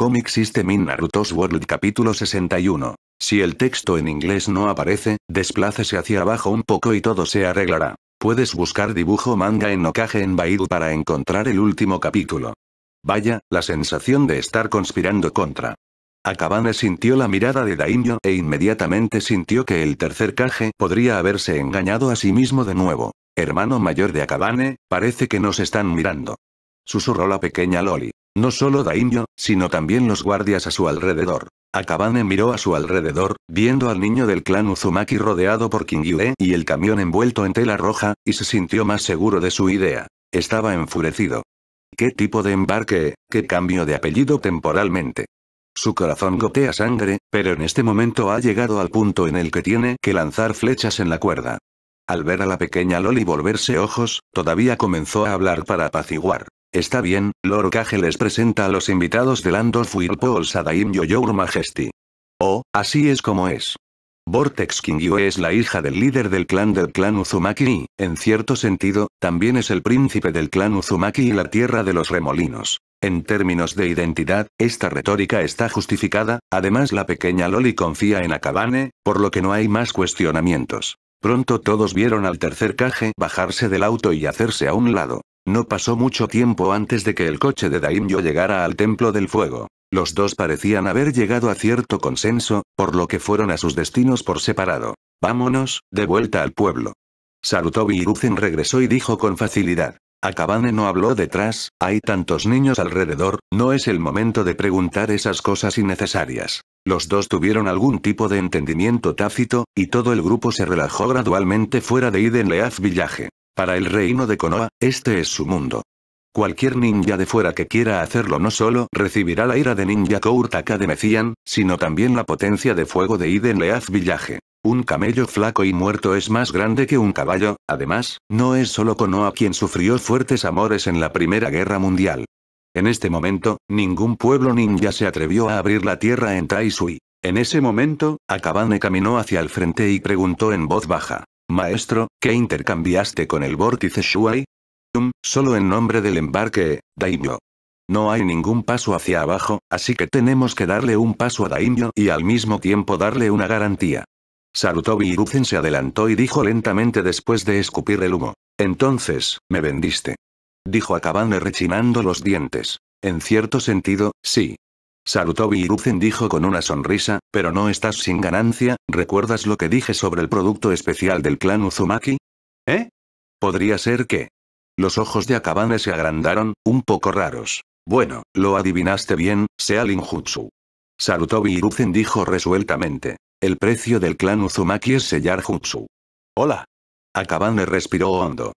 Comic System in Naruto's World capítulo 61. Si el texto en inglés no aparece, desplácese hacia abajo un poco y todo se arreglará. Puedes buscar dibujo manga en Okage en Baidu para encontrar el último capítulo. Vaya, la sensación de estar conspirando contra. Akabane sintió la mirada de Daimyo e inmediatamente sintió que el tercer Kage podría haberse engañado a sí mismo de nuevo. Hermano mayor de Akabane, parece que nos están mirando. Susurró la pequeña Loli. No solo Daimyo, sino también los guardias a su alrededor. Akabane miró a su alrededor, viendo al niño del clan Uzumaki rodeado por Kingyue y el camión envuelto en tela roja, y se sintió más seguro de su idea. Estaba enfurecido. ¿Qué tipo de embarque, qué cambio de apellido temporalmente? Su corazón gotea sangre, pero en este momento ha llegado al punto en el que tiene que lanzar flechas en la cuerda. Al ver a la pequeña Loli volverse ojos, todavía comenzó a hablar para apaciguar. Está bien, Loro Kage les presenta a los invitados de Land of Whirlpools a Your Majesty. Oh, así es como es. Vortex Kingyo es la hija del líder del clan del clan Uzumaki y, en cierto sentido, también es el príncipe del clan Uzumaki y la tierra de los remolinos. En términos de identidad, esta retórica está justificada, además la pequeña Loli confía en Akabane, por lo que no hay más cuestionamientos. Pronto todos vieron al tercer Kage bajarse del auto y hacerse a un lado. No pasó mucho tiempo antes de que el coche de Daimyo llegara al Templo del Fuego. Los dos parecían haber llegado a cierto consenso, por lo que fueron a sus destinos por separado. Vámonos, de vuelta al pueblo. Sarutobi Hiruzen regresó y dijo con facilidad. Akabane no habló detrás, hay tantos niños alrededor, no es el momento de preguntar esas cosas innecesarias. Los dos tuvieron algún tipo de entendimiento tácito, y todo el grupo se relajó gradualmente fuera de Iden Villaje. Para el reino de Konoha, este es su mundo. Cualquier ninja de fuera que quiera hacerlo no solo recibirá la ira de ninja Kourtaka de Mecian, sino también la potencia de fuego de Iden Leaz Villaje. Un camello flaco y muerto es más grande que un caballo, además, no es solo Konoha quien sufrió fuertes amores en la Primera Guerra Mundial. En este momento, ningún pueblo ninja se atrevió a abrir la tierra en Taisui. En ese momento, Akabane caminó hacia el frente y preguntó en voz baja, Maestro, ¿qué intercambiaste con el vórtice Shuai? Tum, solo en nombre del embarque, Daimyo. No hay ningún paso hacia abajo, así que tenemos que darle un paso a Daimyo y al mismo tiempo darle una garantía. Sarutobi Hiruzen se adelantó y dijo lentamente después de escupir el humo. Entonces, me vendiste. Dijo Akabane rechinando los dientes. En cierto sentido, sí. Sarutobi Hiruzen dijo con una sonrisa, pero no estás sin ganancia, ¿recuerdas lo que dije sobre el producto especial del clan Uzumaki? ¿Eh? Podría ser que... Los ojos de Akabane se agrandaron, un poco raros. Bueno, lo adivinaste bien, sea Linjutsu. Sarutobi Hiruzen dijo resueltamente. El precio del clan Uzumaki es sellar Jutsu. Hola. Akabane respiró hondo.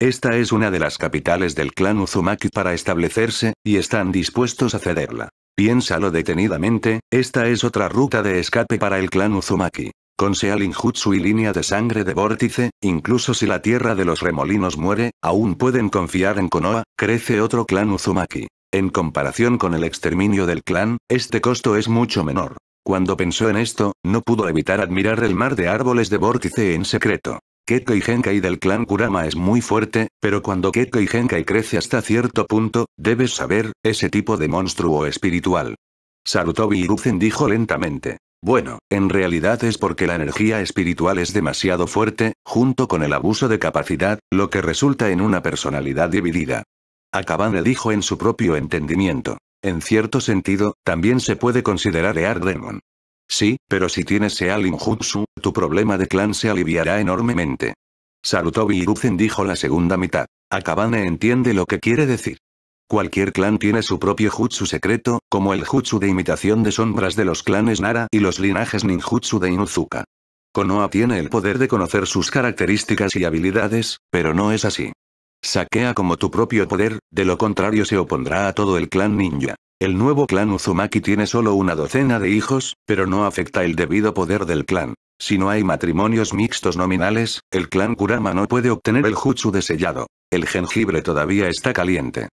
Esta es una de las capitales del clan Uzumaki para establecerse, y están dispuestos a cederla. Piénsalo detenidamente, esta es otra ruta de escape para el clan Uzumaki. Con Sealinjutsu y línea de sangre de vórtice, incluso si la tierra de los remolinos muere, aún pueden confiar en Konoha, crece otro clan Uzumaki. En comparación con el exterminio del clan, este costo es mucho menor. Cuando pensó en esto, no pudo evitar admirar el mar de árboles de vórtice en secreto. Kekkei Genkai del clan Kurama es muy fuerte, pero cuando y Genkai crece hasta cierto punto, debes saber, ese tipo de monstruo espiritual. Sarutobi Iruzen dijo lentamente. Bueno, en realidad es porque la energía espiritual es demasiado fuerte, junto con el abuso de capacidad, lo que resulta en una personalidad dividida. Akabane dijo en su propio entendimiento. En cierto sentido, también se puede considerar Ear Demon. Sí, pero si tienes Sealing Jutsu, tu problema de clan se aliviará enormemente. Sarutobi Hiruzen dijo la segunda mitad. Akabane entiende lo que quiere decir. Cualquier clan tiene su propio jutsu secreto, como el jutsu de imitación de sombras de los clanes Nara y los linajes ninjutsu de Inuzuka. Konoha tiene el poder de conocer sus características y habilidades, pero no es así. Saquea como tu propio poder, de lo contrario se opondrá a todo el clan ninja. El nuevo clan Uzumaki tiene solo una docena de hijos, pero no afecta el debido poder del clan. Si no hay matrimonios mixtos nominales, el clan Kurama no puede obtener el jutsu sellado. El jengibre todavía está caliente.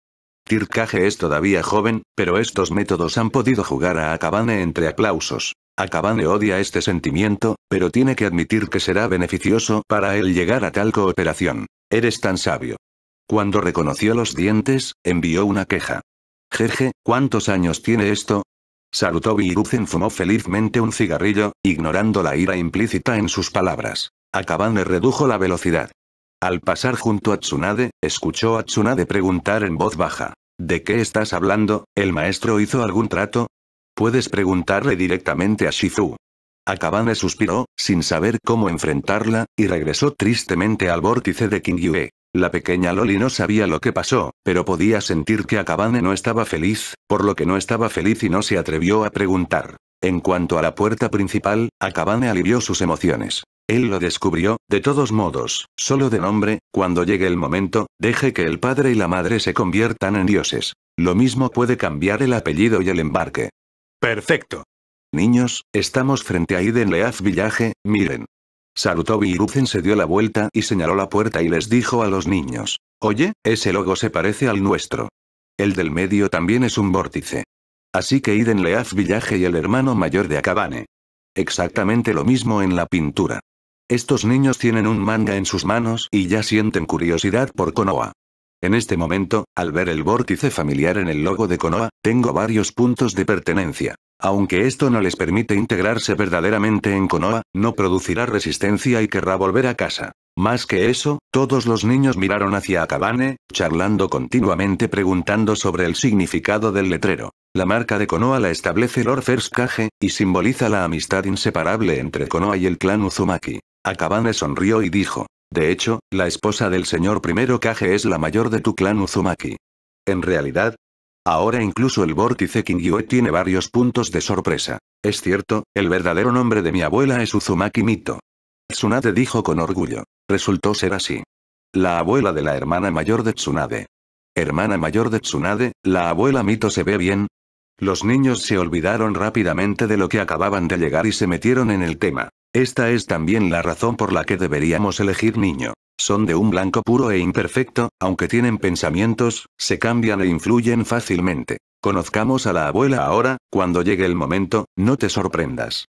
Tirkage es todavía joven, pero estos métodos han podido jugar a Akabane entre aplausos. Akabane odia este sentimiento, pero tiene que admitir que será beneficioso para él llegar a tal cooperación. Eres tan sabio. Cuando reconoció los dientes, envió una queja. Jeje, ¿cuántos años tiene esto? Sarutobi Hiruzen fumó felizmente un cigarrillo, ignorando la ira implícita en sus palabras. Akabane redujo la velocidad. Al pasar junto a Tsunade, escuchó a Tsunade preguntar en voz baja. ¿De qué estás hablando? ¿El maestro hizo algún trato? Puedes preguntarle directamente a Shizu. Akabane suspiró, sin saber cómo enfrentarla, y regresó tristemente al vórtice de Kingyue. La pequeña Loli no sabía lo que pasó, pero podía sentir que Akabane no estaba feliz, por lo que no estaba feliz y no se atrevió a preguntar. En cuanto a la puerta principal, Akabane alivió sus emociones. Él lo descubrió, de todos modos, solo de nombre, cuando llegue el momento, deje que el padre y la madre se conviertan en dioses. Lo mismo puede cambiar el apellido y el embarque. Perfecto. Niños, estamos frente a Iden Leaz Village, miren. Sarutobi Hiruzen se dio la vuelta y señaló la puerta y les dijo a los niños. Oye, ese logo se parece al nuestro. El del medio también es un vórtice. Así que Iden Leaz Villaje y el hermano mayor de Akabane. Exactamente lo mismo en la pintura. Estos niños tienen un manga en sus manos y ya sienten curiosidad por Konoha. En este momento, al ver el vórtice familiar en el logo de Konoha, tengo varios puntos de pertenencia. Aunque esto no les permite integrarse verdaderamente en Konoha, no producirá resistencia y querrá volver a casa. Más que eso, todos los niños miraron hacia Akabane, charlando continuamente preguntando sobre el significado del letrero. La marca de Konoha la establece Lord First Kage, y simboliza la amistad inseparable entre Konoha y el clan Uzumaki. Akabane sonrió y dijo, de hecho, la esposa del señor primero Kage es la mayor de tu clan Uzumaki. En realidad, Ahora incluso el vórtice Kingyue tiene varios puntos de sorpresa. Es cierto, el verdadero nombre de mi abuela es Uzumaki Mito. Tsunade dijo con orgullo. Resultó ser así. La abuela de la hermana mayor de Tsunade. Hermana mayor de Tsunade, la abuela Mito se ve bien. Los niños se olvidaron rápidamente de lo que acababan de llegar y se metieron en el tema. Esta es también la razón por la que deberíamos elegir niño. Son de un blanco puro e imperfecto, aunque tienen pensamientos, se cambian e influyen fácilmente. Conozcamos a la abuela ahora, cuando llegue el momento, no te sorprendas.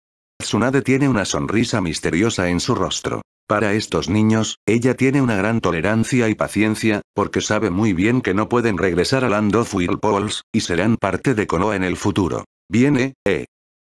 Tsunade tiene una sonrisa misteriosa en su rostro. Para estos niños, ella tiene una gran tolerancia y paciencia, porque sabe muy bien que no pueden regresar a Land of Whirlpools, y serán parte de Konoha en el futuro. Viene, eh.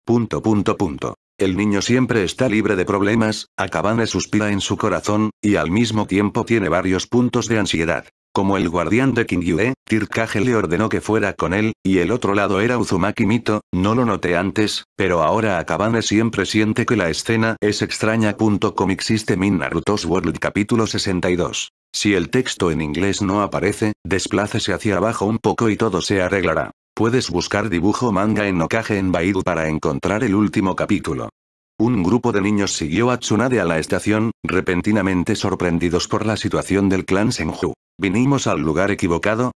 Punto punto punto. El niño siempre está libre de problemas, Akabane suspira en su corazón, y al mismo tiempo tiene varios puntos de ansiedad. Como el guardián de Kingyue, Tirkage le ordenó que fuera con él, y el otro lado era Uzumaki Mito, no lo noté antes, pero ahora Akabane siempre siente que la escena es extraña. Comic Min Naruto's World capítulo 62. Si el texto en inglés no aparece, desplácese hacia abajo un poco y todo se arreglará. Puedes buscar dibujo manga en Okage en Baidu para encontrar el último capítulo. Un grupo de niños siguió a Tsunade a la estación, repentinamente sorprendidos por la situación del clan Senju. ¿Vinimos al lugar equivocado?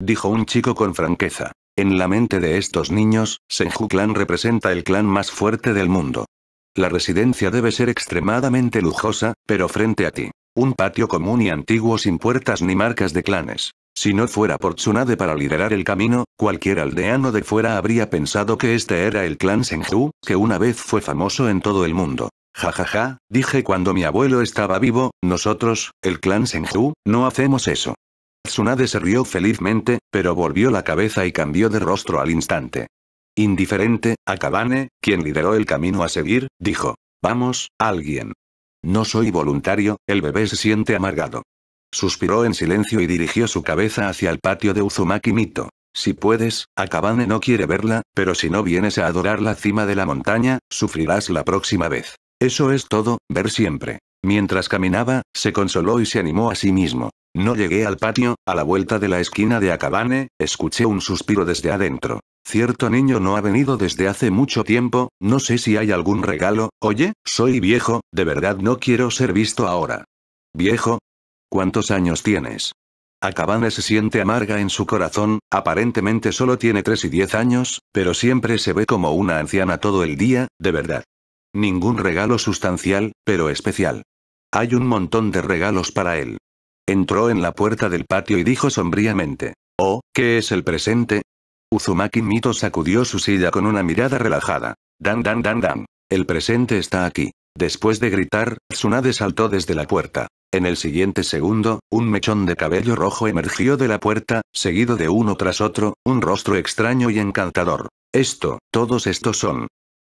Dijo un chico con franqueza. En la mente de estos niños, Senju Clan representa el clan más fuerte del mundo. La residencia debe ser extremadamente lujosa, pero frente a ti. Un patio común y antiguo sin puertas ni marcas de clanes. Si no fuera por Tsunade para liderar el camino, cualquier aldeano de fuera habría pensado que este era el clan Senju, que una vez fue famoso en todo el mundo. Jajaja, ja, ja, dije cuando mi abuelo estaba vivo, nosotros, el clan Senju, no hacemos eso. Tsunade se rió felizmente, pero volvió la cabeza y cambió de rostro al instante. Indiferente, Akabane, quien lideró el camino a seguir, dijo. Vamos, alguien. No soy voluntario, el bebé se siente amargado. Suspiró en silencio y dirigió su cabeza hacia el patio de Uzumaki Mito. Si puedes, Akabane no quiere verla, pero si no vienes a adorar la cima de la montaña, sufrirás la próxima vez. Eso es todo, ver siempre. Mientras caminaba, se consoló y se animó a sí mismo. No llegué al patio, a la vuelta de la esquina de Akabane, escuché un suspiro desde adentro. Cierto niño no ha venido desde hace mucho tiempo, no sé si hay algún regalo, oye, soy viejo, de verdad no quiero ser visto ahora. Viejo, ¿Cuántos años tienes? Akabane se siente amarga en su corazón, aparentemente solo tiene 3 y 10 años, pero siempre se ve como una anciana todo el día, de verdad. Ningún regalo sustancial, pero especial. Hay un montón de regalos para él. Entró en la puerta del patio y dijo sombríamente, Oh, ¿qué es el presente? Uzumaki Mito sacudió su silla con una mirada relajada. Dan dan dan dan. El presente está aquí. Después de gritar, Tsunade saltó desde la puerta. En el siguiente segundo, un mechón de cabello rojo emergió de la puerta, seguido de uno tras otro, un rostro extraño y encantador. Esto, todos estos son.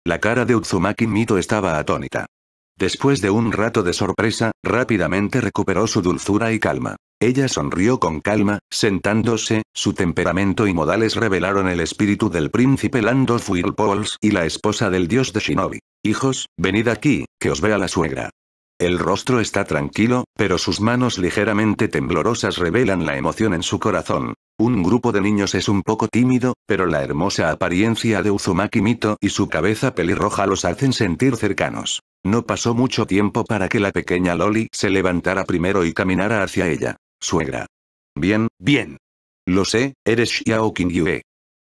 La cara de Uzumaki Mito estaba atónita. Después de un rato de sorpresa, rápidamente recuperó su dulzura y calma. Ella sonrió con calma, sentándose, su temperamento y modales revelaron el espíritu del príncipe Landolf Wilpols y la esposa del dios de Shinobi. Hijos, venid aquí, que os vea la suegra. El rostro está tranquilo, pero sus manos ligeramente temblorosas revelan la emoción en su corazón. Un grupo de niños es un poco tímido, pero la hermosa apariencia de Uzumaki Mito y su cabeza pelirroja los hacen sentir cercanos. No pasó mucho tiempo para que la pequeña Loli se levantara primero y caminara hacia ella. Suegra. Bien, bien. Lo sé, eres Xiao Qingyue.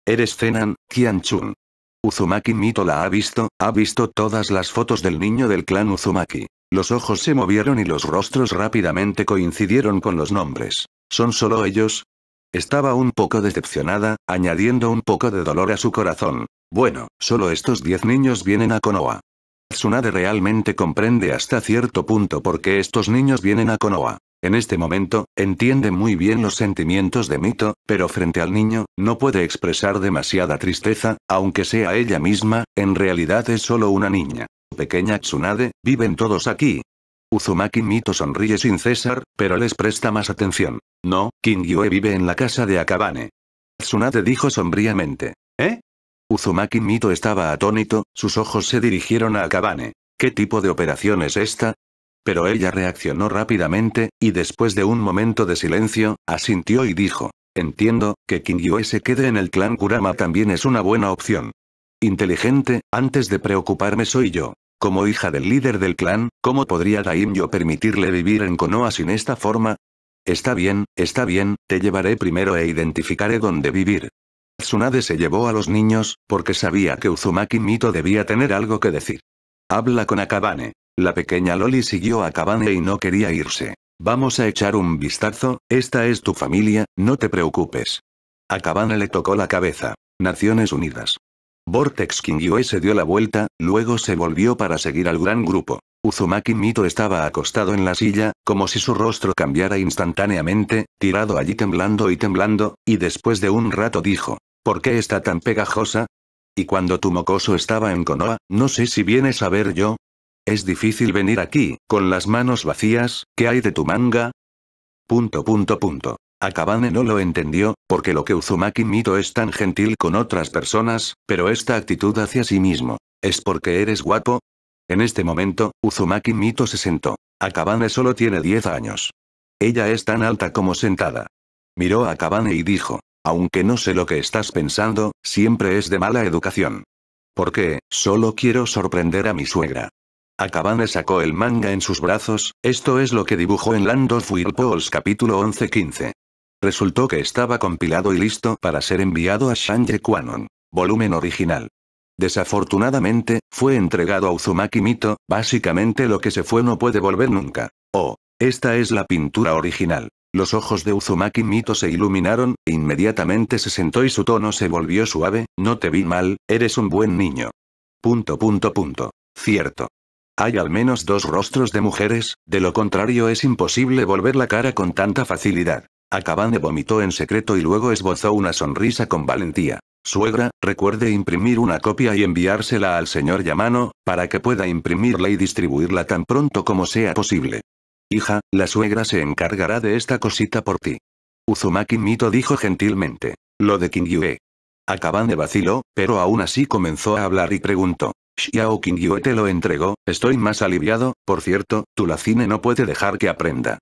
Eres Zenan, Qianchun. Uzumaki Mito la ha visto, ha visto todas las fotos del niño del clan Uzumaki. Los ojos se movieron y los rostros rápidamente coincidieron con los nombres. ¿Son solo ellos? Estaba un poco decepcionada, añadiendo un poco de dolor a su corazón. Bueno, solo estos diez niños vienen a Konoha. Tsunade realmente comprende hasta cierto punto por qué estos niños vienen a Konoha. En este momento, entiende muy bien los sentimientos de Mito, pero frente al niño, no puede expresar demasiada tristeza, aunque sea ella misma, en realidad es solo una niña pequeña Tsunade, viven todos aquí. Uzumaki Mito sonríe sin cesar, pero les presta más atención. No, Kingyue vive en la casa de Akabane. Tsunade dijo sombríamente. ¿Eh? Uzumaki Mito estaba atónito, sus ojos se dirigieron a Akabane. ¿Qué tipo de operación es esta? Pero ella reaccionó rápidamente, y después de un momento de silencio, asintió y dijo. Entiendo, que Kingyue se quede en el clan Kurama también es una buena opción inteligente, antes de preocuparme soy yo. Como hija del líder del clan, ¿cómo podría Daim permitirle vivir en Konoha sin esta forma? Está bien, está bien, te llevaré primero e identificaré dónde vivir. Tsunade se llevó a los niños, porque sabía que Uzumaki Mito debía tener algo que decir. Habla con Akabane. La pequeña Loli siguió a Akabane y no quería irse. Vamos a echar un vistazo, esta es tu familia, no te preocupes. Akabane le tocó la cabeza. Naciones Unidas. Vortex y se dio la vuelta, luego se volvió para seguir al gran grupo. Uzumaki Mito estaba acostado en la silla, como si su rostro cambiara instantáneamente, tirado allí temblando y temblando, y después de un rato dijo, ¿por qué está tan pegajosa? Y cuando tu mocoso estaba en Konoha, no sé si vienes a ver yo. Es difícil venir aquí, con las manos vacías, ¿qué hay de tu manga? Punto punto punto. Akabane no lo entendió, porque lo que Uzumaki Mito es tan gentil con otras personas, pero esta actitud hacia sí mismo. ¿Es porque eres guapo? En este momento, Uzumaki Mito se sentó. Akabane solo tiene 10 años. Ella es tan alta como sentada. Miró a Akabane y dijo, aunque no sé lo que estás pensando, siempre es de mala educación. Porque, solo quiero sorprender a mi suegra. Akabane sacó el manga en sus brazos, esto es lo que dibujó en Land of Whirlpools capítulo 11-15. Resultó que estaba compilado y listo para ser enviado a Shang Quanon. Volumen original. Desafortunadamente, fue entregado a Uzumaki Mito, básicamente lo que se fue no puede volver nunca. Oh, esta es la pintura original. Los ojos de Uzumaki Mito se iluminaron, e inmediatamente se sentó y su tono se volvió suave, no te vi mal, eres un buen niño. Punto punto punto. Cierto. Hay al menos dos rostros de mujeres, de lo contrario es imposible volver la cara con tanta facilidad. Akabane vomitó en secreto y luego esbozó una sonrisa con valentía. Suegra, recuerde imprimir una copia y enviársela al señor Yamano, para que pueda imprimirla y distribuirla tan pronto como sea posible. Hija, la suegra se encargará de esta cosita por ti. Uzumaki Mito dijo gentilmente. Lo de Kingyue. Akabane vaciló, pero aún así comenzó a hablar y preguntó. Xiao Kingyue te lo entregó, estoy más aliviado, por cierto, tu lacine no puede dejar que aprenda.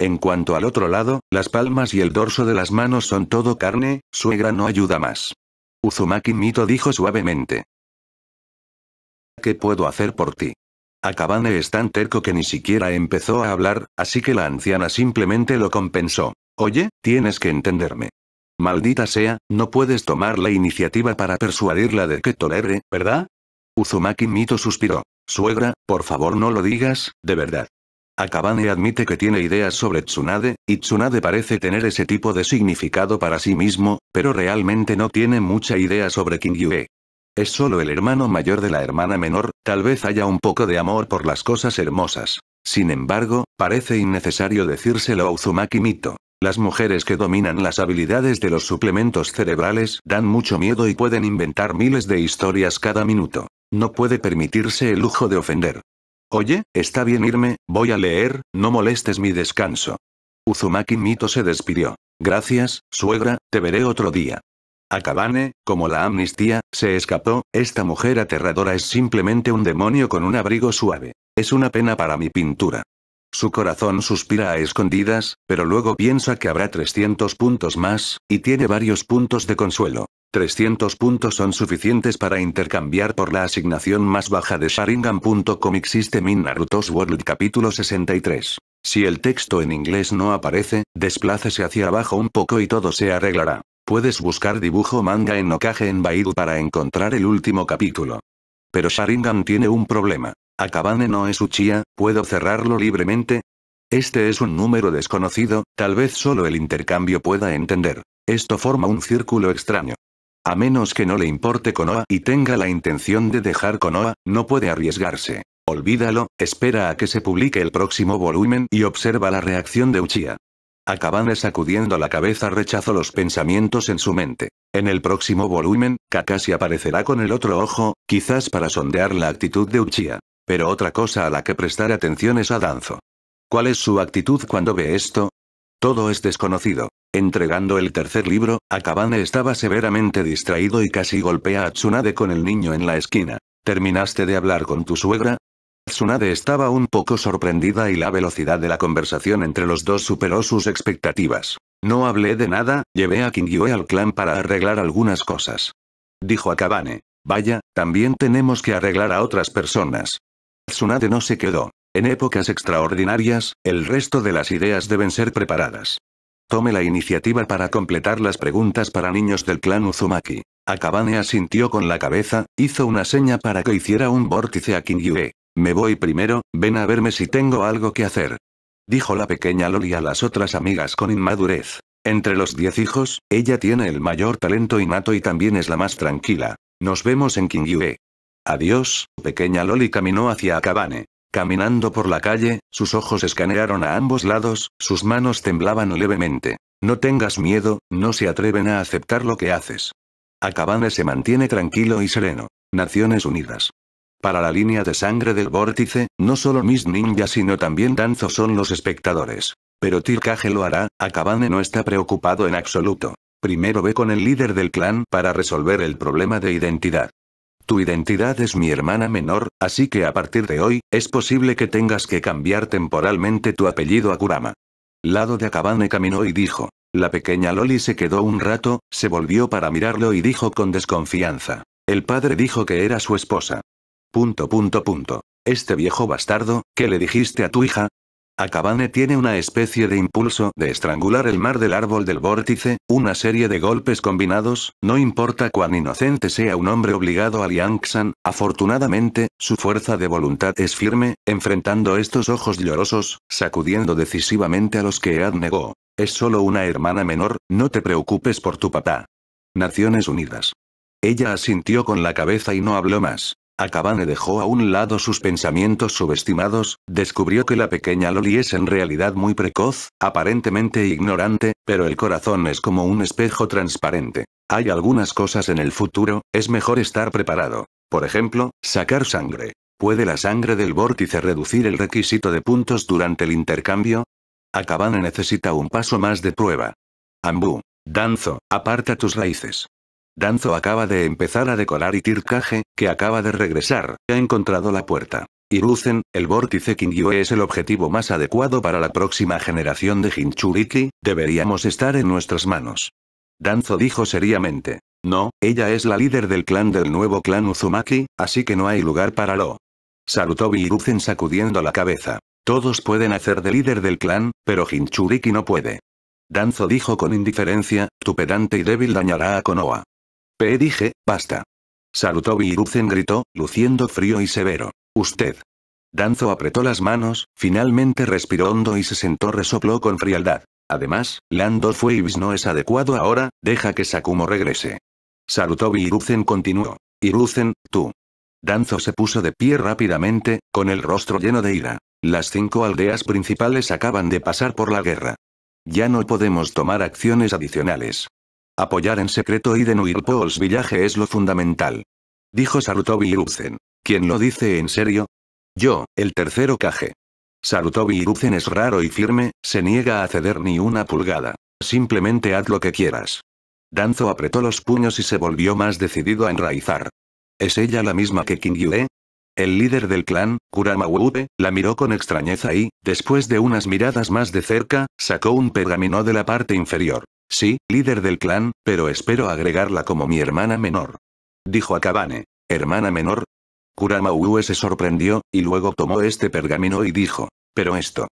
En cuanto al otro lado, las palmas y el dorso de las manos son todo carne, suegra no ayuda más. Uzumaki Mito dijo suavemente. ¿Qué puedo hacer por ti? Akabane es tan terco que ni siquiera empezó a hablar, así que la anciana simplemente lo compensó. Oye, tienes que entenderme. Maldita sea, no puedes tomar la iniciativa para persuadirla de que tolere, ¿verdad? Uzumaki Mito suspiró. Suegra, por favor no lo digas, de verdad. Akabane admite que tiene ideas sobre Tsunade, y Tsunade parece tener ese tipo de significado para sí mismo, pero realmente no tiene mucha idea sobre Kingyue. Es solo el hermano mayor de la hermana menor, tal vez haya un poco de amor por las cosas hermosas. Sin embargo, parece innecesario decírselo a Uzumaki Mito. Las mujeres que dominan las habilidades de los suplementos cerebrales dan mucho miedo y pueden inventar miles de historias cada minuto. No puede permitirse el lujo de ofender. Oye, está bien irme, voy a leer, no molestes mi descanso. Uzumaki Mito se despidió. Gracias, suegra, te veré otro día. Akabane, como la amnistía, se escapó, esta mujer aterradora es simplemente un demonio con un abrigo suave. Es una pena para mi pintura. Su corazón suspira a escondidas, pero luego piensa que habrá 300 puntos más, y tiene varios puntos de consuelo. 300 puntos son suficientes para intercambiar por la asignación más baja de Sharingan.com Existe Min Naruto's World capítulo 63. Si el texto en inglés no aparece, desplácese hacia abajo un poco y todo se arreglará. Puedes buscar dibujo manga en Okage en Baidu para encontrar el último capítulo. Pero Sharingan tiene un problema. Akabane no es Uchia, ¿puedo cerrarlo libremente? Este es un número desconocido, tal vez solo el intercambio pueda entender. Esto forma un círculo extraño. A menos que no le importe Konoha y tenga la intención de dejar Konoha, no puede arriesgarse. Olvídalo, espera a que se publique el próximo volumen y observa la reacción de Uchiha. Akabane sacudiendo la cabeza rechazó los pensamientos en su mente. En el próximo volumen, Kakashi aparecerá con el otro ojo, quizás para sondear la actitud de Uchiha. Pero otra cosa a la que prestar atención es a Danzo. ¿Cuál es su actitud cuando ve esto? Todo es desconocido. Entregando el tercer libro, Akabane estaba severamente distraído y casi golpea a Tsunade con el niño en la esquina. ¿Terminaste de hablar con tu suegra? Tsunade estaba un poco sorprendida y la velocidad de la conversación entre los dos superó sus expectativas. No hablé de nada, llevé a Kingyue al clan para arreglar algunas cosas. Dijo Akabane. Vaya, también tenemos que arreglar a otras personas. Tsunade no se quedó. En épocas extraordinarias, el resto de las ideas deben ser preparadas. Tome la iniciativa para completar las preguntas para niños del clan Uzumaki. Akabane asintió con la cabeza, hizo una seña para que hiciera un vórtice a Kingyue. Eh, me voy primero, ven a verme si tengo algo que hacer. Dijo la pequeña Loli a las otras amigas con inmadurez. Entre los diez hijos, ella tiene el mayor talento innato y también es la más tranquila. Nos vemos en Kingyue. Eh". Adiós, pequeña Loli caminó hacia Akabane. Caminando por la calle, sus ojos escanearon a ambos lados, sus manos temblaban levemente. No tengas miedo, no se atreven a aceptar lo que haces. Akabane se mantiene tranquilo y sereno. Naciones Unidas. Para la línea de sangre del vórtice, no solo mis ninjas sino también Danzo son los espectadores. Pero Tircaje lo hará, Akabane no está preocupado en absoluto. Primero ve con el líder del clan para resolver el problema de identidad. Tu identidad es mi hermana menor, así que a partir de hoy, es posible que tengas que cambiar temporalmente tu apellido a Kurama. Lado de Akabane caminó y dijo. La pequeña Loli se quedó un rato, se volvió para mirarlo y dijo con desconfianza. El padre dijo que era su esposa. Punto punto punto. Este viejo bastardo, ¿qué le dijiste a tu hija? Akabane tiene una especie de impulso de estrangular el mar del árbol del vórtice, una serie de golpes combinados, no importa cuán inocente sea un hombre obligado a Liangxan, afortunadamente, su fuerza de voluntad es firme, enfrentando estos ojos llorosos, sacudiendo decisivamente a los que ad negó. Es solo una hermana menor, no te preocupes por tu papá. Naciones Unidas. Ella asintió con la cabeza y no habló más. Akabane dejó a un lado sus pensamientos subestimados, descubrió que la pequeña Loli es en realidad muy precoz, aparentemente ignorante, pero el corazón es como un espejo transparente. Hay algunas cosas en el futuro, es mejor estar preparado. Por ejemplo, sacar sangre. ¿Puede la sangre del vórtice reducir el requisito de puntos durante el intercambio? Akabane necesita un paso más de prueba. Ambu. Danzo, aparta tus raíces. Danzo acaba de empezar a decorar y Tirkage, que acaba de regresar, ha encontrado la puerta. Iruzen, el vórtice Kingyue es el objetivo más adecuado para la próxima generación de Hinchuriki, deberíamos estar en nuestras manos. Danzo dijo seriamente. No, ella es la líder del clan del nuevo clan Uzumaki, así que no hay lugar para lo. Salutó Iruzen sacudiendo la cabeza. Todos pueden hacer de líder del clan, pero Hinchuriki no puede. Danzo dijo con indiferencia, tu pedante y débil dañará a Konoha. P dije, basta. Sarutobi Ruzen gritó, luciendo frío y severo. Usted. Danzo apretó las manos, finalmente respiró hondo y se sentó resopló con frialdad. Además, Land of Waves no es adecuado ahora, deja que Sakumo regrese. Sarutobi Hiruzen continuó. Iruzen, tú. Danzo se puso de pie rápidamente, con el rostro lleno de ira. Las cinco aldeas principales acaban de pasar por la guerra. Ya no podemos tomar acciones adicionales. Apoyar en secreto y denuir Paul's Villaje es lo fundamental. Dijo Sarutobi Hiruzen. ¿Quién lo dice en serio? Yo, el tercero caje. Sarutobi Hiruzen es raro y firme, se niega a ceder ni una pulgada. Simplemente haz lo que quieras. Danzo apretó los puños y se volvió más decidido a enraizar. ¿Es ella la misma que King El líder del clan, Kurama la miró con extrañeza y, después de unas miradas más de cerca, sacó un pergamino de la parte inferior. Sí, líder del clan, pero espero agregarla como mi hermana menor. Dijo Akabane. ¿Hermana menor? Kurama Uwe se sorprendió, y luego tomó este pergamino y dijo. Pero esto.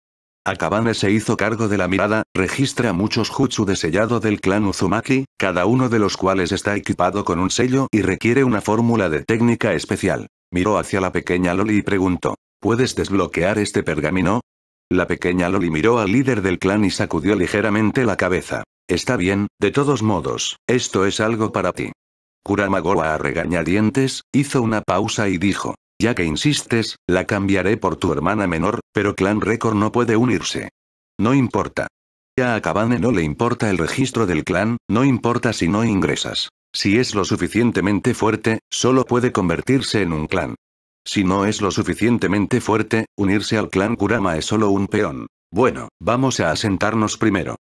Akabane se hizo cargo de la mirada, registra muchos jutsu de sellado del clan Uzumaki, cada uno de los cuales está equipado con un sello y requiere una fórmula de técnica especial. Miró hacia la pequeña Loli y preguntó, ¿puedes desbloquear este pergamino? La pequeña Loli miró al líder del clan y sacudió ligeramente la cabeza. Está bien, de todos modos, esto es algo para ti. Kuramagoa a regañadientes, hizo una pausa y dijo, ya que insistes, la cambiaré por tu hermana menor, pero Clan récord no puede unirse. No importa. Ya a Kabane no le importa el registro del clan, no importa si no ingresas. Si es lo suficientemente fuerte, solo puede convertirse en un clan. Si no es lo suficientemente fuerte, unirse al clan Kurama es solo un peón. Bueno, vamos a asentarnos primero.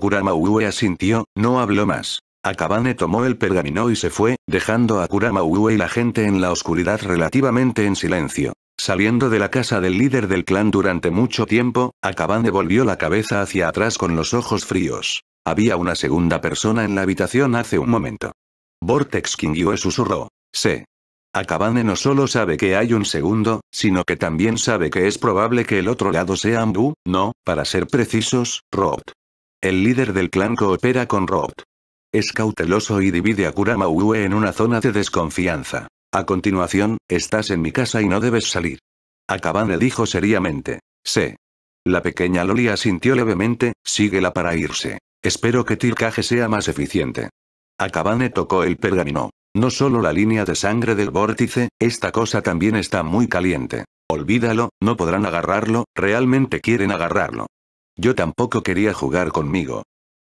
Kurama asintió, no habló más. Akabane tomó el pergamino y se fue, dejando a Kurama y la gente en la oscuridad relativamente en silencio. Saliendo de la casa del líder del clan durante mucho tiempo, Akabane volvió la cabeza hacia atrás con los ojos fríos. Había una segunda persona en la habitación hace un momento. Vortex Kingyue susurró. Sé. Akabane no solo sabe que hay un segundo, sino que también sabe que es probable que el otro lado sea Ambu, no, para ser precisos, Rod. El líder del clan coopera con Rod. Es cauteloso y divide a Kurama en una zona de desconfianza. A continuación, estás en mi casa y no debes salir. Akabane dijo seriamente. Sé. La pequeña Loli asintió levemente, síguela para irse. Espero que Tilcaje sea más eficiente. Akabane tocó el pergamino. No solo la línea de sangre del vórtice, esta cosa también está muy caliente. Olvídalo, no podrán agarrarlo, realmente quieren agarrarlo. Yo tampoco quería jugar conmigo.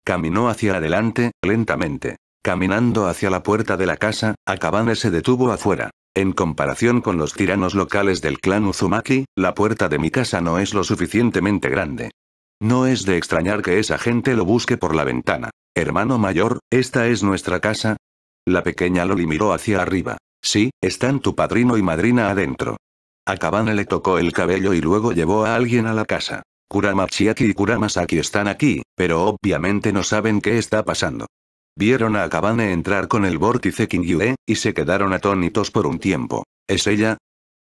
Caminó hacia adelante, lentamente. Caminando hacia la puerta de la casa, Akabane se detuvo afuera. En comparación con los tiranos locales del clan Uzumaki, la puerta de mi casa no es lo suficientemente grande. No es de extrañar que esa gente lo busque por la ventana. Hermano mayor, ¿esta es nuestra casa? La pequeña Loli miró hacia arriba. Sí, están tu padrino y madrina adentro. Akabane le tocó el cabello y luego llevó a alguien a la casa. Kurama Chiaki y Kurama Saki están aquí, pero obviamente no saben qué está pasando. Vieron a Akabane entrar con el vórtice Kingyue, y se quedaron atónitos por un tiempo. ¿Es ella?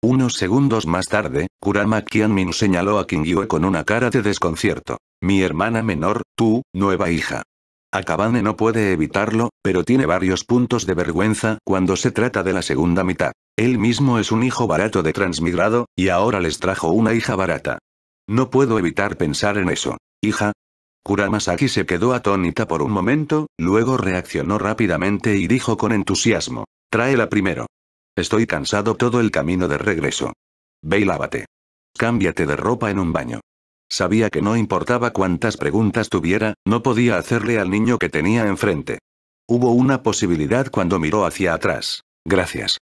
Unos segundos más tarde, Kurama Kianmin señaló a Kingyue con una cara de desconcierto. Mi hermana menor, tú, nueva hija. Akabane no puede evitarlo, pero tiene varios puntos de vergüenza cuando se trata de la segunda mitad. Él mismo es un hijo barato de transmigrado, y ahora les trajo una hija barata. No puedo evitar pensar en eso. Hija. Kuramasaki se quedó atónita por un momento, luego reaccionó rápidamente y dijo con entusiasmo. Tráela primero. Estoy cansado todo el camino de regreso. Ve y lávate. Cámbiate de ropa en un baño. Sabía que no importaba cuántas preguntas tuviera, no podía hacerle al niño que tenía enfrente. Hubo una posibilidad cuando miró hacia atrás. Gracias.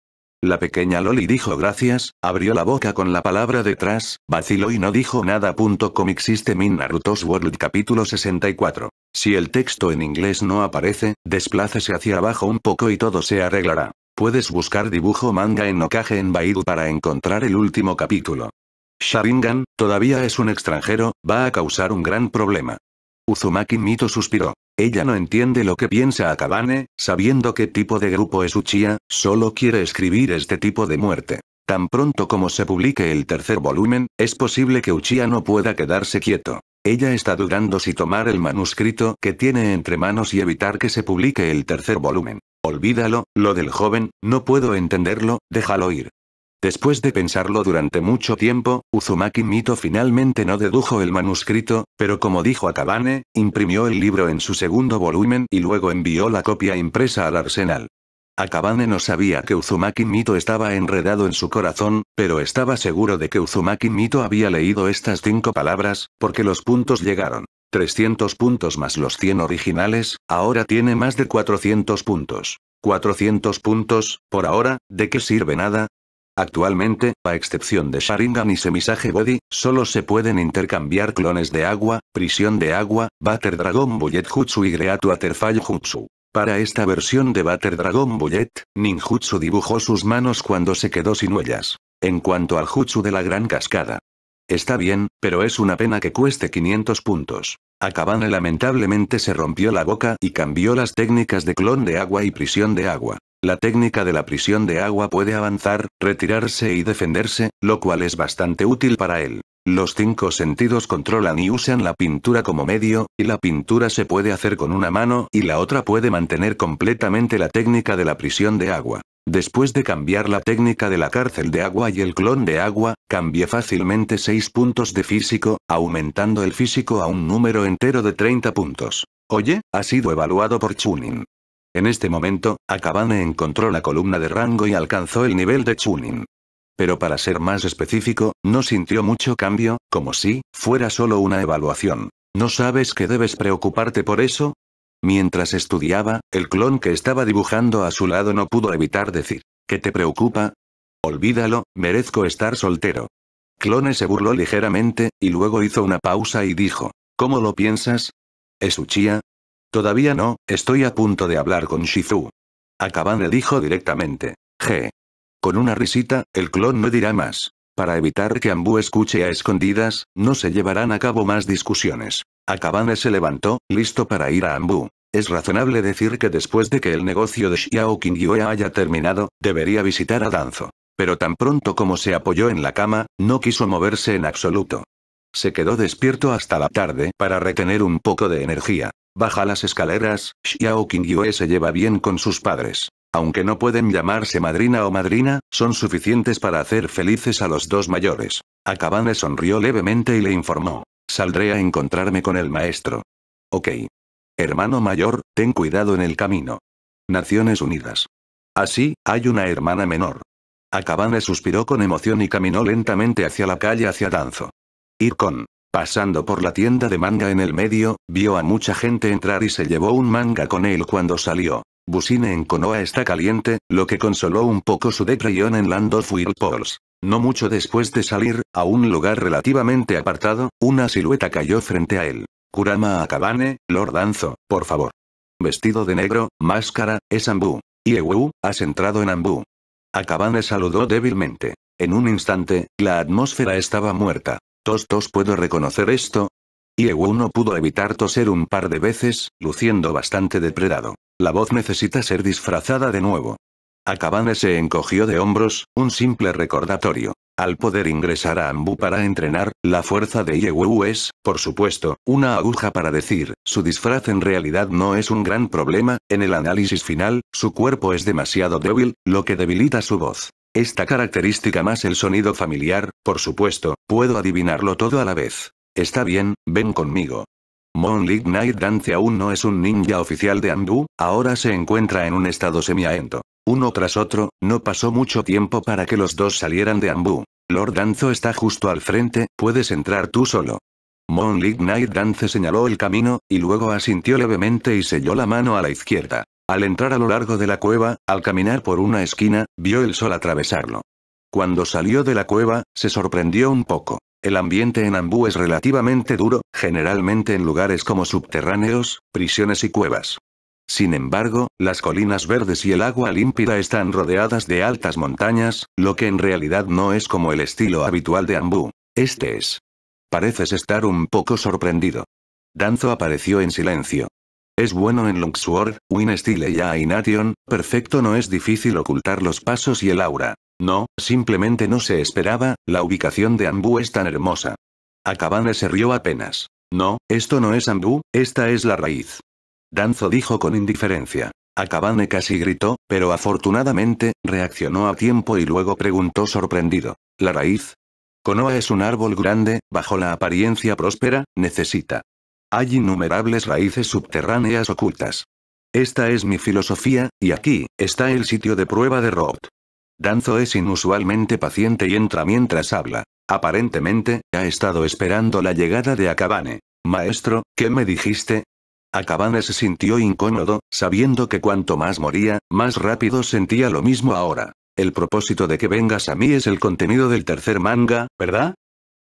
La pequeña Loli dijo gracias, abrió la boca con la palabra detrás, vaciló y no dijo nada. Comic System in Naruto's World capítulo 64. Si el texto en inglés no aparece, desplácese hacia abajo un poco y todo se arreglará. Puedes buscar dibujo manga en Okage en Baidu para encontrar el último capítulo. Sharingan, todavía es un extranjero, va a causar un gran problema. Uzumaki Mito suspiró. Ella no entiende lo que piensa Akabane, sabiendo qué tipo de grupo es Uchiha, solo quiere escribir este tipo de muerte. Tan pronto como se publique el tercer volumen, es posible que Uchiha no pueda quedarse quieto. Ella está dudando si tomar el manuscrito que tiene entre manos y evitar que se publique el tercer volumen. Olvídalo, lo del joven, no puedo entenderlo, déjalo ir. Después de pensarlo durante mucho tiempo, Uzumaki Mito finalmente no dedujo el manuscrito, pero como dijo Akabane, imprimió el libro en su segundo volumen y luego envió la copia impresa al arsenal. Akabane no sabía que Uzumaki Mito estaba enredado en su corazón, pero estaba seguro de que Uzumaki Mito había leído estas cinco palabras, porque los puntos llegaron. 300 puntos más los 100 originales, ahora tiene más de 400 puntos. 400 puntos, por ahora, ¿de qué sirve nada? Actualmente, a excepción de Sharingan y Semisage Body, solo se pueden intercambiar clones de agua, prisión de agua, Butter Dragon Bullet Jutsu y Great Waterfall Jutsu. Para esta versión de Butter Dragon Bullet, Ninjutsu dibujó sus manos cuando se quedó sin huellas. En cuanto al Jutsu de la Gran Cascada. Está bien, pero es una pena que cueste 500 puntos. Akabane lamentablemente se rompió la boca y cambió las técnicas de clon de agua y prisión de agua. La técnica de la prisión de agua puede avanzar, retirarse y defenderse, lo cual es bastante útil para él. Los cinco sentidos controlan y usan la pintura como medio, y la pintura se puede hacer con una mano y la otra puede mantener completamente la técnica de la prisión de agua. Después de cambiar la técnica de la cárcel de agua y el clon de agua, cambie fácilmente seis puntos de físico, aumentando el físico a un número entero de 30 puntos. Oye, ha sido evaluado por Chunin. En este momento, Akabane encontró la columna de rango y alcanzó el nivel de Chunin. Pero para ser más específico, no sintió mucho cambio, como si, fuera solo una evaluación. ¿No sabes que debes preocuparte por eso? Mientras estudiaba, el clon que estaba dibujando a su lado no pudo evitar decir, ¿qué te preocupa? Olvídalo, merezco estar soltero. Clone se burló ligeramente, y luego hizo una pausa y dijo, ¿cómo lo piensas? Esuchia, Todavía no, estoy a punto de hablar con Shizu. Akabane dijo directamente. Je. Con una risita, el clon no dirá más. Para evitar que Ambu escuche a escondidas, no se llevarán a cabo más discusiones. Akabane se levantó, listo para ir a Ambu. Es razonable decir que después de que el negocio de Xiao Qingyue haya terminado, debería visitar a Danzo. Pero tan pronto como se apoyó en la cama, no quiso moverse en absoluto. Se quedó despierto hasta la tarde para retener un poco de energía. Baja las escaleras, Xiao Qingyue se lleva bien con sus padres. Aunque no pueden llamarse madrina o madrina, son suficientes para hacer felices a los dos mayores. Akabane sonrió levemente y le informó. Saldré a encontrarme con el maestro. Ok. Hermano mayor, ten cuidado en el camino. Naciones Unidas. Así, hay una hermana menor. Akabane suspiró con emoción y caminó lentamente hacia la calle hacia Danzo. Ir con Pasando por la tienda de manga en el medio, vio a mucha gente entrar y se llevó un manga con él cuando salió. Busine en Konoha está caliente, lo que consoló un poco su depresión en Land of Whirlpools. No mucho después de salir, a un lugar relativamente apartado, una silueta cayó frente a él. Kurama Akabane, Lord Danzo, por favor. Vestido de negro, máscara, es Ambu. Iewu, has entrado en Ambu. Akabane saludó débilmente. En un instante, la atmósfera estaba muerta. Tos, puedo reconocer esto. Yewu no pudo evitar toser un par de veces, luciendo bastante depredado. La voz necesita ser disfrazada de nuevo. Akabane se encogió de hombros, un simple recordatorio. Al poder ingresar a Ambu para entrenar, la fuerza de Yewu es, por supuesto, una aguja para decir, su disfraz en realidad no es un gran problema, en el análisis final, su cuerpo es demasiado débil, lo que debilita su voz. Esta característica más el sonido familiar, por supuesto, puedo adivinarlo todo a la vez. Está bien, ven conmigo. Moonlit Night Dance aún no es un ninja oficial de Ambu, ahora se encuentra en un estado semiaento. Uno tras otro, no pasó mucho tiempo para que los dos salieran de Ambu. Lord Danzo está justo al frente, puedes entrar tú solo. Moonlit Night Dance señaló el camino, y luego asintió levemente y selló la mano a la izquierda. Al entrar a lo largo de la cueva, al caminar por una esquina, vio el sol atravesarlo. Cuando salió de la cueva, se sorprendió un poco. El ambiente en Ambú es relativamente duro, generalmente en lugares como subterráneos, prisiones y cuevas. Sin embargo, las colinas verdes y el agua límpida están rodeadas de altas montañas, lo que en realidad no es como el estilo habitual de Ambú. Este es. Pareces estar un poco sorprendido. Danzo apareció en silencio. Es bueno en Longsword, Win y Aination, perfecto no es difícil ocultar los pasos y el aura. No, simplemente no se esperaba, la ubicación de Ambu es tan hermosa. Akabane se rió apenas. No, esto no es Ambu, esta es la raíz. Danzo dijo con indiferencia. Akabane casi gritó, pero afortunadamente, reaccionó a tiempo y luego preguntó sorprendido. ¿La raíz? Konoha es un árbol grande, bajo la apariencia próspera, necesita hay innumerables raíces subterráneas ocultas. Esta es mi filosofía, y aquí, está el sitio de prueba de Roth. Danzo es inusualmente paciente y entra mientras habla. Aparentemente, ha estado esperando la llegada de Akabane. Maestro, ¿qué me dijiste? Akabane se sintió incómodo, sabiendo que cuanto más moría, más rápido sentía lo mismo ahora. El propósito de que vengas a mí es el contenido del tercer manga, ¿verdad?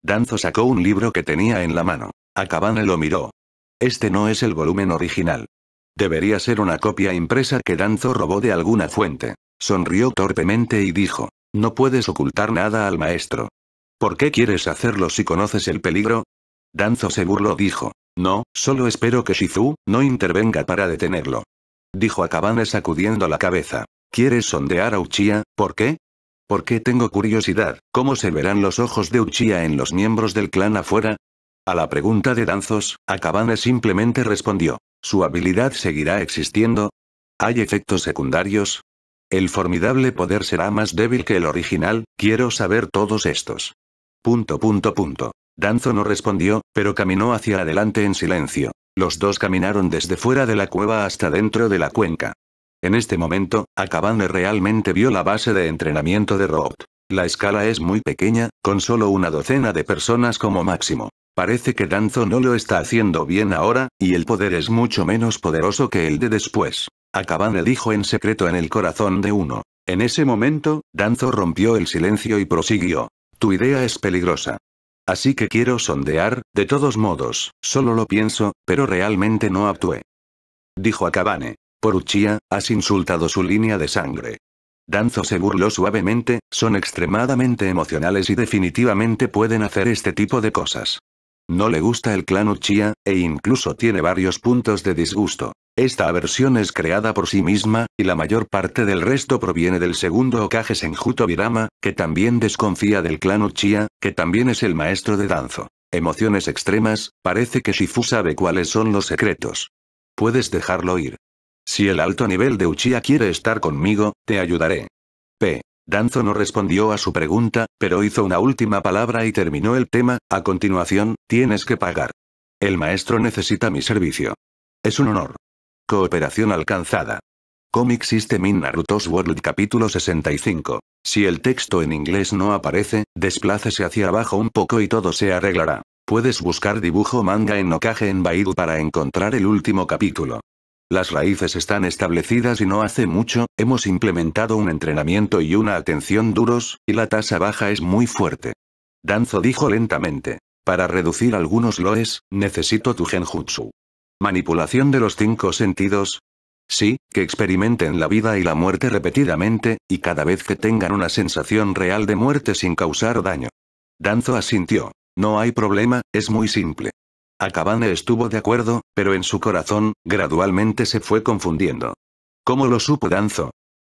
Danzo sacó un libro que tenía en la mano. Akabane lo miró. Este no es el volumen original. Debería ser una copia impresa que Danzo robó de alguna fuente. Sonrió torpemente y dijo, no puedes ocultar nada al maestro. ¿Por qué quieres hacerlo si conoces el peligro? Danzo se burló dijo, no, solo espero que Shizu, no intervenga para detenerlo. Dijo Akabane sacudiendo la cabeza. ¿Quieres sondear a Uchiha, por qué? Porque tengo curiosidad, ¿cómo se verán los ojos de Uchiha en los miembros del clan afuera? A la pregunta de Danzos, Akabane simplemente respondió. ¿Su habilidad seguirá existiendo? ¿Hay efectos secundarios? El formidable poder será más débil que el original, quiero saber todos estos. Punto punto punto. Danzo no respondió, pero caminó hacia adelante en silencio. Los dos caminaron desde fuera de la cueva hasta dentro de la cuenca. En este momento, Akabane realmente vio la base de entrenamiento de Robot. La escala es muy pequeña, con solo una docena de personas como máximo. Parece que Danzo no lo está haciendo bien ahora, y el poder es mucho menos poderoso que el de después. Akabane dijo en secreto en el corazón de uno. En ese momento, Danzo rompió el silencio y prosiguió. Tu idea es peligrosa. Así que quiero sondear, de todos modos, solo lo pienso, pero realmente no actué. Dijo Akabane. Por Uchiha, has insultado su línea de sangre. Danzo se burló suavemente, son extremadamente emocionales y definitivamente pueden hacer este tipo de cosas. No le gusta el clan Uchiha, e incluso tiene varios puntos de disgusto. Esta aversión es creada por sí misma, y la mayor parte del resto proviene del segundo Okage Senjuto Birama, que también desconfía del clan Uchiha, que también es el maestro de Danzo. Emociones extremas, parece que Shifu sabe cuáles son los secretos. Puedes dejarlo ir. Si el alto nivel de Uchiha quiere estar conmigo, te ayudaré. P. Danzo no respondió a su pregunta, pero hizo una última palabra y terminó el tema, a continuación, tienes que pagar. El maestro necesita mi servicio. Es un honor. Cooperación alcanzada. Comic System in Naruto's World capítulo 65. Si el texto en inglés no aparece, desplácese hacia abajo un poco y todo se arreglará. Puedes buscar dibujo manga en Okage en Baidu para encontrar el último capítulo. Las raíces están establecidas y no hace mucho, hemos implementado un entrenamiento y una atención duros, y la tasa baja es muy fuerte. Danzo dijo lentamente. Para reducir algunos loes, necesito tu genjutsu. Manipulación de los cinco sentidos. Sí, que experimenten la vida y la muerte repetidamente, y cada vez que tengan una sensación real de muerte sin causar daño. Danzo asintió. No hay problema, es muy simple. Akabane estuvo de acuerdo, pero en su corazón, gradualmente se fue confundiendo. ¿Cómo lo supo Danzo?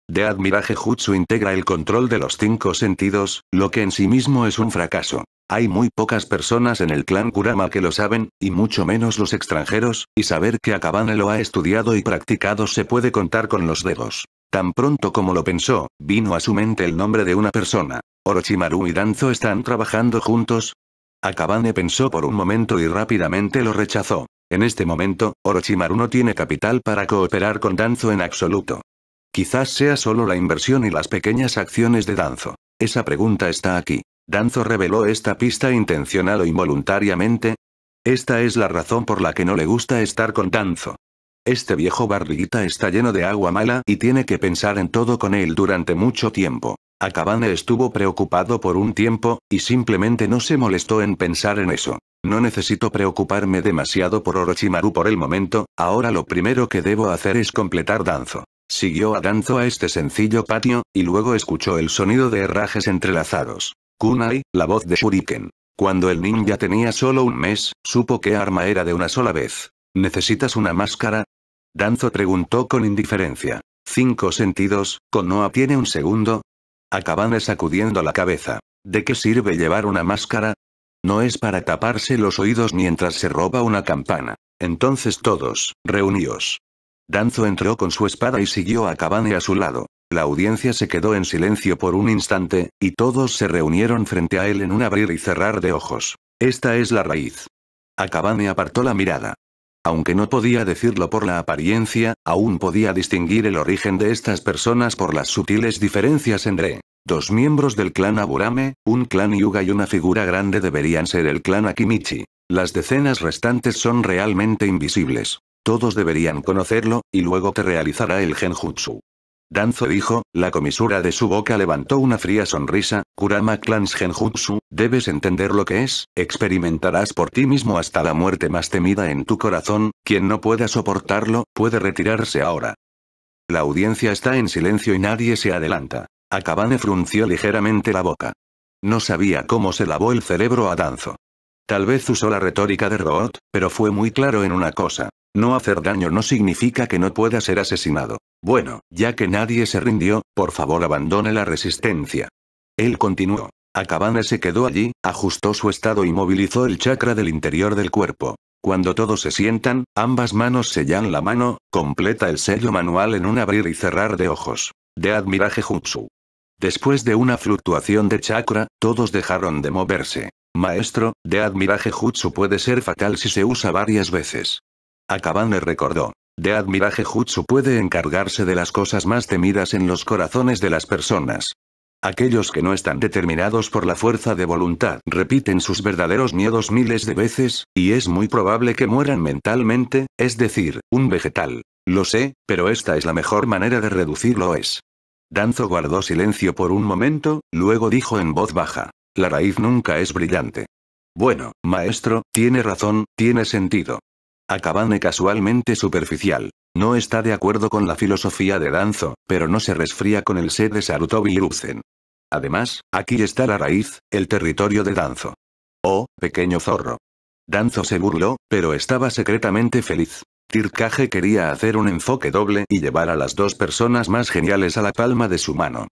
De Admiraje Jutsu integra el control de los cinco sentidos, lo que en sí mismo es un fracaso. Hay muy pocas personas en el clan Kurama que lo saben, y mucho menos los extranjeros, y saber que Akabane lo ha estudiado y practicado se puede contar con los dedos. Tan pronto como lo pensó, vino a su mente el nombre de una persona. Orochimaru y Danzo están trabajando juntos, Akabane pensó por un momento y rápidamente lo rechazó. En este momento, Orochimaru no tiene capital para cooperar con Danzo en absoluto. Quizás sea solo la inversión y las pequeñas acciones de Danzo. Esa pregunta está aquí. ¿Danzo reveló esta pista intencional o involuntariamente? Esta es la razón por la que no le gusta estar con Danzo. Este viejo barriguita está lleno de agua mala y tiene que pensar en todo con él durante mucho tiempo. Akabane estuvo preocupado por un tiempo, y simplemente no se molestó en pensar en eso. No necesito preocuparme demasiado por Orochimaru por el momento, ahora lo primero que debo hacer es completar Danzo. Siguió a Danzo a este sencillo patio, y luego escuchó el sonido de herrajes entrelazados. Kunai, la voz de Shuriken. Cuando el ninja tenía solo un mes, supo qué arma era de una sola vez. ¿Necesitas una máscara? Danzo preguntó con indiferencia. Cinco sentidos, Konoha tiene un segundo, Akabane sacudiendo la cabeza. ¿De qué sirve llevar una máscara? No es para taparse los oídos mientras se roba una campana. Entonces todos, reuníos. Danzo entró con su espada y siguió a Cabane a su lado. La audiencia se quedó en silencio por un instante, y todos se reunieron frente a él en un abrir y cerrar de ojos. Esta es la raíz. Akabane apartó la mirada. Aunque no podía decirlo por la apariencia, aún podía distinguir el origen de estas personas por las sutiles diferencias entre dos miembros del clan Aburame, un clan Yuga y una figura grande deberían ser el clan Akimichi. Las decenas restantes son realmente invisibles. Todos deberían conocerlo, y luego te realizará el genjutsu. Danzo dijo, la comisura de su boca levantó una fría sonrisa, Kurama Clans Genjutsu, debes entender lo que es, experimentarás por ti mismo hasta la muerte más temida en tu corazón, quien no pueda soportarlo, puede retirarse ahora. La audiencia está en silencio y nadie se adelanta. Akabane frunció ligeramente la boca. No sabía cómo se lavó el cerebro a Danzo. Tal vez usó la retórica de Root, pero fue muy claro en una cosa. No hacer daño no significa que no pueda ser asesinado. Bueno, ya que nadie se rindió, por favor abandone la resistencia. Él continuó. Akabane se quedó allí, ajustó su estado y movilizó el chakra del interior del cuerpo. Cuando todos se sientan, ambas manos sellan la mano, completa el sello manual en un abrir y cerrar de ojos. De admiraje Jutsu. Después de una fluctuación de chakra, todos dejaron de moverse. Maestro, de admiraje Jutsu puede ser fatal si se usa varias veces. Akabane recordó. De admiraje Jutsu puede encargarse de las cosas más temidas en los corazones de las personas. Aquellos que no están determinados por la fuerza de voluntad repiten sus verdaderos miedos miles de veces, y es muy probable que mueran mentalmente, es decir, un vegetal. Lo sé, pero esta es la mejor manera de reducirlo es. Danzo guardó silencio por un momento, luego dijo en voz baja. La raíz nunca es brillante. Bueno, maestro, tiene razón, tiene sentido. Akabane casualmente superficial. No está de acuerdo con la filosofía de Danzo, pero no se resfría con el sed de Sarutobi lucen. Además, aquí está la raíz, el territorio de Danzo. Oh, pequeño zorro. Danzo se burló, pero estaba secretamente feliz. Tirkage quería hacer un enfoque doble y llevar a las dos personas más geniales a la palma de su mano.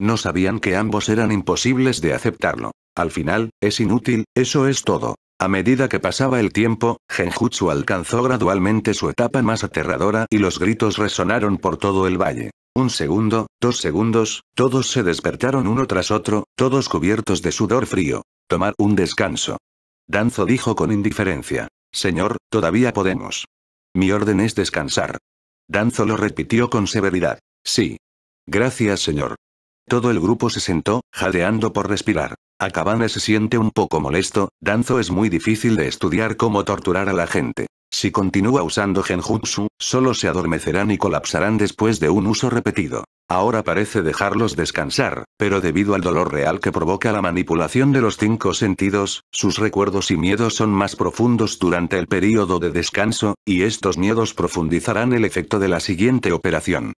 No sabían que ambos eran imposibles de aceptarlo. Al final, es inútil, eso es todo. A medida que pasaba el tiempo, Genjutsu alcanzó gradualmente su etapa más aterradora y los gritos resonaron por todo el valle. Un segundo, dos segundos, todos se despertaron uno tras otro, todos cubiertos de sudor frío. Tomar un descanso. Danzo dijo con indiferencia. Señor, todavía podemos. Mi orden es descansar. Danzo lo repitió con severidad. Sí. Gracias, señor. Todo el grupo se sentó, jadeando por respirar. Akabane se siente un poco molesto, Danzo es muy difícil de estudiar cómo torturar a la gente. Si continúa usando genjutsu, solo se adormecerán y colapsarán después de un uso repetido. Ahora parece dejarlos descansar, pero debido al dolor real que provoca la manipulación de los cinco sentidos, sus recuerdos y miedos son más profundos durante el período de descanso, y estos miedos profundizarán el efecto de la siguiente operación.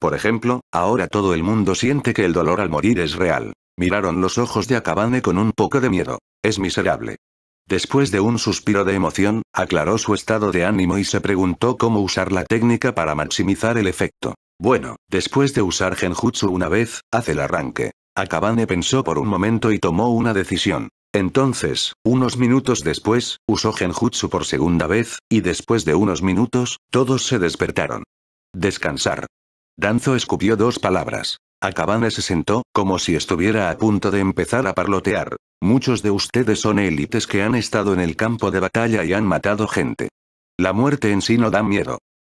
Por ejemplo, ahora todo el mundo siente que el dolor al morir es real miraron los ojos de Akabane con un poco de miedo. Es miserable. Después de un suspiro de emoción, aclaró su estado de ánimo y se preguntó cómo usar la técnica para maximizar el efecto. Bueno, después de usar Genjutsu una vez, hace el arranque. Akabane pensó por un momento y tomó una decisión. Entonces, unos minutos después, usó Genjutsu por segunda vez, y después de unos minutos, todos se despertaron. Descansar. Danzo escupió dos palabras. Akabane se sentó, como si estuviera a punto de empezar a parlotear. Muchos de ustedes son élites que han estado en el campo de batalla y han matado gente. La muerte en sí no da miedo.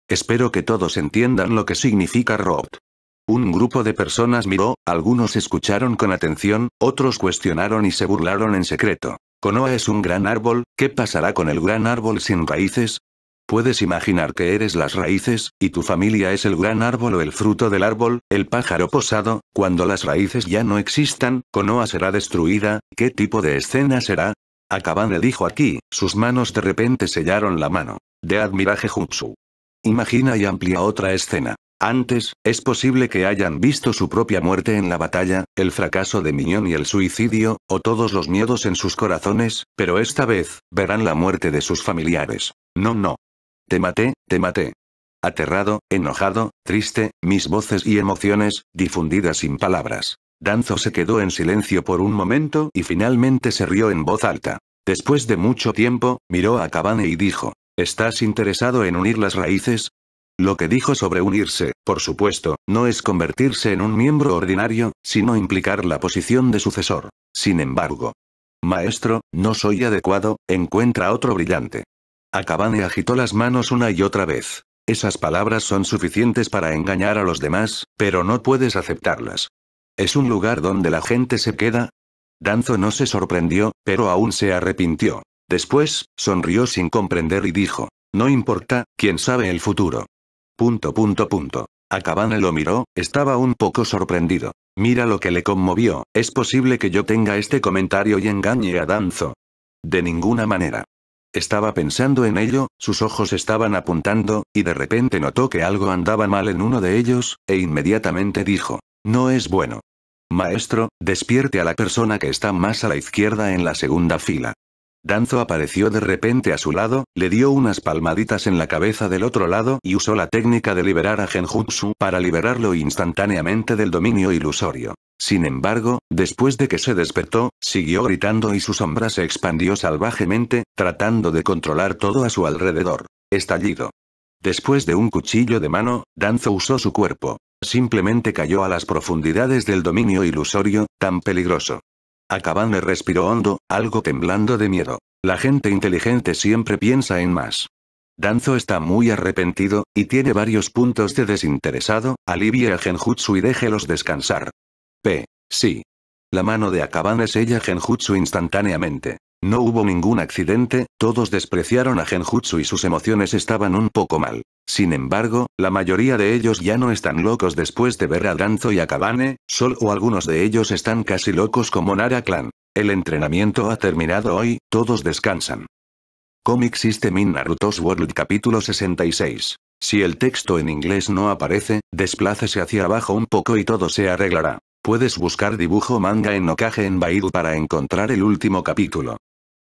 Espero que todos entiendan lo que significa Robot. Un grupo de personas miró, algunos escucharon con atención, otros cuestionaron y se burlaron en secreto. ¿Konoa es un gran árbol, ¿qué pasará con el gran árbol sin raíces? Puedes imaginar que eres las raíces, y tu familia es el gran árbol o el fruto del árbol, el pájaro posado, cuando las raíces ya no existan, Konoha será destruida, ¿qué tipo de escena será? Akabane dijo aquí, sus manos de repente sellaron la mano. De Admiraje Jutsu. Imagina y amplía otra escena. Antes, es posible que hayan visto su propia muerte en la batalla, el fracaso de Miñón y el suicidio, o todos los miedos en sus corazones, pero esta vez, verán la muerte de sus familiares. No, no. Te maté, te maté. Aterrado, enojado, triste, mis voces y emociones, difundidas sin palabras. Danzo se quedó en silencio por un momento y finalmente se rió en voz alta. Después de mucho tiempo, miró a Cabane y dijo, ¿Estás interesado en unir las raíces? Lo que dijo sobre unirse, por supuesto, no es convertirse en un miembro ordinario, sino implicar la posición de sucesor. Sin embargo, maestro, no soy adecuado, encuentra otro brillante. Akabane agitó las manos una y otra vez. Esas palabras son suficientes para engañar a los demás, pero no puedes aceptarlas. ¿Es un lugar donde la gente se queda? Danzo no se sorprendió, pero aún se arrepintió. Después, sonrió sin comprender y dijo, no importa, quién sabe el futuro. Punto punto punto. Akabane lo miró, estaba un poco sorprendido. Mira lo que le conmovió, es posible que yo tenga este comentario y engañe a Danzo. De ninguna manera. Estaba pensando en ello, sus ojos estaban apuntando, y de repente notó que algo andaba mal en uno de ellos, e inmediatamente dijo, no es bueno. Maestro, despierte a la persona que está más a la izquierda en la segunda fila. Danzo apareció de repente a su lado, le dio unas palmaditas en la cabeza del otro lado y usó la técnica de liberar a Genjutsu para liberarlo instantáneamente del dominio ilusorio. Sin embargo, después de que se despertó, siguió gritando y su sombra se expandió salvajemente, tratando de controlar todo a su alrededor. Estallido. Después de un cuchillo de mano, Danzo usó su cuerpo. Simplemente cayó a las profundidades del dominio ilusorio, tan peligroso. Akabane respiró hondo, algo temblando de miedo. La gente inteligente siempre piensa en más. Danzo está muy arrepentido, y tiene varios puntos de desinteresado, Alivia a Genjutsu y déjelos descansar. P. Sí. La mano de Akabane ella Genjutsu instantáneamente. No hubo ningún accidente, todos despreciaron a Genjutsu y sus emociones estaban un poco mal. Sin embargo, la mayoría de ellos ya no están locos después de ver a Danzo y a Sol solo algunos de ellos están casi locos como Nara Clan. El entrenamiento ha terminado hoy, todos descansan. Comic System in Naruto's World capítulo 66. Si el texto en inglés no aparece, desplácese hacia abajo un poco y todo se arreglará. Puedes buscar dibujo manga en Okage en Baidu para encontrar el último capítulo.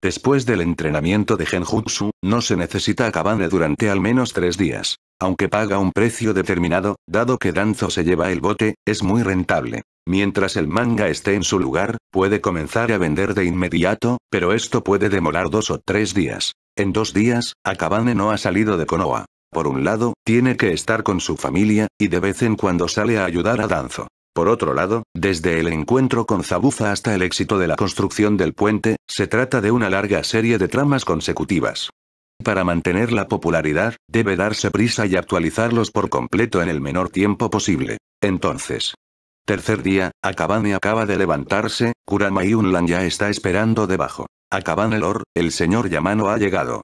Después del entrenamiento de Genjutsu, no se necesita Akabane durante al menos tres días. Aunque paga un precio determinado, dado que Danzo se lleva el bote, es muy rentable. Mientras el manga esté en su lugar, puede comenzar a vender de inmediato, pero esto puede demorar dos o tres días. En dos días, Akabane no ha salido de Konoha. Por un lado, tiene que estar con su familia, y de vez en cuando sale a ayudar a Danzo. Por otro lado, desde el encuentro con Zabuza hasta el éxito de la construcción del puente, se trata de una larga serie de tramas consecutivas. Para mantener la popularidad, debe darse prisa y actualizarlos por completo en el menor tiempo posible. Entonces. Tercer día, Akabane acaba de levantarse, Kurama y Unlan ya está esperando debajo. Akabane Lord, el señor Yamano ha llegado.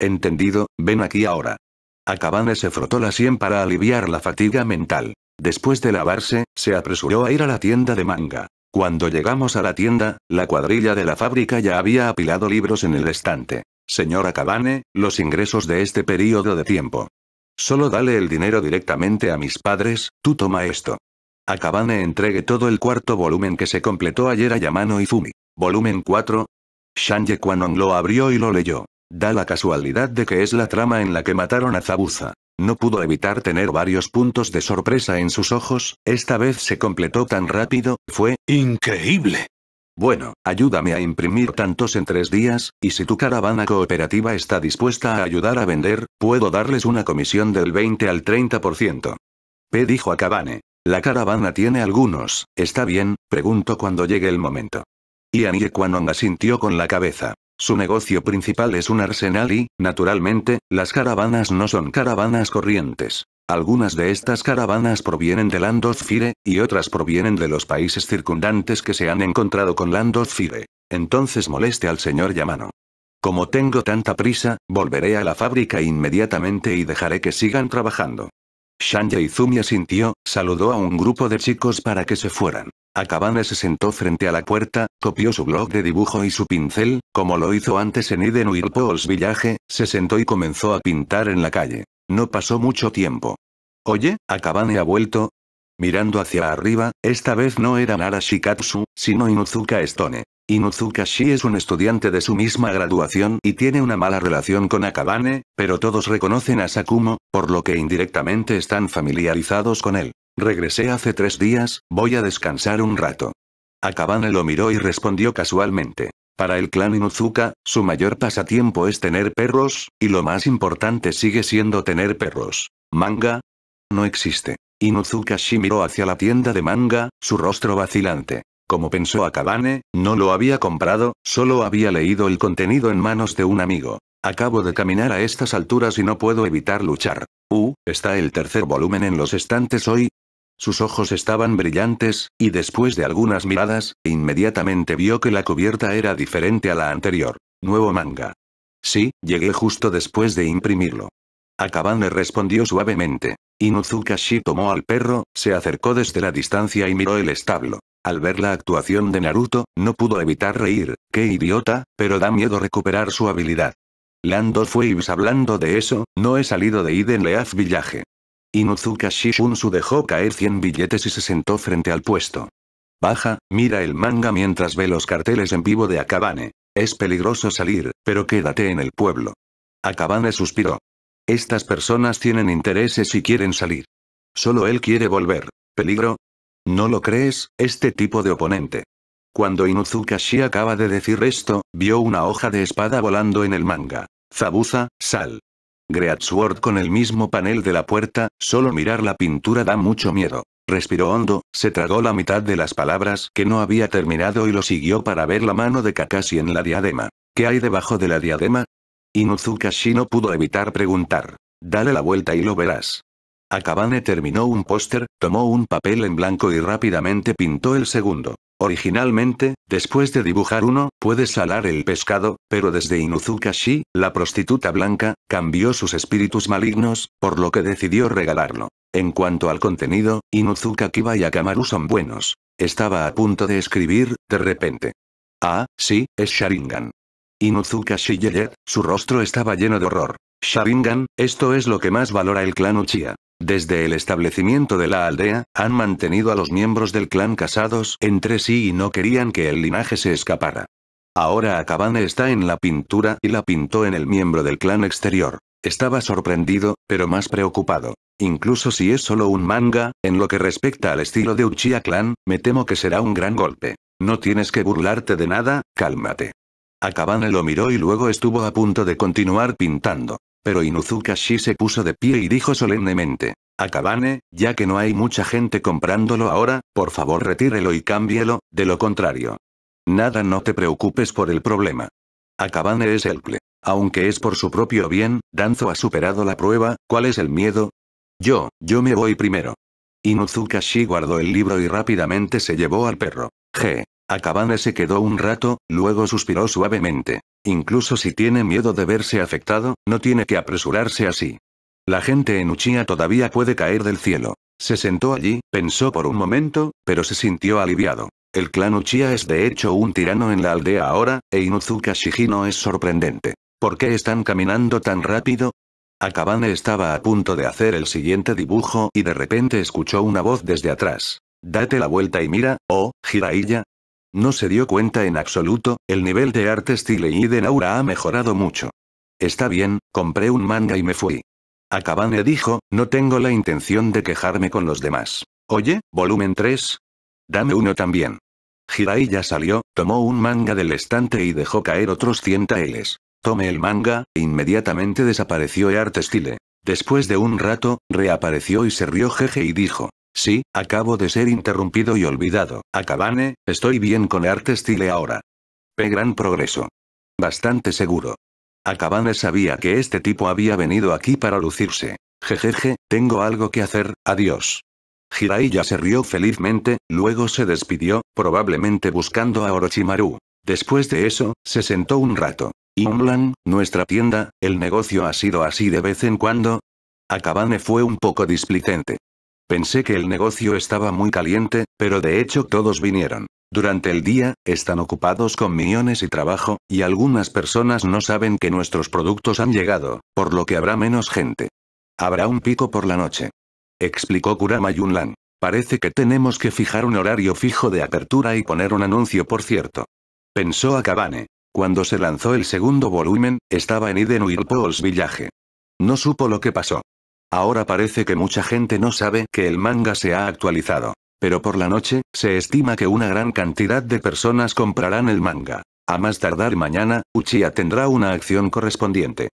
Entendido, ven aquí ahora. Akabane se frotó la sien para aliviar la fatiga mental. Después de lavarse, se apresuró a ir a la tienda de manga. Cuando llegamos a la tienda, la cuadrilla de la fábrica ya había apilado libros en el estante. Señora Cabane, los ingresos de este periodo de tiempo. Solo dale el dinero directamente a mis padres, tú toma esto. Akabane entregue todo el cuarto volumen que se completó ayer a Yamano y Fumi. Volumen 4. Shanje Quanon lo abrió y lo leyó. Da la casualidad de que es la trama en la que mataron a Zabuza. No pudo evitar tener varios puntos de sorpresa en sus ojos, esta vez se completó tan rápido, fue increíble. Bueno, ayúdame a imprimir tantos en tres días, y si tu caravana cooperativa está dispuesta a ayudar a vender, puedo darles una comisión del 20 al 30%. P dijo a Cabane. La caravana tiene algunos, ¿está bien? pregunto cuando llegue el momento. Y Anie asintió con la cabeza. Su negocio principal es un arsenal y, naturalmente, las caravanas no son caravanas corrientes. Algunas de estas caravanas provienen de Landozfire, y otras provienen de los países circundantes que se han encontrado con Landozfire. Entonces moleste al señor Yamano. Como tengo tanta prisa, volveré a la fábrica inmediatamente y dejaré que sigan trabajando y Izumi asintió, saludó a un grupo de chicos para que se fueran. Akabane se sentó frente a la puerta, copió su blog de dibujo y su pincel, como lo hizo antes en Eden Village, se sentó y comenzó a pintar en la calle. No pasó mucho tiempo. Oye, Akabane ha vuelto. Mirando hacia arriba, esta vez no era Nara Shikatsu, sino Inuzuka Stone. Inuzuka Shi es un estudiante de su misma graduación y tiene una mala relación con Akabane, pero todos reconocen a Sakumo, por lo que indirectamente están familiarizados con él. Regresé hace tres días, voy a descansar un rato. Akabane lo miró y respondió casualmente. Para el clan Inuzuka, su mayor pasatiempo es tener perros, y lo más importante sigue siendo tener perros. ¿Manga? No existe. Inuzuka Shi miró hacia la tienda de manga, su rostro vacilante. Como pensó Akabane, no lo había comprado, solo había leído el contenido en manos de un amigo. Acabo de caminar a estas alturas y no puedo evitar luchar. Uh, ¿está el tercer volumen en los estantes hoy? Sus ojos estaban brillantes, y después de algunas miradas, inmediatamente vio que la cubierta era diferente a la anterior. Nuevo manga. Sí, llegué justo después de imprimirlo. Akabane respondió suavemente. Inuzukashi tomó al perro, se acercó desde la distancia y miró el establo. Al ver la actuación de Naruto, no pudo evitar reír, qué idiota, pero da miedo recuperar su habilidad. Lando y hablando de eso, no he salido de Iden Leaf Villaje. Inuzuka Shishunsu dejó caer 100 billetes y se sentó frente al puesto. Baja, mira el manga mientras ve los carteles en vivo de Akabane. Es peligroso salir, pero quédate en el pueblo. Akabane suspiró. Estas personas tienen intereses y quieren salir. Solo él quiere volver. ¿Peligro? ¿No lo crees, este tipo de oponente? Cuando Inuzukashi acaba de decir esto, vio una hoja de espada volando en el manga. Zabuza, sal. Greatsword con el mismo panel de la puerta, solo mirar la pintura da mucho miedo. Respiró hondo, se tragó la mitad de las palabras que no había terminado y lo siguió para ver la mano de Kakashi en la diadema. ¿Qué hay debajo de la diadema? Inuzuka no pudo evitar preguntar. Dale la vuelta y lo verás. Akabane terminó un póster, tomó un papel en blanco y rápidamente pintó el segundo. Originalmente, después de dibujar uno, puede salar el pescado, pero desde Inuzuka Shi, la prostituta blanca, cambió sus espíritus malignos, por lo que decidió regalarlo. En cuanto al contenido, Inuzuka Kiba y Akamaru son buenos. Estaba a punto de escribir, de repente. Ah, sí, es Sharingan. Inuzuka su rostro estaba lleno de horror. Sharingan, esto es lo que más valora el clan Uchiha. Desde el establecimiento de la aldea, han mantenido a los miembros del clan casados entre sí y no querían que el linaje se escapara. Ahora Akabane está en la pintura y la pintó en el miembro del clan exterior. Estaba sorprendido, pero más preocupado. Incluso si es solo un manga, en lo que respecta al estilo de Uchiha Clan, me temo que será un gran golpe. No tienes que burlarte de nada, cálmate. Akabane lo miró y luego estuvo a punto de continuar pintando. Pero Inuzuka Shi se puso de pie y dijo solemnemente. Akabane, ya que no hay mucha gente comprándolo ahora, por favor retírelo y cámbielo, de lo contrario. Nada no te preocupes por el problema. Akabane es el cle. Aunque es por su propio bien, Danzo ha superado la prueba, ¿cuál es el miedo? Yo, yo me voy primero. Inuzuka Shi guardó el libro y rápidamente se llevó al perro. G. Akabane se quedó un rato, luego suspiró suavemente. Incluso si tiene miedo de verse afectado, no tiene que apresurarse así. La gente en Uchiha todavía puede caer del cielo. Se sentó allí, pensó por un momento, pero se sintió aliviado. El clan Uchiha es de hecho un tirano en la aldea ahora, e Inuzuka Shihino es sorprendente. ¿Por qué están caminando tan rápido? Akabane estaba a punto de hacer el siguiente dibujo y de repente escuchó una voz desde atrás. Date la vuelta y mira, oh, Jiraiya, no se dio cuenta en absoluto, el nivel de arte style y de Naura ha mejorado mucho. Está bien, compré un manga y me fui. Akabane dijo, no tengo la intención de quejarme con los demás. Oye, volumen 3. Dame uno también. Hirai ya salió, tomó un manga del estante y dejó caer otros 100 taeles. Tome el manga, e inmediatamente desapareció arte Style. Después de un rato, reapareció y se rió jeje y dijo, Sí, acabo de ser interrumpido y olvidado. Akabane, estoy bien con arte style ahora. P. Gran progreso. Bastante seguro. Akabane sabía que este tipo había venido aquí para lucirse. Jejeje, tengo algo que hacer, adiós. Jiraiya se rió felizmente, luego se despidió, probablemente buscando a Orochimaru. Después de eso, se sentó un rato. Imlan, nuestra tienda, el negocio ha sido así de vez en cuando. Akabane fue un poco displicente. Pensé que el negocio estaba muy caliente, pero de hecho todos vinieron. Durante el día, están ocupados con millones y trabajo, y algunas personas no saben que nuestros productos han llegado, por lo que habrá menos gente. Habrá un pico por la noche. Explicó Kurama Yunlan. Parece que tenemos que fijar un horario fijo de apertura y poner un anuncio por cierto. Pensó Akabane. Cuando se lanzó el segundo volumen, estaba en Iden Village. No supo lo que pasó. Ahora parece que mucha gente no sabe que el manga se ha actualizado. Pero por la noche, se estima que una gran cantidad de personas comprarán el manga. A más tardar mañana, Uchiha tendrá una acción correspondiente.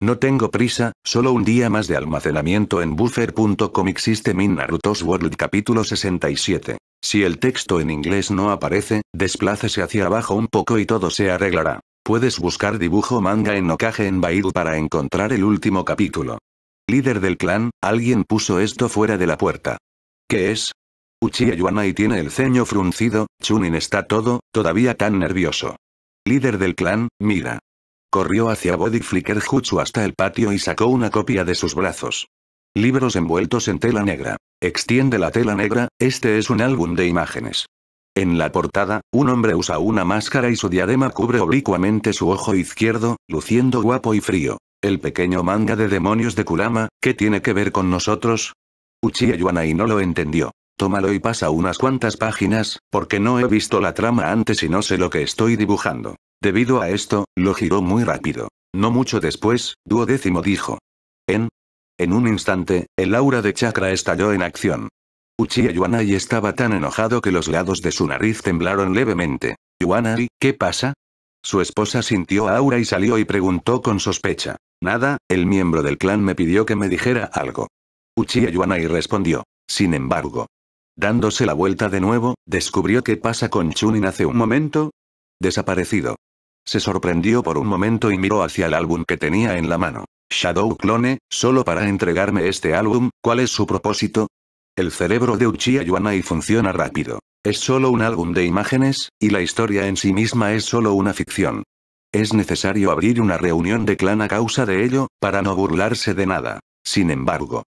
no tengo prisa, solo un día más de almacenamiento en buffer.com existe Min Naruto's World capítulo 67. Si el texto en inglés no aparece, desplácese hacia abajo un poco y todo se arreglará. Puedes buscar dibujo manga en Okage en Baidu para encontrar el último capítulo. Líder del clan, alguien puso esto fuera de la puerta. ¿Qué es? Uchiha y tiene el ceño fruncido, Chunin está todo, todavía tan nervioso. Líder del clan, mira. Corrió hacia Body Flicker Jutsu hasta el patio y sacó una copia de sus brazos. Libros envueltos en tela negra. Extiende la tela negra, este es un álbum de imágenes. En la portada, un hombre usa una máscara y su diadema cubre oblicuamente su ojo izquierdo, luciendo guapo y frío. El pequeño manga de demonios de Kurama, ¿qué tiene que ver con nosotros? Uchiha Yuanai no lo entendió. Tómalo y pasa unas cuantas páginas, porque no he visto la trama antes y no sé lo que estoy dibujando. Debido a esto, lo giró muy rápido. No mucho después, Duodécimo dijo. En... En un instante, el aura de chakra estalló en acción. Uchiha Yuanai estaba tan enojado que los lados de su nariz temblaron levemente. Yuanai, ¿qué pasa? Su esposa sintió aura y salió y preguntó con sospecha. Nada, el miembro del clan me pidió que me dijera algo. Uchiha y respondió. Sin embargo. Dándose la vuelta de nuevo, descubrió qué pasa con Chunin hace un momento. Desaparecido. Se sorprendió por un momento y miró hacia el álbum que tenía en la mano. Shadow Clone, solo para entregarme este álbum, ¿cuál es su propósito? El cerebro de Uchiha y funciona rápido. Es solo un álbum de imágenes, y la historia en sí misma es solo una ficción. Es necesario abrir una reunión de clan a causa de ello, para no burlarse de nada. Sin embargo,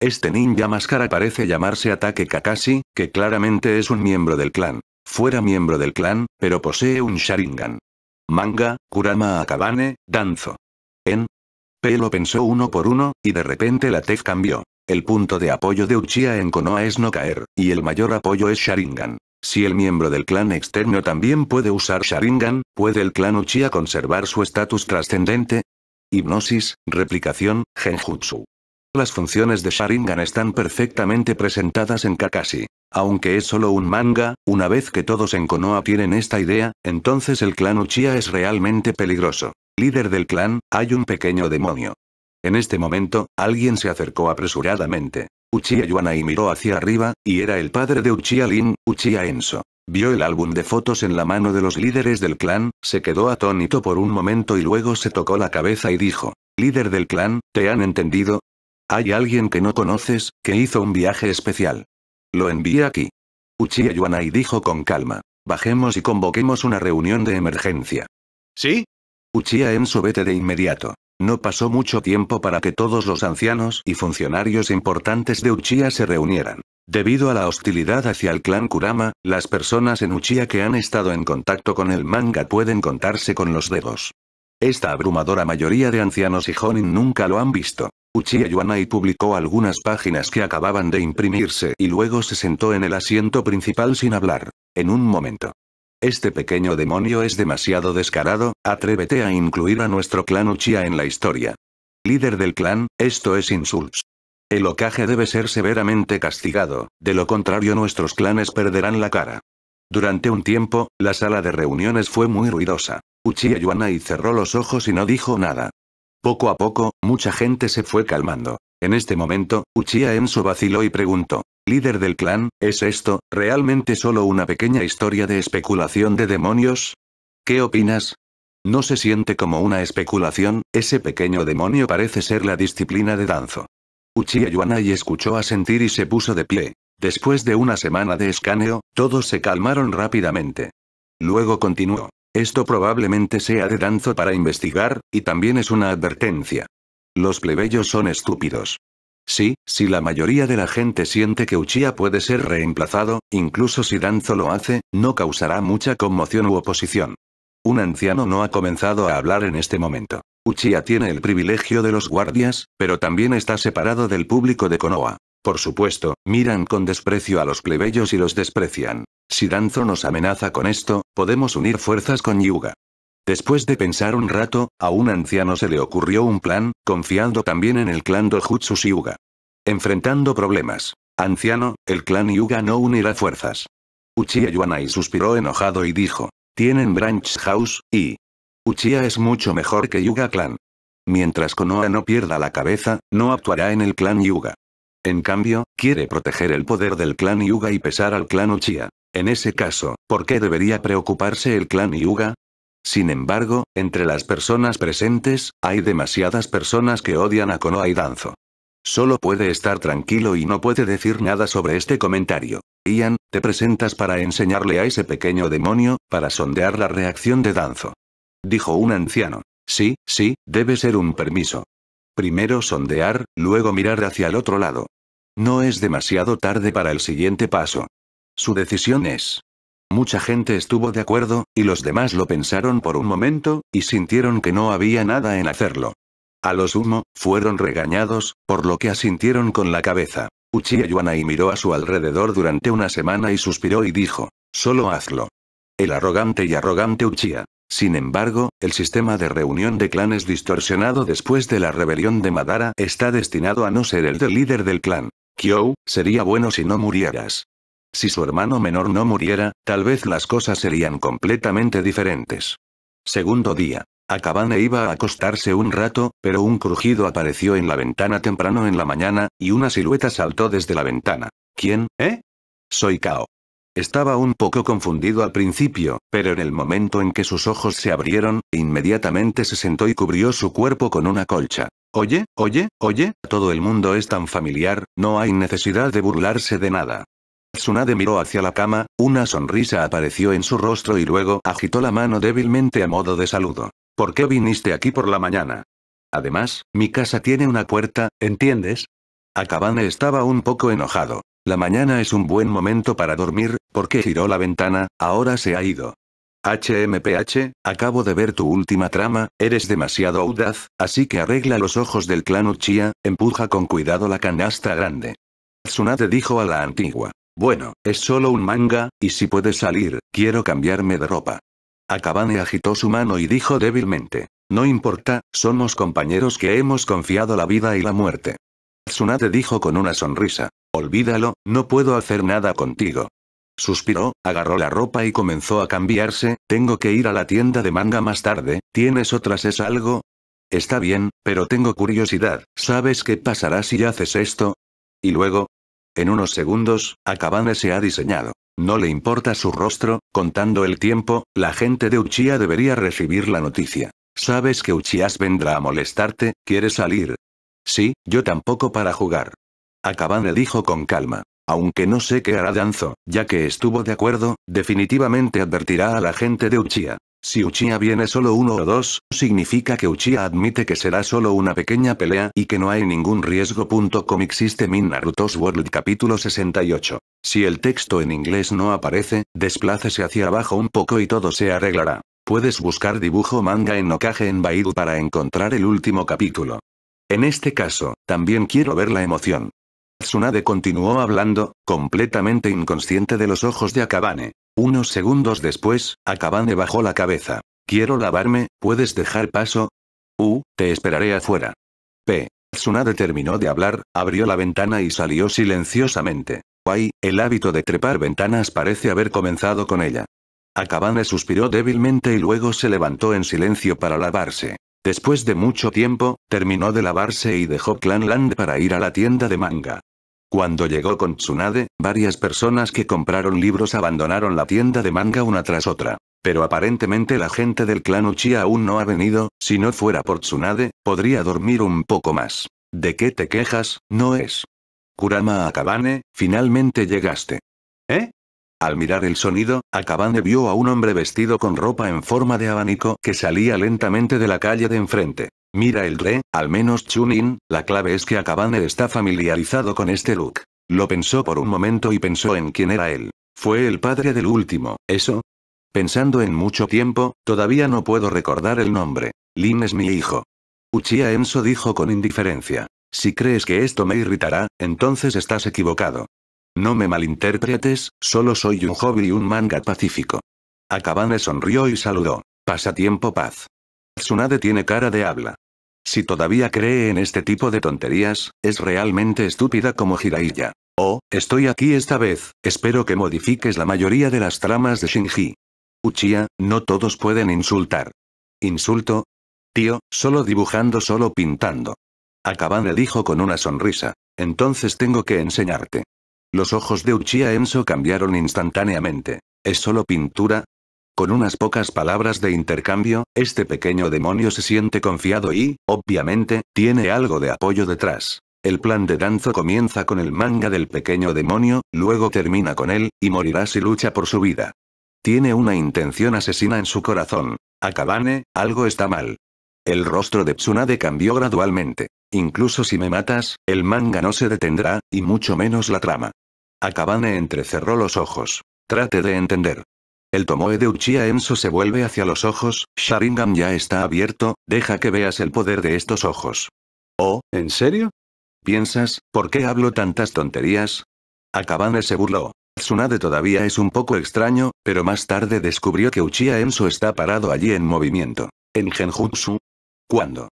este ninja máscara parece llamarse Ataque Kakashi, que claramente es un miembro del clan. Fuera miembro del clan, pero posee un Sharingan. Manga, Kurama Akabane, Danzo. En. pelo pensó uno por uno, y de repente la TEF cambió. El punto de apoyo de Uchiha en Konoha es no caer, y el mayor apoyo es Sharingan. Si el miembro del clan externo también puede usar Sharingan, ¿puede el clan Uchiha conservar su estatus trascendente? Hipnosis, replicación, genjutsu. Las funciones de Sharingan están perfectamente presentadas en Kakashi. Aunque es solo un manga, una vez que todos en Konoha tienen esta idea, entonces el clan Uchiha es realmente peligroso. Líder del clan, hay un pequeño demonio. En este momento, alguien se acercó apresuradamente. Uchiha y miró hacia arriba, y era el padre de Uchiha Lin, Uchiha Enso. Vio el álbum de fotos en la mano de los líderes del clan, se quedó atónito por un momento y luego se tocó la cabeza y dijo, líder del clan, ¿te han entendido? Hay alguien que no conoces, que hizo un viaje especial. Lo envié aquí. Uchiha y dijo con calma. Bajemos y convoquemos una reunión de emergencia. ¿Sí? Uchiha Enso vete de inmediato. No pasó mucho tiempo para que todos los ancianos y funcionarios importantes de Uchiha se reunieran. Debido a la hostilidad hacia el clan Kurama, las personas en Uchiha que han estado en contacto con el manga pueden contarse con los dedos. Esta abrumadora mayoría de ancianos y Honin nunca lo han visto. Uchiha y publicó algunas páginas que acababan de imprimirse y luego se sentó en el asiento principal sin hablar. En un momento. Este pequeño demonio es demasiado descarado, atrévete a incluir a nuestro clan Uchia en la historia. Líder del clan, esto es insults. El ocaje debe ser severamente castigado, de lo contrario nuestros clanes perderán la cara. Durante un tiempo, la sala de reuniones fue muy ruidosa. Uchiha y cerró los ojos y no dijo nada. Poco a poco, mucha gente se fue calmando. En este momento, Uchiha Enso vaciló y preguntó. Líder del clan, ¿es esto, realmente solo una pequeña historia de especulación de demonios? ¿Qué opinas? No se siente como una especulación, ese pequeño demonio parece ser la disciplina de Danzo. Uchiha y escuchó a sentir y se puso de pie. Después de una semana de escaneo, todos se calmaron rápidamente. Luego continuó. Esto probablemente sea de Danzo para investigar, y también es una advertencia. Los plebeyos son estúpidos. Sí, si la mayoría de la gente siente que Uchiha puede ser reemplazado, incluso si Danzo lo hace, no causará mucha conmoción u oposición. Un anciano no ha comenzado a hablar en este momento. Uchiha tiene el privilegio de los guardias, pero también está separado del público de Konoha. Por supuesto, miran con desprecio a los plebeyos y los desprecian. Si Danzo nos amenaza con esto, podemos unir fuerzas con Yuga. Después de pensar un rato, a un anciano se le ocurrió un plan, confiando también en el clan Dojutsu yuga Enfrentando problemas. Anciano, el clan Yuga no unirá fuerzas. Uchiha y suspiró enojado y dijo. Tienen Branch House, y... Uchiha es mucho mejor que Yuga Clan. Mientras Konoha no pierda la cabeza, no actuará en el clan Yuga. En cambio, quiere proteger el poder del clan Yuga y pesar al clan Uchiha. En ese caso, ¿por qué debería preocuparse el clan Yuga? Sin embargo, entre las personas presentes, hay demasiadas personas que odian a Konoha y Danzo. Solo puede estar tranquilo y no puede decir nada sobre este comentario. Ian, te presentas para enseñarle a ese pequeño demonio, para sondear la reacción de Danzo. Dijo un anciano. Sí, sí, debe ser un permiso. Primero sondear, luego mirar hacia el otro lado. No es demasiado tarde para el siguiente paso. Su decisión es Mucha gente estuvo de acuerdo, y los demás lo pensaron por un momento, y sintieron que no había nada en hacerlo. A lo sumo, fueron regañados, por lo que asintieron con la cabeza. Uchiha y miró a su alrededor durante una semana y suspiró y dijo, solo hazlo. El arrogante y arrogante Uchiha. Sin embargo, el sistema de reunión de clanes distorsionado después de la rebelión de Madara está destinado a no ser el del líder del clan. Kyou, sería bueno si no murieras. Si su hermano menor no muriera, tal vez las cosas serían completamente diferentes. Segundo día. Akabane iba a acostarse un rato, pero un crujido apareció en la ventana temprano en la mañana, y una silueta saltó desde la ventana. ¿Quién, eh? Soy Kao. Estaba un poco confundido al principio, pero en el momento en que sus ojos se abrieron, inmediatamente se sentó y cubrió su cuerpo con una colcha. Oye, oye, oye, todo el mundo es tan familiar, no hay necesidad de burlarse de nada. Tsunade miró hacia la cama, una sonrisa apareció en su rostro y luego agitó la mano débilmente a modo de saludo. ¿Por qué viniste aquí por la mañana? Además, mi casa tiene una puerta, ¿entiendes? Akabane estaba un poco enojado. La mañana es un buen momento para dormir, porque giró la ventana, ahora se ha ido. HMPH, acabo de ver tu última trama, eres demasiado audaz, así que arregla los ojos del clan Uchiha, empuja con cuidado la canasta grande. Tsunade dijo a la antigua. Bueno, es solo un manga, y si puedes salir, quiero cambiarme de ropa. Akabane agitó su mano y dijo débilmente. No importa, somos compañeros que hemos confiado la vida y la muerte. Tsunade dijo con una sonrisa. Olvídalo, no puedo hacer nada contigo. Suspiró, agarró la ropa y comenzó a cambiarse, tengo que ir a la tienda de manga más tarde, ¿tienes otras es algo? Está bien, pero tengo curiosidad, ¿sabes qué pasará si haces esto? Y luego, en unos segundos, Akabane se ha diseñado. No le importa su rostro, contando el tiempo, la gente de Uchiha debería recibir la noticia. Sabes que Uchihas vendrá a molestarte, ¿quieres salir? Sí, yo tampoco para jugar. Akabane dijo con calma. Aunque no sé qué hará Danzo, ya que estuvo de acuerdo, definitivamente advertirá a la gente de Uchiha. Si Uchiha viene solo uno o dos, significa que Uchiha admite que será solo una pequeña pelea y que no hay ningún riesgo. Comic System Naruto's World capítulo 68. Si el texto en inglés no aparece, desplácese hacia abajo un poco y todo se arreglará. Puedes buscar dibujo manga en Okage en Baidu para encontrar el último capítulo. En este caso, también quiero ver la emoción. Tsunade continuó hablando, completamente inconsciente de los ojos de Akabane. Unos segundos después, Akabane bajó la cabeza. Quiero lavarme, ¿puedes dejar paso? U, te esperaré afuera. P. Tsunade terminó de hablar, abrió la ventana y salió silenciosamente. Guay, el hábito de trepar ventanas parece haber comenzado con ella. Akabane suspiró débilmente y luego se levantó en silencio para lavarse. Después de mucho tiempo, terminó de lavarse y dejó Clan Land para ir a la tienda de manga. Cuando llegó con Tsunade, varias personas que compraron libros abandonaron la tienda de manga una tras otra. Pero aparentemente la gente del clan Uchiha aún no ha venido, si no fuera por Tsunade, podría dormir un poco más. ¿De qué te quejas, no es? Kurama Akabane, finalmente llegaste. ¿Eh? Al mirar el sonido, Akabane vio a un hombre vestido con ropa en forma de abanico que salía lentamente de la calle de enfrente. Mira el re, al menos Chunin, la clave es que Akabane está familiarizado con este look. Lo pensó por un momento y pensó en quién era él. Fue el padre del último, ¿eso? Pensando en mucho tiempo, todavía no puedo recordar el nombre. Lin es mi hijo. Uchiha Enso dijo con indiferencia. Si crees que esto me irritará, entonces estás equivocado. No me malinterpretes, solo soy un hobby y un manga pacífico. Akabane sonrió y saludó. Pasatiempo paz. Tsunade tiene cara de habla. Si todavía cree en este tipo de tonterías, es realmente estúpida como Jiraiya. Oh, estoy aquí esta vez, espero que modifiques la mayoría de las tramas de Shinji. Uchiha, no todos pueden insultar. ¿Insulto? Tío, solo dibujando, solo pintando. Akabane dijo con una sonrisa. Entonces tengo que enseñarte. Los ojos de Uchiha Enso cambiaron instantáneamente. ¿Es solo pintura? Con unas pocas palabras de intercambio, este pequeño demonio se siente confiado y, obviamente, tiene algo de apoyo detrás. El plan de Danzo comienza con el manga del pequeño demonio, luego termina con él, y morirá si lucha por su vida. Tiene una intención asesina en su corazón. Akabane, algo está mal. El rostro de Tsunade cambió gradualmente. Incluso si me matas, el manga no se detendrá, y mucho menos la trama. Akabane entrecerró los ojos. Trate de entender. El Tomoe de Uchiha Enso se vuelve hacia los ojos, Sharingan ya está abierto, deja que veas el poder de estos ojos. Oh, ¿en serio? ¿Piensas, por qué hablo tantas tonterías? Akabane se burló. Tsunade todavía es un poco extraño, pero más tarde descubrió que Uchiha Enso está parado allí en movimiento. ¿En Genjutsu? ¿Cuándo?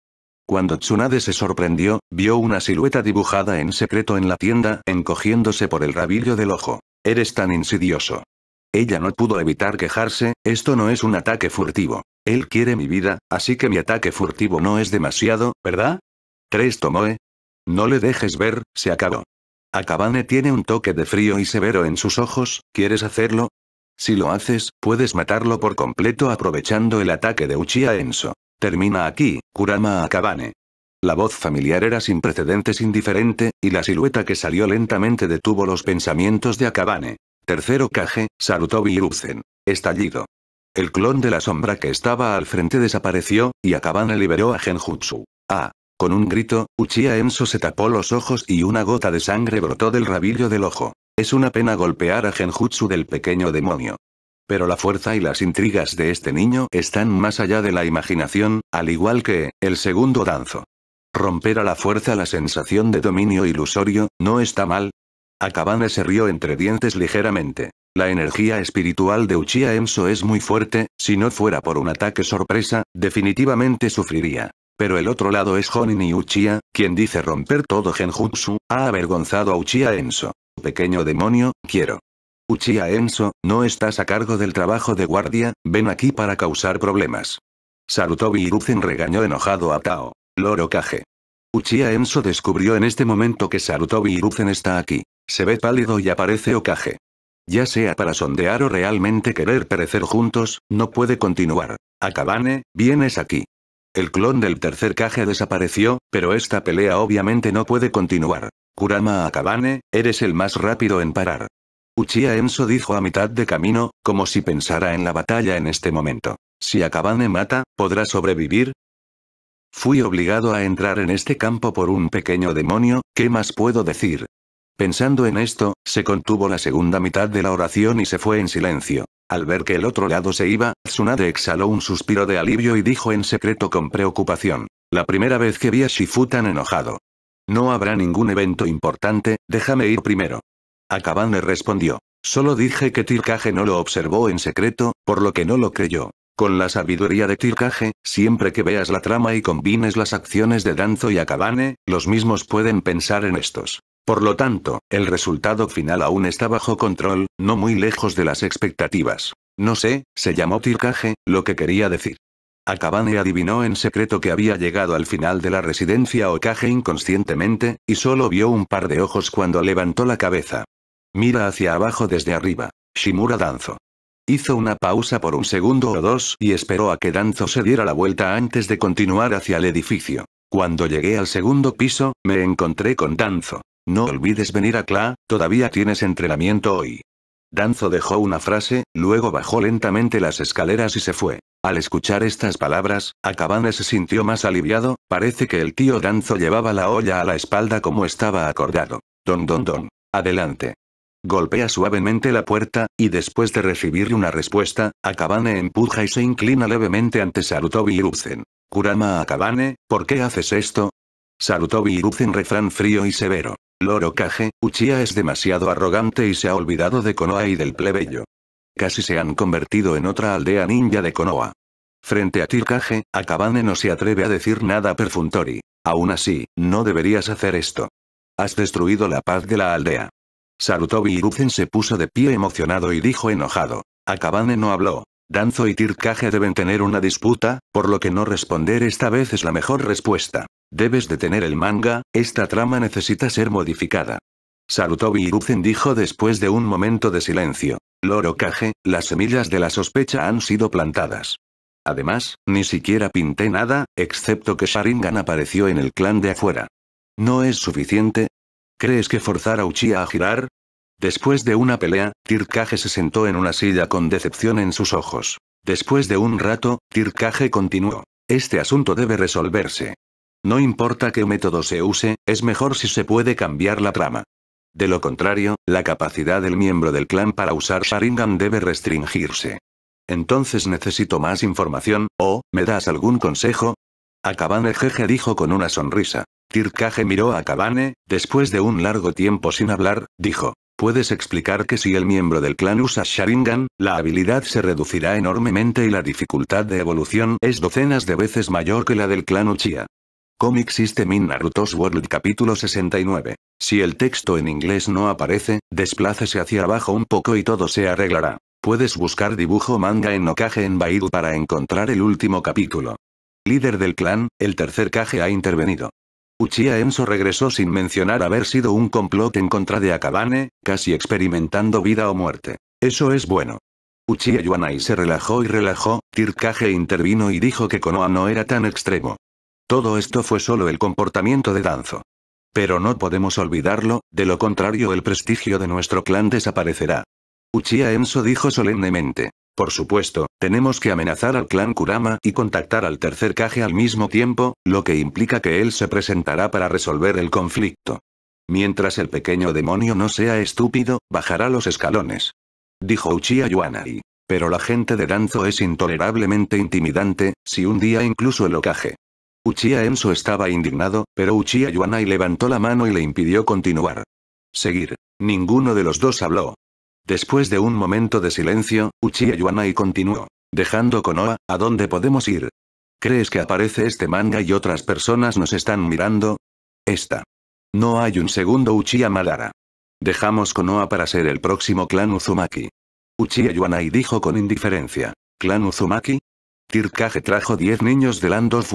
Cuando Tsunade se sorprendió, vio una silueta dibujada en secreto en la tienda, encogiéndose por el rabillo del ojo. Eres tan insidioso. Ella no pudo evitar quejarse, esto no es un ataque furtivo. Él quiere mi vida, así que mi ataque furtivo no es demasiado, ¿verdad? Tres Tomoe. No le dejes ver, se acabó. Akabane tiene un toque de frío y severo en sus ojos, ¿quieres hacerlo? Si lo haces, puedes matarlo por completo aprovechando el ataque de Uchiha Enso. Termina aquí, Kurama Akabane. La voz familiar era sin precedentes indiferente, y la silueta que salió lentamente detuvo los pensamientos de Akabane. Tercero Kage, Sarutobi Viruzen. Estallido. El clon de la sombra que estaba al frente desapareció, y Akabane liberó a Genjutsu. Ah. Con un grito, Uchiha Enso se tapó los ojos y una gota de sangre brotó del rabillo del ojo. Es una pena golpear a Genjutsu del pequeño demonio. Pero la fuerza y las intrigas de este niño están más allá de la imaginación, al igual que, el segundo danzo. Romper a la fuerza la sensación de dominio ilusorio, no está mal, Akabane se rió entre dientes ligeramente. La energía espiritual de Uchiha Enso es muy fuerte, si no fuera por un ataque sorpresa, definitivamente sufriría. Pero el otro lado es Honin y Uchiha, quien dice romper todo genjutsu, ha avergonzado a Uchiha Enso. Pequeño demonio, quiero. Uchiha Enso, no estás a cargo del trabajo de guardia, ven aquí para causar problemas. Sarutobi Hiruzen regañó enojado a Tao. Loro Kage. Uchiha Enso descubrió en este momento que Sarutobi Hiruzen está aquí. Se ve pálido y aparece Okage. Ya sea para sondear o realmente querer perecer juntos, no puede continuar. Akabane, vienes aquí. El clon del tercer Kage desapareció, pero esta pelea obviamente no puede continuar. Kurama Akabane, eres el más rápido en parar. Uchiha Enso dijo a mitad de camino, como si pensara en la batalla en este momento. Si Akabane mata, ¿podrá sobrevivir? Fui obligado a entrar en este campo por un pequeño demonio, ¿qué más puedo decir? Pensando en esto, se contuvo la segunda mitad de la oración y se fue en silencio. Al ver que el otro lado se iba, Tsunade exhaló un suspiro de alivio y dijo en secreto con preocupación. La primera vez que vi a Shifu tan enojado. No habrá ningún evento importante, déjame ir primero. le respondió. Solo dije que Tircaje no lo observó en secreto, por lo que no lo creyó. Con la sabiduría de Tirkage, siempre que veas la trama y combines las acciones de Danzo y Akabane, los mismos pueden pensar en estos. Por lo tanto, el resultado final aún está bajo control, no muy lejos de las expectativas. No sé, se llamó Tirkage, lo que quería decir. Akabane adivinó en secreto que había llegado al final de la residencia Okage inconscientemente, y solo vio un par de ojos cuando levantó la cabeza. Mira hacia abajo desde arriba. Shimura Danzo. Hizo una pausa por un segundo o dos y esperó a que Danzo se diera la vuelta antes de continuar hacia el edificio. Cuando llegué al segundo piso, me encontré con Danzo. No olvides venir a Cla, todavía tienes entrenamiento hoy. Danzo dejó una frase, luego bajó lentamente las escaleras y se fue. Al escuchar estas palabras, Akabane se sintió más aliviado, parece que el tío Danzo llevaba la olla a la espalda como estaba acordado. Don don don. Adelante. Golpea suavemente la puerta, y después de recibir una respuesta, Akabane empuja y se inclina levemente ante Sarutobi Hiruzen. Kurama Akabane, ¿por qué haces esto? Sarutobi Iruzen refrán frío y severo. Loro Kage, Uchiha es demasiado arrogante y se ha olvidado de Konoha y del plebeyo. Casi se han convertido en otra aldea ninja de Konoha. Frente a Tirkage, Akabane no se atreve a decir nada perfuntori. Aún así, no deberías hacer esto. Has destruido la paz de la aldea. Sarutobi Iruzen se puso de pie emocionado y dijo enojado. Akabane no habló. Danzo y Tirkage deben tener una disputa, por lo que no responder esta vez es la mejor respuesta. Debes detener el manga, esta trama necesita ser modificada. Sarutobi Iruzen dijo después de un momento de silencio. Loro Kage, las semillas de la sospecha han sido plantadas. Además, ni siquiera pinté nada, excepto que Sharingan apareció en el clan de afuera. No es suficiente, ¿Crees que forzar a Uchiha a girar? Después de una pelea, Tirkage se sentó en una silla con decepción en sus ojos. Después de un rato, Tirkage continuó. Este asunto debe resolverse. No importa qué método se use, es mejor si se puede cambiar la trama. De lo contrario, la capacidad del miembro del clan para usar Sharingan debe restringirse. Entonces necesito más información, o, ¿me das algún consejo? Akabane Jeje dijo con una sonrisa. Tirkage miró a Kabane, después de un largo tiempo sin hablar, dijo. ¿Puedes explicar que si el miembro del clan usa Sharingan, la habilidad se reducirá enormemente y la dificultad de evolución es docenas de veces mayor que la del clan Uchiha? Comic System in Naruto's World capítulo 69. Si el texto en inglés no aparece, desplácese hacia abajo un poco y todo se arreglará. Puedes buscar dibujo manga en Okage en Baidu para encontrar el último capítulo. Líder del clan, el tercer Kage ha intervenido. Uchiha Enso regresó sin mencionar haber sido un complot en contra de Akabane, casi experimentando vida o muerte. Eso es bueno. Uchiha Yuanai se relajó y relajó, Tirkage intervino y dijo que Konoha no era tan extremo. Todo esto fue solo el comportamiento de Danzo. Pero no podemos olvidarlo, de lo contrario el prestigio de nuestro clan desaparecerá. Uchiha Enso dijo solemnemente. Por supuesto, tenemos que amenazar al clan Kurama y contactar al tercer Kage al mismo tiempo, lo que implica que él se presentará para resolver el conflicto. Mientras el pequeño demonio no sea estúpido, bajará los escalones. Dijo Uchiha Yuanai. Pero la gente de Danzo es intolerablemente intimidante, si un día incluso el Okage. Uchiha Enso estaba indignado, pero Uchiha Yuanai levantó la mano y le impidió continuar. Seguir. Ninguno de los dos habló, Después de un momento de silencio, Uchiha Yuanai continuó. Dejando Konoha, ¿a dónde podemos ir? ¿Crees que aparece este manga y otras personas nos están mirando? Esta. No hay un segundo Uchiha Madara. Dejamos Konoha para ser el próximo clan Uzumaki. Uchiha Yuanai dijo con indiferencia. ¿Clan Uzumaki? Tirkage trajo 10 niños de Land of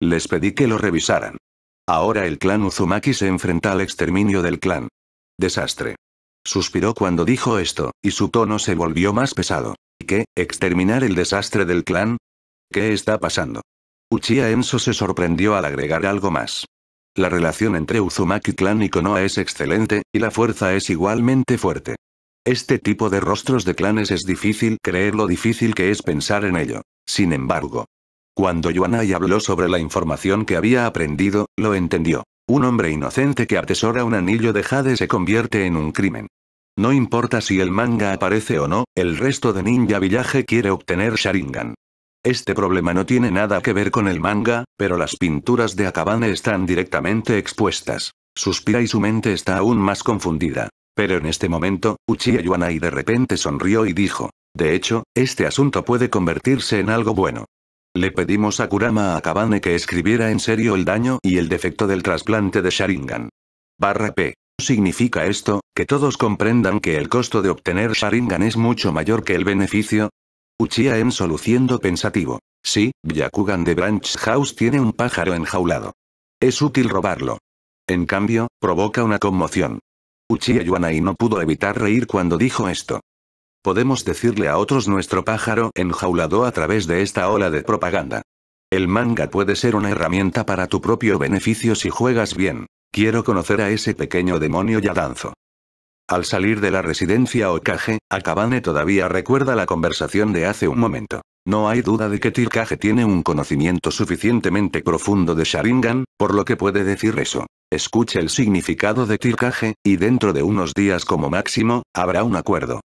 Les pedí que lo revisaran. Ahora el clan Uzumaki se enfrenta al exterminio del clan. Desastre. Suspiró cuando dijo esto, y su tono se volvió más pesado. ¿Qué? ¿Exterminar el desastre del clan? ¿Qué está pasando? Uchiha Enso se sorprendió al agregar algo más. La relación entre Uzumaki Clan y Konoha es excelente, y la fuerza es igualmente fuerte. Este tipo de rostros de clanes es difícil creer lo difícil que es pensar en ello. Sin embargo, cuando Yuanai habló sobre la información que había aprendido, lo entendió. Un hombre inocente que atesora un anillo de jade se convierte en un crimen. No importa si el manga aparece o no, el resto de Ninja Villaje quiere obtener Sharingan. Este problema no tiene nada que ver con el manga, pero las pinturas de Akabane están directamente expuestas. Suspira y su mente está aún más confundida. Pero en este momento, Uchiha y de repente sonrió y dijo. De hecho, este asunto puede convertirse en algo bueno. Le pedimos a Kurama Akabane que escribiera en serio el daño y el defecto del trasplante de Sharingan. Barra P. ¿Significa esto, que todos comprendan que el costo de obtener Sharingan es mucho mayor que el beneficio? Uchiha en soluciendo pensativo. Sí, Byakugan de Branch House tiene un pájaro enjaulado. Es útil robarlo. En cambio, provoca una conmoción. Uchiha y no pudo evitar reír cuando dijo esto. Podemos decirle a otros nuestro pájaro enjaulado a través de esta ola de propaganda. El manga puede ser una herramienta para tu propio beneficio si juegas bien. Quiero conocer a ese pequeño demonio Danzo. Al salir de la residencia Okage, Akabane todavía recuerda la conversación de hace un momento. No hay duda de que Tirkage tiene un conocimiento suficientemente profundo de Sharingan, por lo que puede decir eso. Escuche el significado de Tirkage, y dentro de unos días como máximo, habrá un acuerdo.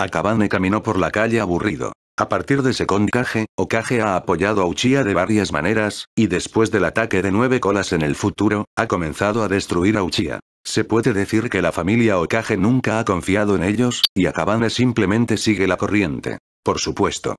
Akabane caminó por la calle aburrido. A partir de Second Kage, Okage ha apoyado a Uchiha de varias maneras, y después del ataque de nueve colas en el futuro, ha comenzado a destruir a Uchiha. Se puede decir que la familia Okage nunca ha confiado en ellos, y Akabane simplemente sigue la corriente. Por supuesto.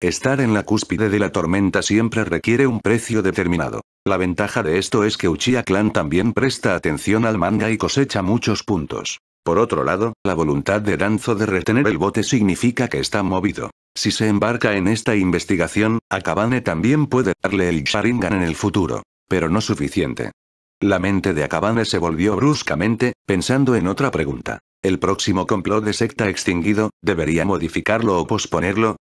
Estar en la cúspide de la tormenta siempre requiere un precio determinado. La ventaja de esto es que Uchiha Clan también presta atención al manga y cosecha muchos puntos. Por otro lado, la voluntad de Danzo de retener el bote significa que está movido. Si se embarca en esta investigación, Akabane también puede darle el Sharingan en el futuro. Pero no suficiente. La mente de Akabane se volvió bruscamente, pensando en otra pregunta. ¿El próximo complot de secta extinguido, debería modificarlo o posponerlo?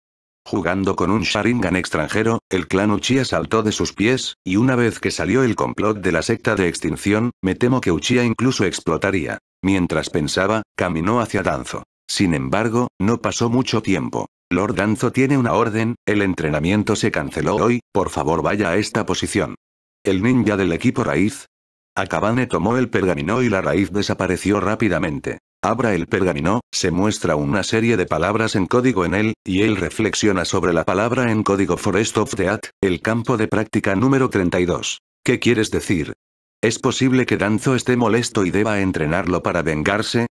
Jugando con un Sharingan extranjero, el clan Uchiha saltó de sus pies, y una vez que salió el complot de la secta de extinción, me temo que Uchiha incluso explotaría. Mientras pensaba, caminó hacia Danzo. Sin embargo, no pasó mucho tiempo. Lord Danzo tiene una orden, el entrenamiento se canceló hoy, por favor vaya a esta posición. El ninja del equipo raíz. Akabane tomó el pergamino y la raíz desapareció rápidamente. Abra el pergamino, se muestra una serie de palabras en código en él, y él reflexiona sobre la palabra en código Forest of the theat. el campo de práctica número 32. ¿Qué quieres decir? ¿Es posible que Danzo esté molesto y deba entrenarlo para vengarse?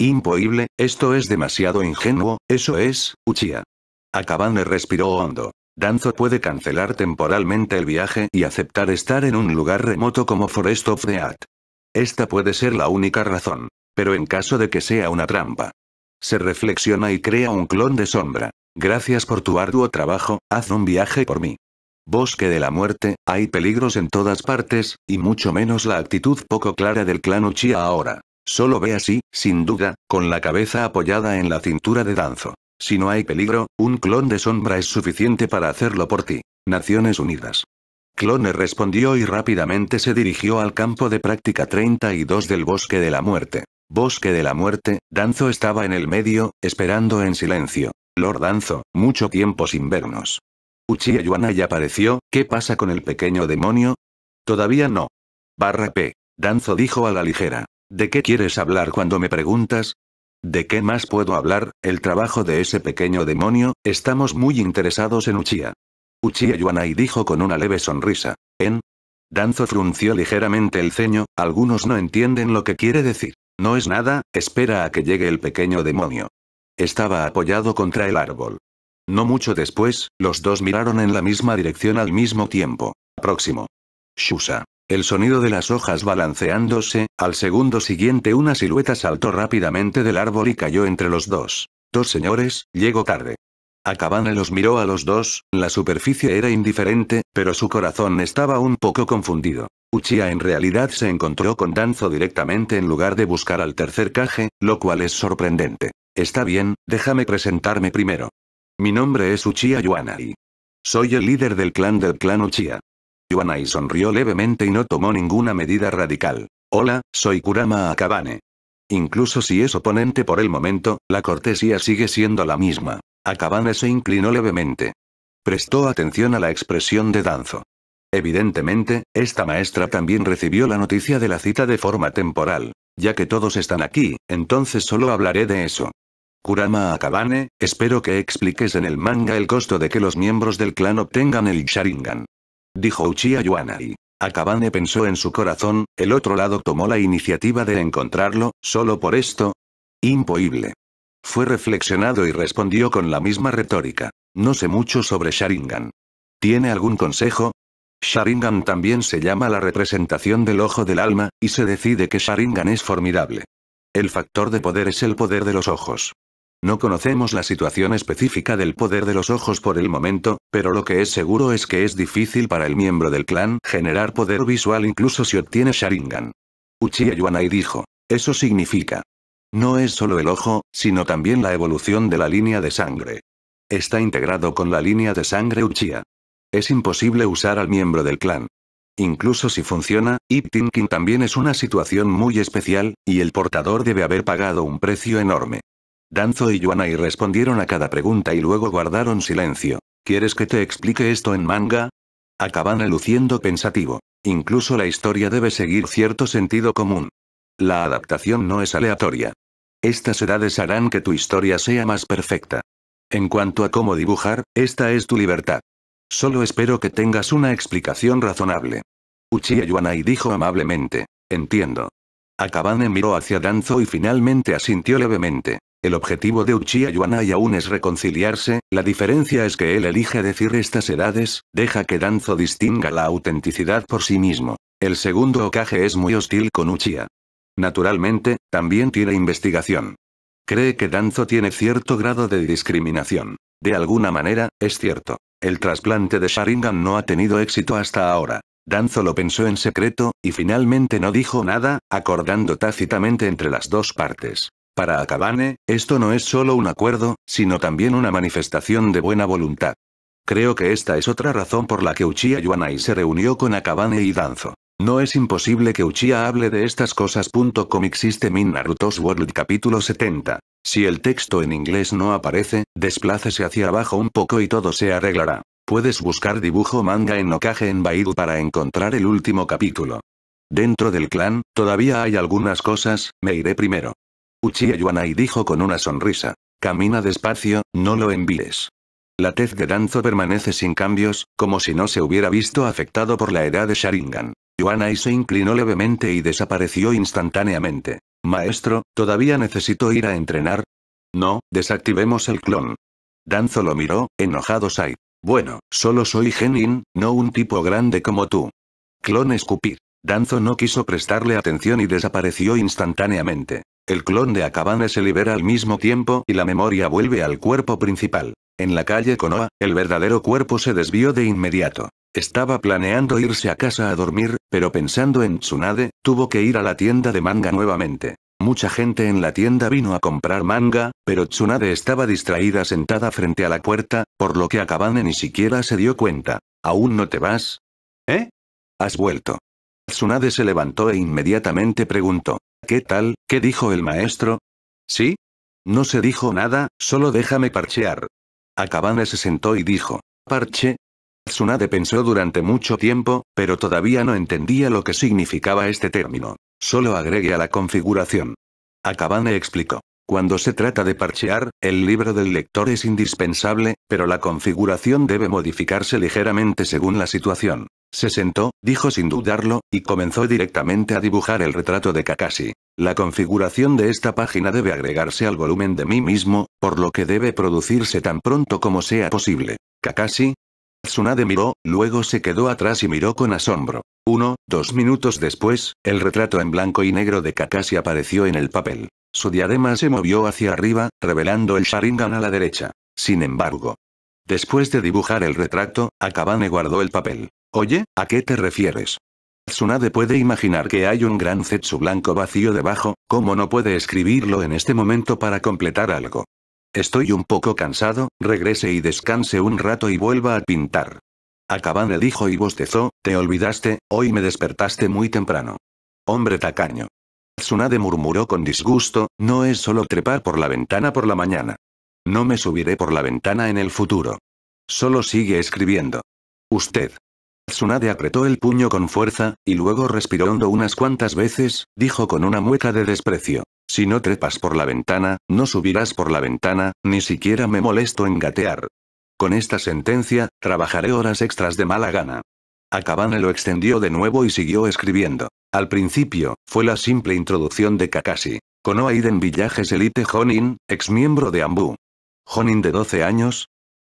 Imposible, esto es demasiado ingenuo, eso es, Uchiha. Akabane respiró hondo. Danzo puede cancelar temporalmente el viaje y aceptar estar en un lugar remoto como Forest of the theat. Esta puede ser la única razón. Pero en caso de que sea una trampa. Se reflexiona y crea un clon de sombra. Gracias por tu arduo trabajo, haz un viaje por mí. Bosque de la muerte, hay peligros en todas partes, y mucho menos la actitud poco clara del clan Uchiha ahora. Solo ve así, sin duda, con la cabeza apoyada en la cintura de Danzo. Si no hay peligro, un clon de sombra es suficiente para hacerlo por ti. Naciones Unidas. Clone respondió y rápidamente se dirigió al campo de práctica 32 del Bosque de la Muerte. Bosque de la Muerte, Danzo estaba en el medio, esperando en silencio. Lord Danzo, mucho tiempo sin vernos. Uchiha ya apareció, ¿qué pasa con el pequeño demonio? Todavía no. Barra P. Danzo dijo a la ligera. ¿De qué quieres hablar cuando me preguntas? ¿De qué más puedo hablar? El trabajo de ese pequeño demonio, estamos muy interesados en Uchiha. Uchiha y dijo con una leve sonrisa. ¿En? Danzo frunció ligeramente el ceño, algunos no entienden lo que quiere decir. No es nada, espera a que llegue el pequeño demonio. Estaba apoyado contra el árbol. No mucho después, los dos miraron en la misma dirección al mismo tiempo. Próximo. Shusa. El sonido de las hojas balanceándose, al segundo siguiente una silueta saltó rápidamente del árbol y cayó entre los dos. Dos señores, llego tarde. Akabane los miró a los dos, la superficie era indiferente, pero su corazón estaba un poco confundido. Uchiha en realidad se encontró con Danzo directamente en lugar de buscar al tercer caje, lo cual es sorprendente. Está bien, déjame presentarme primero. Mi nombre es Uchiha Yuanai. Soy el líder del clan del clan Uchiha. Yuanai sonrió levemente y no tomó ninguna medida radical. Hola, soy Kurama Akabane. Incluso si es oponente por el momento, la cortesía sigue siendo la misma. Akabane se inclinó levemente. Prestó atención a la expresión de Danzo. Evidentemente, esta maestra también recibió la noticia de la cita de forma temporal. Ya que todos están aquí, entonces solo hablaré de eso. Kurama Akabane, espero que expliques en el manga el costo de que los miembros del clan obtengan el Sharingan. Dijo Uchiha y... Akabane pensó en su corazón, el otro lado tomó la iniciativa de encontrarlo, solo por esto. Imposible. Fue reflexionado y respondió con la misma retórica. No sé mucho sobre Sharingan. ¿Tiene algún consejo? Sharingan también se llama la representación del ojo del alma, y se decide que Sharingan es formidable. El factor de poder es el poder de los ojos. No conocemos la situación específica del poder de los ojos por el momento, pero lo que es seguro es que es difícil para el miembro del clan generar poder visual incluso si obtiene Sharingan. Uchiha Yuanai dijo. Eso significa, no es solo el ojo, sino también la evolución de la línea de sangre. Está integrado con la línea de sangre Uchiha. Es imposible usar al miembro del clan. Incluso si funciona, Iptinkin también es una situación muy especial, y el portador debe haber pagado un precio enorme. Danzo y y respondieron a cada pregunta y luego guardaron silencio. ¿Quieres que te explique esto en manga? Acaban luciendo pensativo. Incluso la historia debe seguir cierto sentido común. La adaptación no es aleatoria. Estas edades harán que tu historia sea más perfecta. En cuanto a cómo dibujar, esta es tu libertad. Solo espero que tengas una explicación razonable. Uchiha Yuanai dijo amablemente. Entiendo. Akabane miró hacia Danzo y finalmente asintió levemente. El objetivo de Uchiha Yuanai aún es reconciliarse, la diferencia es que él elige decir estas edades, deja que Danzo distinga la autenticidad por sí mismo. El segundo Okage es muy hostil con Uchiha. Naturalmente, también tiene investigación. Cree que Danzo tiene cierto grado de discriminación. De alguna manera, es cierto. El trasplante de Sharingan no ha tenido éxito hasta ahora. Danzo lo pensó en secreto, y finalmente no dijo nada, acordando tácitamente entre las dos partes. Para Akabane, esto no es solo un acuerdo, sino también una manifestación de buena voluntad. Creo que esta es otra razón por la que Uchiha Yuanai se reunió con Akabane y Danzo. No es imposible que Uchiha hable de estas cosas. Comic System Naruto's World capítulo 70. Si el texto en inglés no aparece, desplácese hacia abajo un poco y todo se arreglará. Puedes buscar dibujo manga en Okage en Baidu para encontrar el último capítulo. Dentro del clan, todavía hay algunas cosas, me iré primero. Uchiha Yuanai dijo con una sonrisa. Camina despacio, no lo envíes. La tez de Danzo permanece sin cambios, como si no se hubiera visto afectado por la edad de Sharingan y se inclinó levemente y desapareció instantáneamente. Maestro, ¿todavía necesito ir a entrenar? No, desactivemos el clon. Danzo lo miró, enojado Sai. Bueno, solo soy Genin, no un tipo grande como tú. Clon escupir. Danzo no quiso prestarle atención y desapareció instantáneamente. El clon de Akabane se libera al mismo tiempo y la memoria vuelve al cuerpo principal. En la calle Konoha, el verdadero cuerpo se desvió de inmediato. Estaba planeando irse a casa a dormir, pero pensando en Tsunade, tuvo que ir a la tienda de manga nuevamente. Mucha gente en la tienda vino a comprar manga, pero Tsunade estaba distraída sentada frente a la puerta, por lo que Akabane ni siquiera se dio cuenta. ¿Aún no te vas? ¿Eh? Has vuelto. Tsunade se levantó e inmediatamente preguntó. ¿Qué tal, qué dijo el maestro? ¿Sí? No se dijo nada, solo déjame parchear. Akabane se sentó y dijo. Parche, Tsunade pensó durante mucho tiempo, pero todavía no entendía lo que significaba este término. Solo agregue a la configuración. Akabane explicó. Cuando se trata de parchear, el libro del lector es indispensable, pero la configuración debe modificarse ligeramente según la situación. Se sentó, dijo sin dudarlo, y comenzó directamente a dibujar el retrato de Kakashi. La configuración de esta página debe agregarse al volumen de mí mismo, por lo que debe producirse tan pronto como sea posible. Kakashi, Tsunade miró, luego se quedó atrás y miró con asombro. Uno, dos minutos después, el retrato en blanco y negro de Kakashi apareció en el papel. Su diadema se movió hacia arriba, revelando el Sharingan a la derecha. Sin embargo, después de dibujar el retrato, Akabane guardó el papel. Oye, ¿a qué te refieres? Tsunade puede imaginar que hay un gran zetsu blanco vacío debajo, ¿cómo no puede escribirlo en este momento para completar algo? Estoy un poco cansado, regrese y descanse un rato y vuelva a pintar. Acabane, dijo y bostezó, te olvidaste, hoy me despertaste muy temprano. Hombre tacaño. Tsunade murmuró con disgusto, no es solo trepar por la ventana por la mañana. No me subiré por la ventana en el futuro. Solo sigue escribiendo. Usted. Tsunade apretó el puño con fuerza, y luego respiró hondo unas cuantas veces, dijo con una mueca de desprecio. Si no trepas por la ventana, no subirás por la ventana, ni siquiera me molesto en gatear. Con esta sentencia, trabajaré horas extras de mala gana. Akabane lo extendió de nuevo y siguió escribiendo. Al principio, fue la simple introducción de Kakashi. Con Villajes Villajes Elite Honin, ex miembro de Ambu. Honin de 12 años.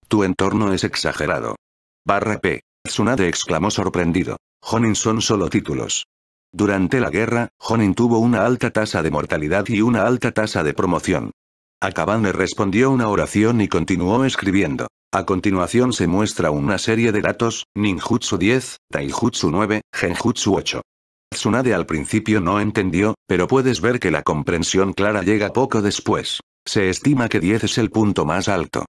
Tu entorno es exagerado. Barra P. Tsunade exclamó sorprendido. Jonin son solo títulos. Durante la guerra, Jonin tuvo una alta tasa de mortalidad y una alta tasa de promoción. Akabane respondió una oración y continuó escribiendo. A continuación se muestra una serie de datos, Ninjutsu 10, Taijutsu 9, Genjutsu 8. Tsunade al principio no entendió, pero puedes ver que la comprensión clara llega poco después. Se estima que 10 es el punto más alto.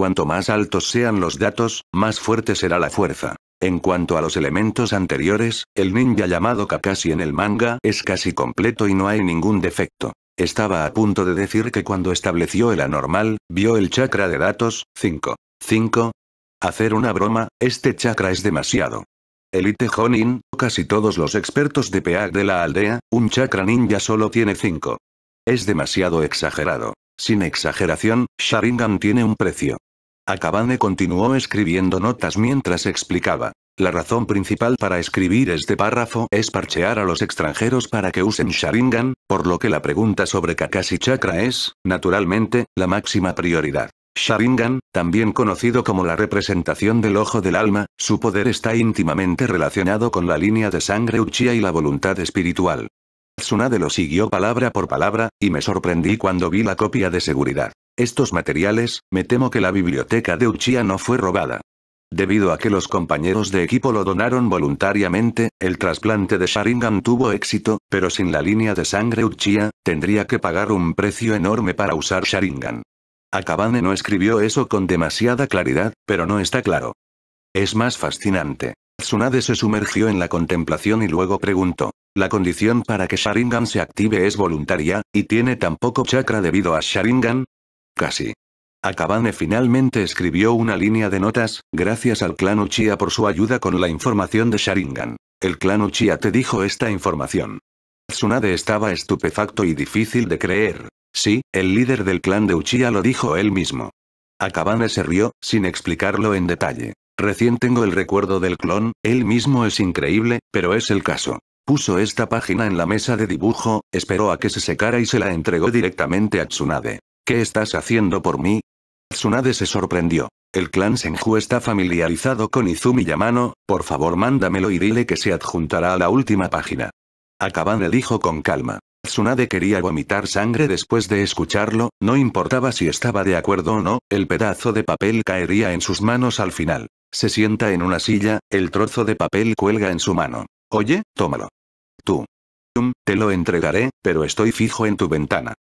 Cuanto más altos sean los datos, más fuerte será la fuerza. En cuanto a los elementos anteriores, el ninja llamado Kakashi en el manga es casi completo y no hay ningún defecto. Estaba a punto de decir que cuando estableció el anormal, vio el chakra de datos, 5. 5. Hacer una broma, este chakra es demasiado. Elite Honin, casi todos los expertos de PA de la aldea, un chakra ninja solo tiene 5. Es demasiado exagerado. Sin exageración, Sharingan tiene un precio. Akabane continuó escribiendo notas mientras explicaba. La razón principal para escribir este párrafo es parchear a los extranjeros para que usen Sharingan, por lo que la pregunta sobre Kakashi Chakra es, naturalmente, la máxima prioridad. Sharingan, también conocido como la representación del ojo del alma, su poder está íntimamente relacionado con la línea de sangre Uchiha y la voluntad espiritual. Tsunade lo siguió palabra por palabra, y me sorprendí cuando vi la copia de seguridad estos materiales, me temo que la biblioteca de Uchiha no fue robada. Debido a que los compañeros de equipo lo donaron voluntariamente, el trasplante de Sharingan tuvo éxito, pero sin la línea de sangre Uchiha, tendría que pagar un precio enorme para usar Sharingan. Akabane no escribió eso con demasiada claridad, pero no está claro. Es más fascinante. Tsunade se sumergió en la contemplación y luego preguntó. La condición para que Sharingan se active es voluntaria, y tiene tan poco chakra debido a Sharingan, casi. Akabane finalmente escribió una línea de notas, gracias al clan Uchiha por su ayuda con la información de Sharingan. El clan Uchiha te dijo esta información. Tsunade estaba estupefacto y difícil de creer. Sí, el líder del clan de Uchiha lo dijo él mismo. Akabane se rió, sin explicarlo en detalle. Recién tengo el recuerdo del clon, él mismo es increíble, pero es el caso. Puso esta página en la mesa de dibujo, esperó a que se secara y se la entregó directamente a Tsunade. ¿Qué estás haciendo por mí? Tsunade se sorprendió. El clan Senju está familiarizado con Izumi Yamano, por favor mándamelo y dile que se adjuntará a la última página. Akabane dijo con calma. Tsunade quería vomitar sangre después de escucharlo, no importaba si estaba de acuerdo o no, el pedazo de papel caería en sus manos al final. Se sienta en una silla, el trozo de papel cuelga en su mano. Oye, tómalo. Tú. te lo entregaré, pero estoy fijo en tu ventana.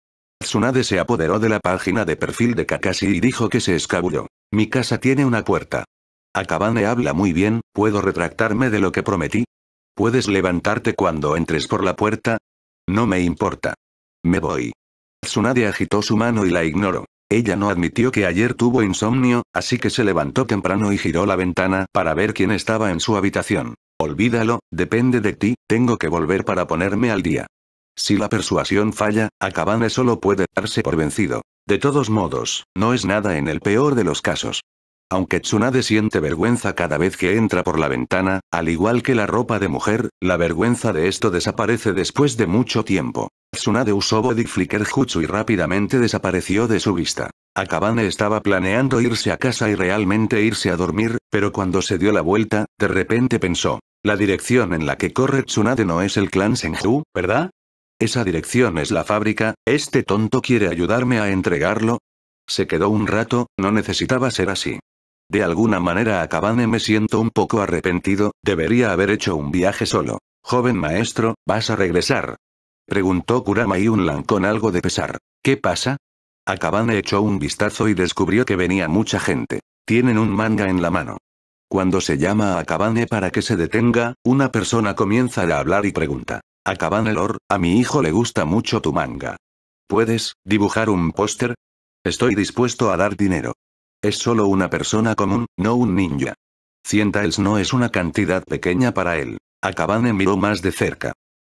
Tsunade se apoderó de la página de perfil de Kakashi y dijo que se escabulló. Mi casa tiene una puerta. Akabane habla muy bien, ¿puedo retractarme de lo que prometí? ¿Puedes levantarte cuando entres por la puerta? No me importa. Me voy. Tsunade agitó su mano y la ignoró. Ella no admitió que ayer tuvo insomnio, así que se levantó temprano y giró la ventana para ver quién estaba en su habitación. Olvídalo, depende de ti, tengo que volver para ponerme al día. Si la persuasión falla, Akabane solo puede darse por vencido. De todos modos, no es nada en el peor de los casos. Aunque Tsunade siente vergüenza cada vez que entra por la ventana, al igual que la ropa de mujer, la vergüenza de esto desaparece después de mucho tiempo. Tsunade usó Body Flicker Jutsu y rápidamente desapareció de su vista. Akabane estaba planeando irse a casa y realmente irse a dormir, pero cuando se dio la vuelta, de repente pensó. La dirección en la que corre Tsunade no es el clan Senju, ¿verdad? Esa dirección es la fábrica, este tonto quiere ayudarme a entregarlo. Se quedó un rato, no necesitaba ser así. De alguna manera Akabane me siento un poco arrepentido, debería haber hecho un viaje solo. Joven maestro, ¿vas a regresar? Preguntó Kurama y Unlan con algo de pesar. ¿Qué pasa? Akabane echó un vistazo y descubrió que venía mucha gente. Tienen un manga en la mano. Cuando se llama a Akabane para que se detenga, una persona comienza a hablar y pregunta. A Cabanelor, a mi hijo le gusta mucho tu manga. ¿Puedes, dibujar un póster? Estoy dispuesto a dar dinero. Es solo una persona común, no un ninja. 100 tiles no es una cantidad pequeña para él. Akabane miró más de cerca.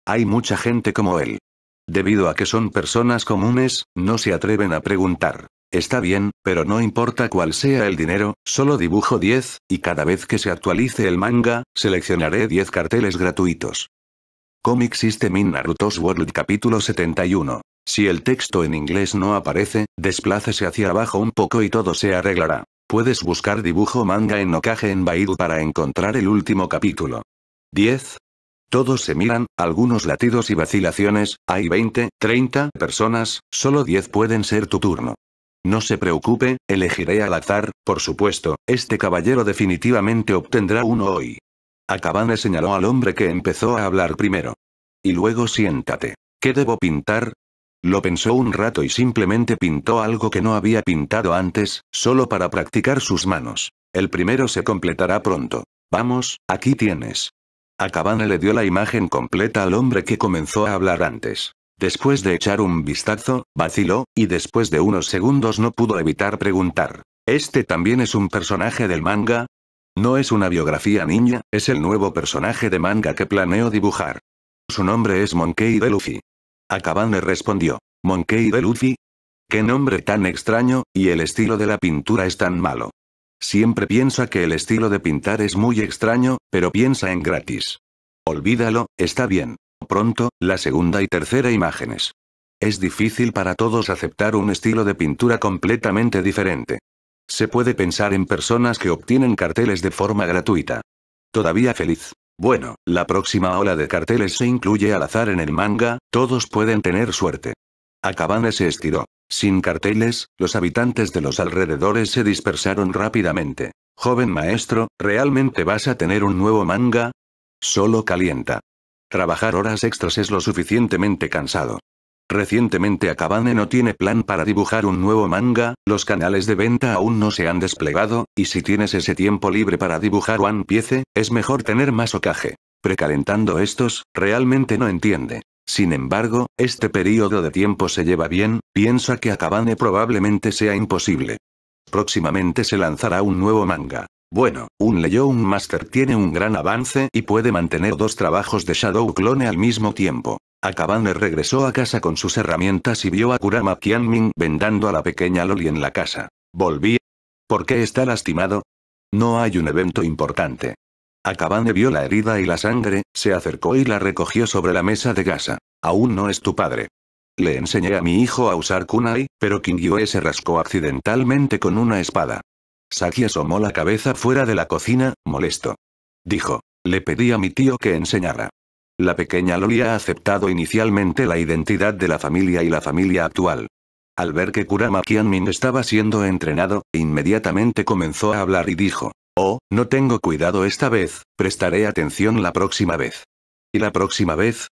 Hay mucha gente como él. Debido a que son personas comunes, no se atreven a preguntar. Está bien, pero no importa cuál sea el dinero, solo dibujo 10, y cada vez que se actualice el manga, seleccionaré 10 carteles gratuitos. Comic System in Naruto's World capítulo 71. Si el texto en inglés no aparece, desplácese hacia abajo un poco y todo se arreglará. Puedes buscar dibujo manga en Okage en Baidu para encontrar el último capítulo. 10. Todos se miran, algunos latidos y vacilaciones, hay 20, 30 personas, solo 10 pueden ser tu turno. No se preocupe, elegiré al azar, por supuesto, este caballero definitivamente obtendrá uno hoy. Akabane señaló al hombre que empezó a hablar primero. Y luego siéntate. ¿Qué debo pintar? Lo pensó un rato y simplemente pintó algo que no había pintado antes, solo para practicar sus manos. El primero se completará pronto. Vamos, aquí tienes. Akabane le dio la imagen completa al hombre que comenzó a hablar antes. Después de echar un vistazo, vaciló, y después de unos segundos no pudo evitar preguntar. ¿Este también es un personaje del manga? No es una biografía niña, es el nuevo personaje de manga que planeo dibujar. Su nombre es Monkey de Luffy. Akabane respondió. ¿Monkey de Luffy? Qué nombre tan extraño, y el estilo de la pintura es tan malo. Siempre piensa que el estilo de pintar es muy extraño, pero piensa en gratis. Olvídalo, está bien. Pronto, la segunda y tercera imágenes. Es difícil para todos aceptar un estilo de pintura completamente diferente. Se puede pensar en personas que obtienen carteles de forma gratuita. Todavía feliz. Bueno, la próxima ola de carteles se incluye al azar en el manga, todos pueden tener suerte. Akabane se estiró. Sin carteles, los habitantes de los alrededores se dispersaron rápidamente. Joven maestro, ¿realmente vas a tener un nuevo manga? Solo calienta. Trabajar horas extras es lo suficientemente cansado. Recientemente Akabane no tiene plan para dibujar un nuevo manga, los canales de venta aún no se han desplegado, y si tienes ese tiempo libre para dibujar One Piece, es mejor tener más ocaje. Precalentando estos, realmente no entiende. Sin embargo, este periodo de tiempo se lleva bien, piensa que Akabane probablemente sea imposible. Próximamente se lanzará un nuevo manga. Bueno, un un Master tiene un gran avance y puede mantener dos trabajos de Shadow Clone al mismo tiempo. Akabane regresó a casa con sus herramientas y vio a Kurama Kianming vendando a la pequeña Loli en la casa. Volví. ¿Por qué está lastimado? No hay un evento importante. Akabane vio la herida y la sangre, se acercó y la recogió sobre la mesa de gasa. Aún no es tu padre. Le enseñé a mi hijo a usar kunai, pero Kingyo se rascó accidentalmente con una espada. Saki asomó la cabeza fuera de la cocina, molesto. Dijo. Le pedí a mi tío que enseñara. La pequeña Loli ha aceptado inicialmente la identidad de la familia y la familia actual. Al ver que Kurama Kianmin estaba siendo entrenado, inmediatamente comenzó a hablar y dijo, Oh, no tengo cuidado esta vez, prestaré atención la próxima vez. ¿Y la próxima vez?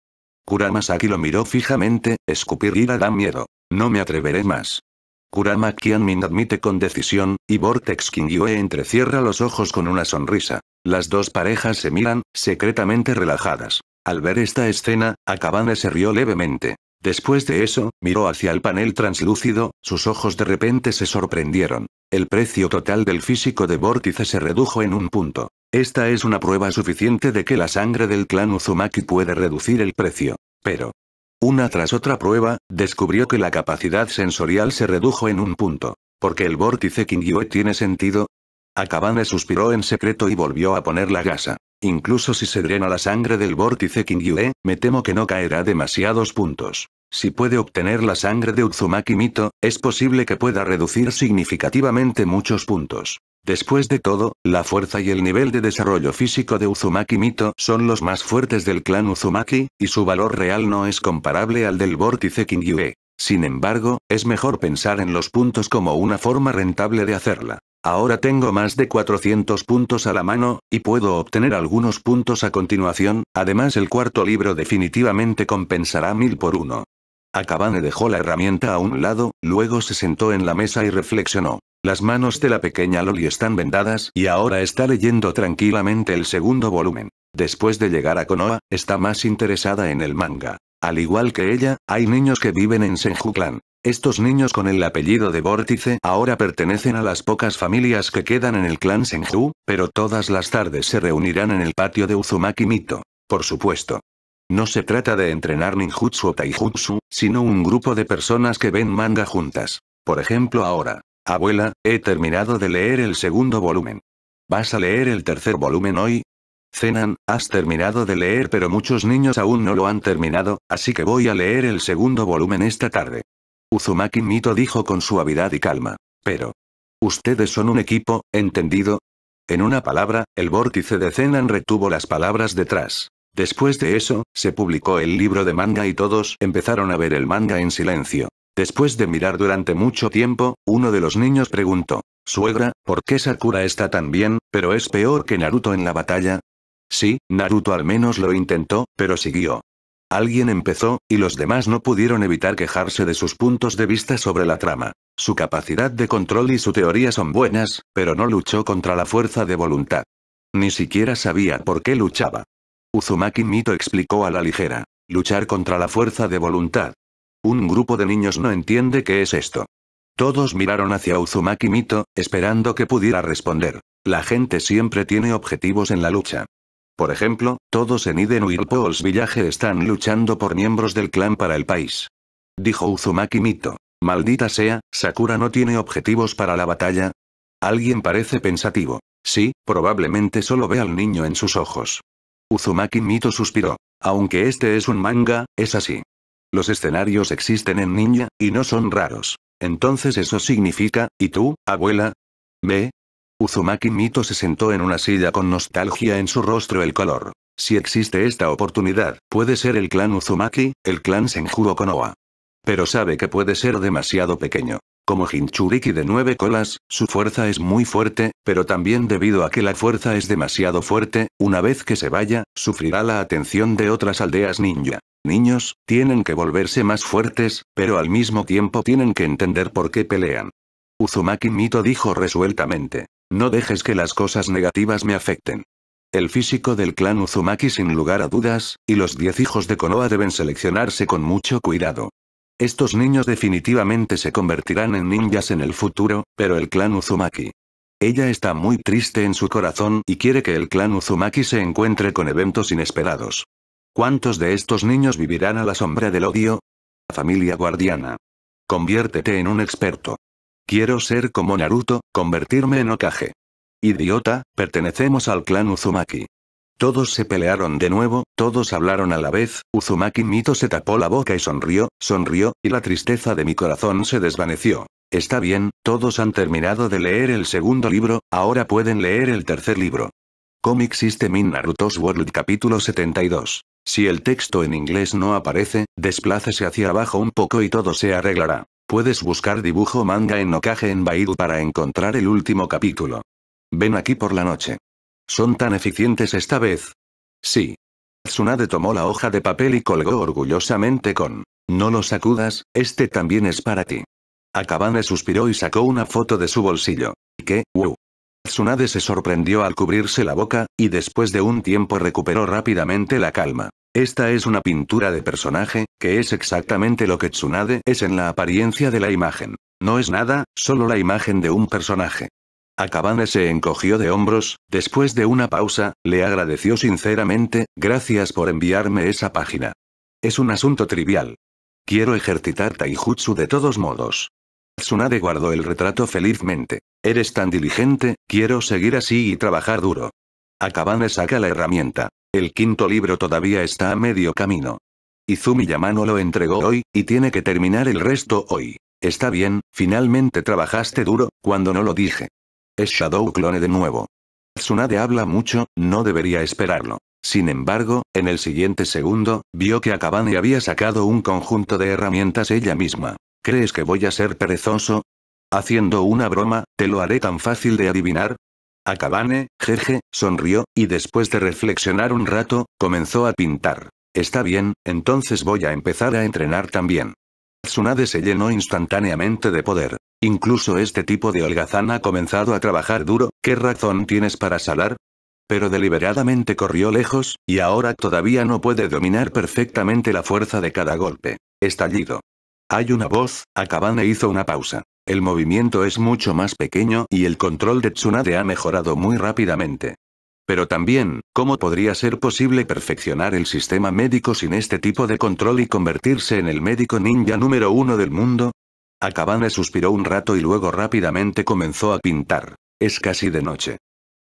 Kurama Saki lo miró fijamente, escupir ira da miedo. No me atreveré más. Kurama Kianmin admite con decisión, y Vortex Kingyue entrecierra los ojos con una sonrisa. Las dos parejas se miran, secretamente relajadas. Al ver esta escena, Akabane se rió levemente. Después de eso, miró hacia el panel translúcido, sus ojos de repente se sorprendieron. El precio total del físico de Vórtice se redujo en un punto. Esta es una prueba suficiente de que la sangre del clan Uzumaki puede reducir el precio. Pero, una tras otra prueba, descubrió que la capacidad sensorial se redujo en un punto. Porque el vórtice Kingyue tiene sentido. Akabane suspiró en secreto y volvió a poner la gasa. Incluso si se drena la sangre del vórtice Kingyue, me temo que no caerá demasiados puntos. Si puede obtener la sangre de Uzumaki Mito, es posible que pueda reducir significativamente muchos puntos. Después de todo, la fuerza y el nivel de desarrollo físico de Uzumaki Mito son los más fuertes del clan Uzumaki, y su valor real no es comparable al del vórtice Kingyue. Sin embargo, es mejor pensar en los puntos como una forma rentable de hacerla. Ahora tengo más de 400 puntos a la mano, y puedo obtener algunos puntos a continuación, además el cuarto libro definitivamente compensará mil por uno. Akabane dejó la herramienta a un lado, luego se sentó en la mesa y reflexionó. Las manos de la pequeña Loli están vendadas y ahora está leyendo tranquilamente el segundo volumen. Después de llegar a Konoha, está más interesada en el manga. Al igual que ella, hay niños que viven en Clan. Estos niños con el apellido de Vórtice ahora pertenecen a las pocas familias que quedan en el clan Senju, pero todas las tardes se reunirán en el patio de Uzumaki Mito. Por supuesto. No se trata de entrenar ninjutsu o taijutsu, sino un grupo de personas que ven manga juntas. Por ejemplo ahora, Abuela, he terminado de leer el segundo volumen. ¿Vas a leer el tercer volumen hoy? Zenan, has terminado de leer pero muchos niños aún no lo han terminado, así que voy a leer el segundo volumen esta tarde. Uzumaki Mito dijo con suavidad y calma. Pero. Ustedes son un equipo, ¿entendido? En una palabra, el vórtice de Zenan retuvo las palabras detrás. Después de eso, se publicó el libro de manga y todos empezaron a ver el manga en silencio. Después de mirar durante mucho tiempo, uno de los niños preguntó, Suegra, ¿por qué Sakura está tan bien, pero es peor que Naruto en la batalla? Sí, Naruto al menos lo intentó, pero siguió. Alguien empezó, y los demás no pudieron evitar quejarse de sus puntos de vista sobre la trama. Su capacidad de control y su teoría son buenas, pero no luchó contra la fuerza de voluntad. Ni siquiera sabía por qué luchaba. Uzumaki Mito explicó a la ligera. Luchar contra la fuerza de voluntad un grupo de niños no entiende qué es esto. Todos miraron hacia Uzumaki Mito, esperando que pudiera responder. La gente siempre tiene objetivos en la lucha. Por ejemplo, todos en Iden Pool's Village están luchando por miembros del clan para el país. Dijo Uzumaki Mito. Maldita sea, Sakura no tiene objetivos para la batalla. Alguien parece pensativo. Sí, probablemente solo ve al niño en sus ojos. Uzumaki Mito suspiró. Aunque este es un manga, es así. Los escenarios existen en Ninja, y no son raros. Entonces eso significa, ¿y tú, abuela? ¿Ve? Uzumaki Mito se sentó en una silla con nostalgia en su rostro el color. Si existe esta oportunidad, puede ser el clan Uzumaki, el clan Senjuro Konoa. Pero sabe que puede ser demasiado pequeño. Como Hinchuriki de nueve colas, su fuerza es muy fuerte, pero también debido a que la fuerza es demasiado fuerte, una vez que se vaya, sufrirá la atención de otras aldeas ninja. Niños, tienen que volverse más fuertes, pero al mismo tiempo tienen que entender por qué pelean. Uzumaki Mito dijo resueltamente. No dejes que las cosas negativas me afecten. El físico del clan Uzumaki sin lugar a dudas, y los diez hijos de Konoha deben seleccionarse con mucho cuidado. Estos niños definitivamente se convertirán en ninjas en el futuro, pero el clan Uzumaki. Ella está muy triste en su corazón y quiere que el clan Uzumaki se encuentre con eventos inesperados. ¿Cuántos de estos niños vivirán a la sombra del odio? La familia guardiana. Conviértete en un experto. Quiero ser como Naruto, convertirme en Okage. Idiota, pertenecemos al clan Uzumaki. Todos se pelearon de nuevo, todos hablaron a la vez, Uzumaki Mito se tapó la boca y sonrió, sonrió, y la tristeza de mi corazón se desvaneció. Está bien, todos han terminado de leer el segundo libro, ahora pueden leer el tercer libro. Comic System in Naruto's World capítulo 72. Si el texto en inglés no aparece, desplácese hacia abajo un poco y todo se arreglará. Puedes buscar dibujo manga en Okage en Baidu para encontrar el último capítulo. Ven aquí por la noche. ¿Son tan eficientes esta vez? Sí. Tsunade tomó la hoja de papel y colgó orgullosamente con. No lo sacudas, este también es para ti. Akabane suspiró y sacó una foto de su bolsillo. ¿Qué? ¡Wow! Tsunade se sorprendió al cubrirse la boca, y después de un tiempo recuperó rápidamente la calma. Esta es una pintura de personaje, que es exactamente lo que Tsunade es en la apariencia de la imagen. No es nada, solo la imagen de un personaje. Akabane se encogió de hombros, después de una pausa, le agradeció sinceramente, gracias por enviarme esa página. Es un asunto trivial. Quiero ejercitar taijutsu de todos modos. Tsunade guardó el retrato felizmente. Eres tan diligente, quiero seguir así y trabajar duro. Akabane saca la herramienta. El quinto libro todavía está a medio camino. Izumi Yamano lo entregó hoy, y tiene que terminar el resto hoy. Está bien, finalmente trabajaste duro, cuando no lo dije. Es Shadow Clone de nuevo. Tsunade habla mucho, no debería esperarlo. Sin embargo, en el siguiente segundo, vio que Akabane había sacado un conjunto de herramientas ella misma. ¿Crees que voy a ser perezoso? Haciendo una broma, te lo haré tan fácil de adivinar. Akabane, jeje, sonrió, y después de reflexionar un rato, comenzó a pintar. Está bien, entonces voy a empezar a entrenar también. Tsunade se llenó instantáneamente de poder. Incluso este tipo de holgazán ha comenzado a trabajar duro, ¿qué razón tienes para salar? Pero deliberadamente corrió lejos, y ahora todavía no puede dominar perfectamente la fuerza de cada golpe. Estallido. Hay una voz, Akabane hizo una pausa. El movimiento es mucho más pequeño y el control de Tsunade ha mejorado muy rápidamente. Pero también, ¿cómo podría ser posible perfeccionar el sistema médico sin este tipo de control y convertirse en el médico ninja número uno del mundo? Akabane suspiró un rato y luego rápidamente comenzó a pintar. Es casi de noche.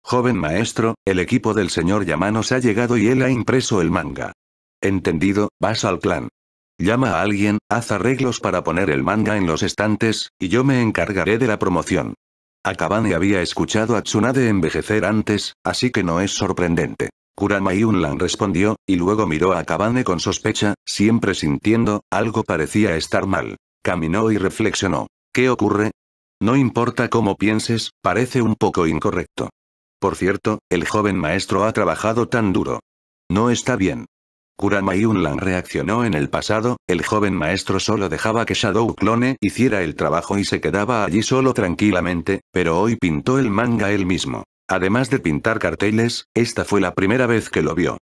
Joven maestro, el equipo del señor Yamanos ha llegado y él ha impreso el manga. Entendido, vas al clan. Llama a alguien, haz arreglos para poner el manga en los estantes, y yo me encargaré de la promoción. Akabane había escuchado a Tsunade envejecer antes, así que no es sorprendente. Kurama Unlan respondió, y luego miró a Akabane con sospecha, siempre sintiendo, algo parecía estar mal. Caminó y reflexionó. ¿Qué ocurre? No importa cómo pienses, parece un poco incorrecto. Por cierto, el joven maestro ha trabajado tan duro. No está bien. Kurama y Unlan reaccionó en el pasado, el joven maestro solo dejaba que Shadow Clone hiciera el trabajo y se quedaba allí solo tranquilamente, pero hoy pintó el manga él mismo. Además de pintar carteles, esta fue la primera vez que lo vio.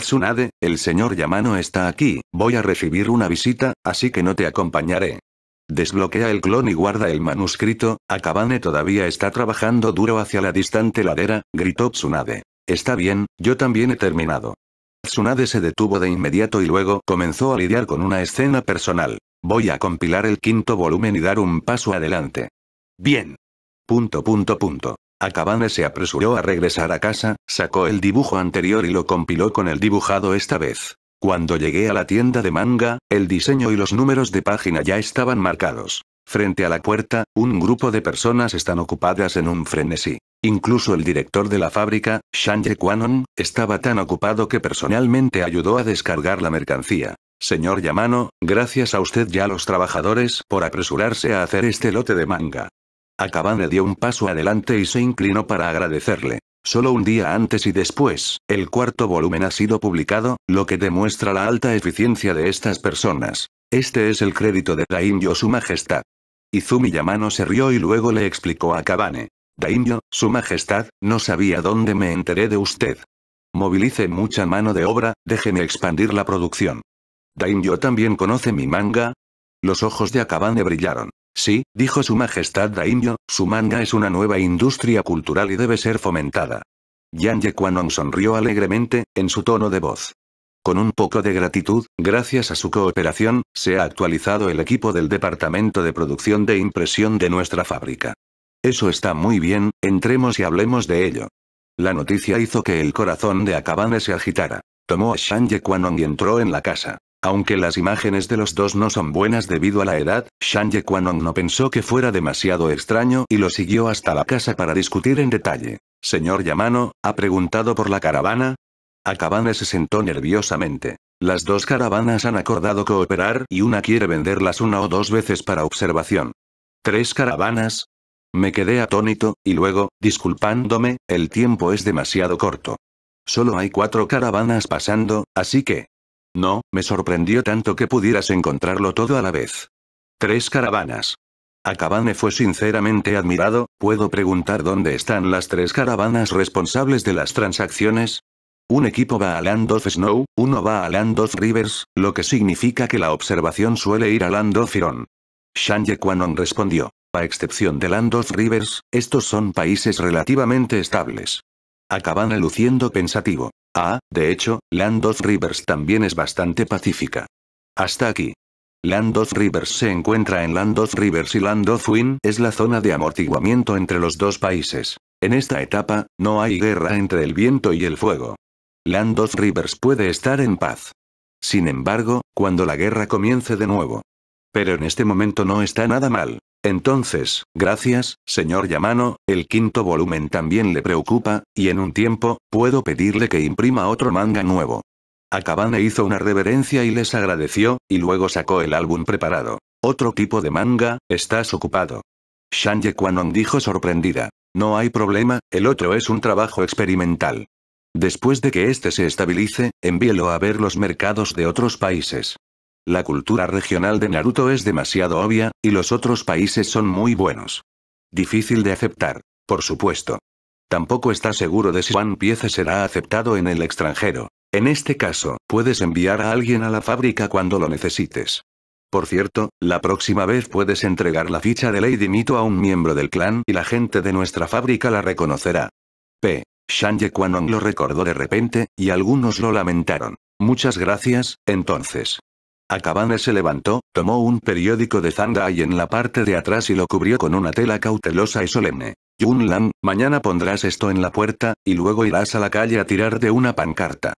Tsunade, el señor Yamano está aquí, voy a recibir una visita, así que no te acompañaré. Desbloquea el clon y guarda el manuscrito, Akabane todavía está trabajando duro hacia la distante ladera, gritó Tsunade. Está bien, yo también he terminado. Tsunade se detuvo de inmediato y luego comenzó a lidiar con una escena personal. Voy a compilar el quinto volumen y dar un paso adelante. Bien. Punto punto punto. Akabane se apresuró a regresar a casa, sacó el dibujo anterior y lo compiló con el dibujado esta vez. Cuando llegué a la tienda de manga, el diseño y los números de página ya estaban marcados. Frente a la puerta, un grupo de personas están ocupadas en un frenesí. Incluso el director de la fábrica, Shang Kwanon, estaba tan ocupado que personalmente ayudó a descargar la mercancía. Señor Yamano, gracias a usted y a los trabajadores por apresurarse a hacer este lote de manga. Akabane dio un paso adelante y se inclinó para agradecerle. Solo un día antes y después, el cuarto volumen ha sido publicado, lo que demuestra la alta eficiencia de estas personas. Este es el crédito de Daimyo Su Majestad. Izumi Yamano se rió y luego le explicó a Kabane. Daimyo, Su Majestad, no sabía dónde me enteré de usted. Movilice mucha mano de obra, déjeme expandir la producción. Daimyo también conoce mi manga. Los ojos de Akabane brillaron. Sí, dijo su majestad Daimyo, su manga es una nueva industria cultural y debe ser fomentada. Yang Quanong sonrió alegremente, en su tono de voz. Con un poco de gratitud, gracias a su cooperación, se ha actualizado el equipo del departamento de producción de impresión de nuestra fábrica. Eso está muy bien, entremos y hablemos de ello. La noticia hizo que el corazón de Akabane se agitara. Tomó a Shang Kuanong y entró en la casa. Aunque las imágenes de los dos no son buenas debido a la edad, Shang Ye no pensó que fuera demasiado extraño y lo siguió hasta la casa para discutir en detalle. Señor Yamano, ¿ha preguntado por la caravana? Akabane se sentó nerviosamente. Las dos caravanas han acordado cooperar y una quiere venderlas una o dos veces para observación. ¿Tres caravanas? Me quedé atónito, y luego, disculpándome, el tiempo es demasiado corto. Solo hay cuatro caravanas pasando, así que, no, me sorprendió tanto que pudieras encontrarlo todo a la vez. Tres caravanas. Akabane fue sinceramente admirado, ¿puedo preguntar dónde están las tres caravanas responsables de las transacciones? Un equipo va a Land of Snow, uno va a Land of Rivers, lo que significa que la observación suele ir a Land of Iron. Ye respondió. A excepción de Land Rivers, estos son países relativamente estables. Akabane luciendo pensativo. Ah, de hecho, Land of Rivers también es bastante pacífica. Hasta aquí. Land of Rivers se encuentra en Land of Rivers y Land of es la zona de amortiguamiento entre los dos países. En esta etapa, no hay guerra entre el viento y el fuego. Land of Rivers puede estar en paz. Sin embargo, cuando la guerra comience de nuevo. Pero en este momento no está nada mal. Entonces, gracias, señor Yamano, el quinto volumen también le preocupa, y en un tiempo, puedo pedirle que imprima otro manga nuevo. Akabane hizo una reverencia y les agradeció, y luego sacó el álbum preparado. Otro tipo de manga, estás ocupado. Shan Kwanon dijo sorprendida. No hay problema, el otro es un trabajo experimental. Después de que este se estabilice, envíelo a ver los mercados de otros países. La cultura regional de Naruto es demasiado obvia, y los otros países son muy buenos. Difícil de aceptar, por supuesto. Tampoco está seguro de si Juan Piece será aceptado en el extranjero. En este caso, puedes enviar a alguien a la fábrica cuando lo necesites. Por cierto, la próxima vez puedes entregar la ficha de Lady Mito a un miembro del clan y la gente de nuestra fábrica la reconocerá. P. Shanje Quanon lo recordó de repente, y algunos lo lamentaron. Muchas gracias, entonces. Akabane se levantó, tomó un periódico de Zandai en la parte de atrás y lo cubrió con una tela cautelosa y solemne. Yunlan, mañana pondrás esto en la puerta, y luego irás a la calle a tirar de una pancarta.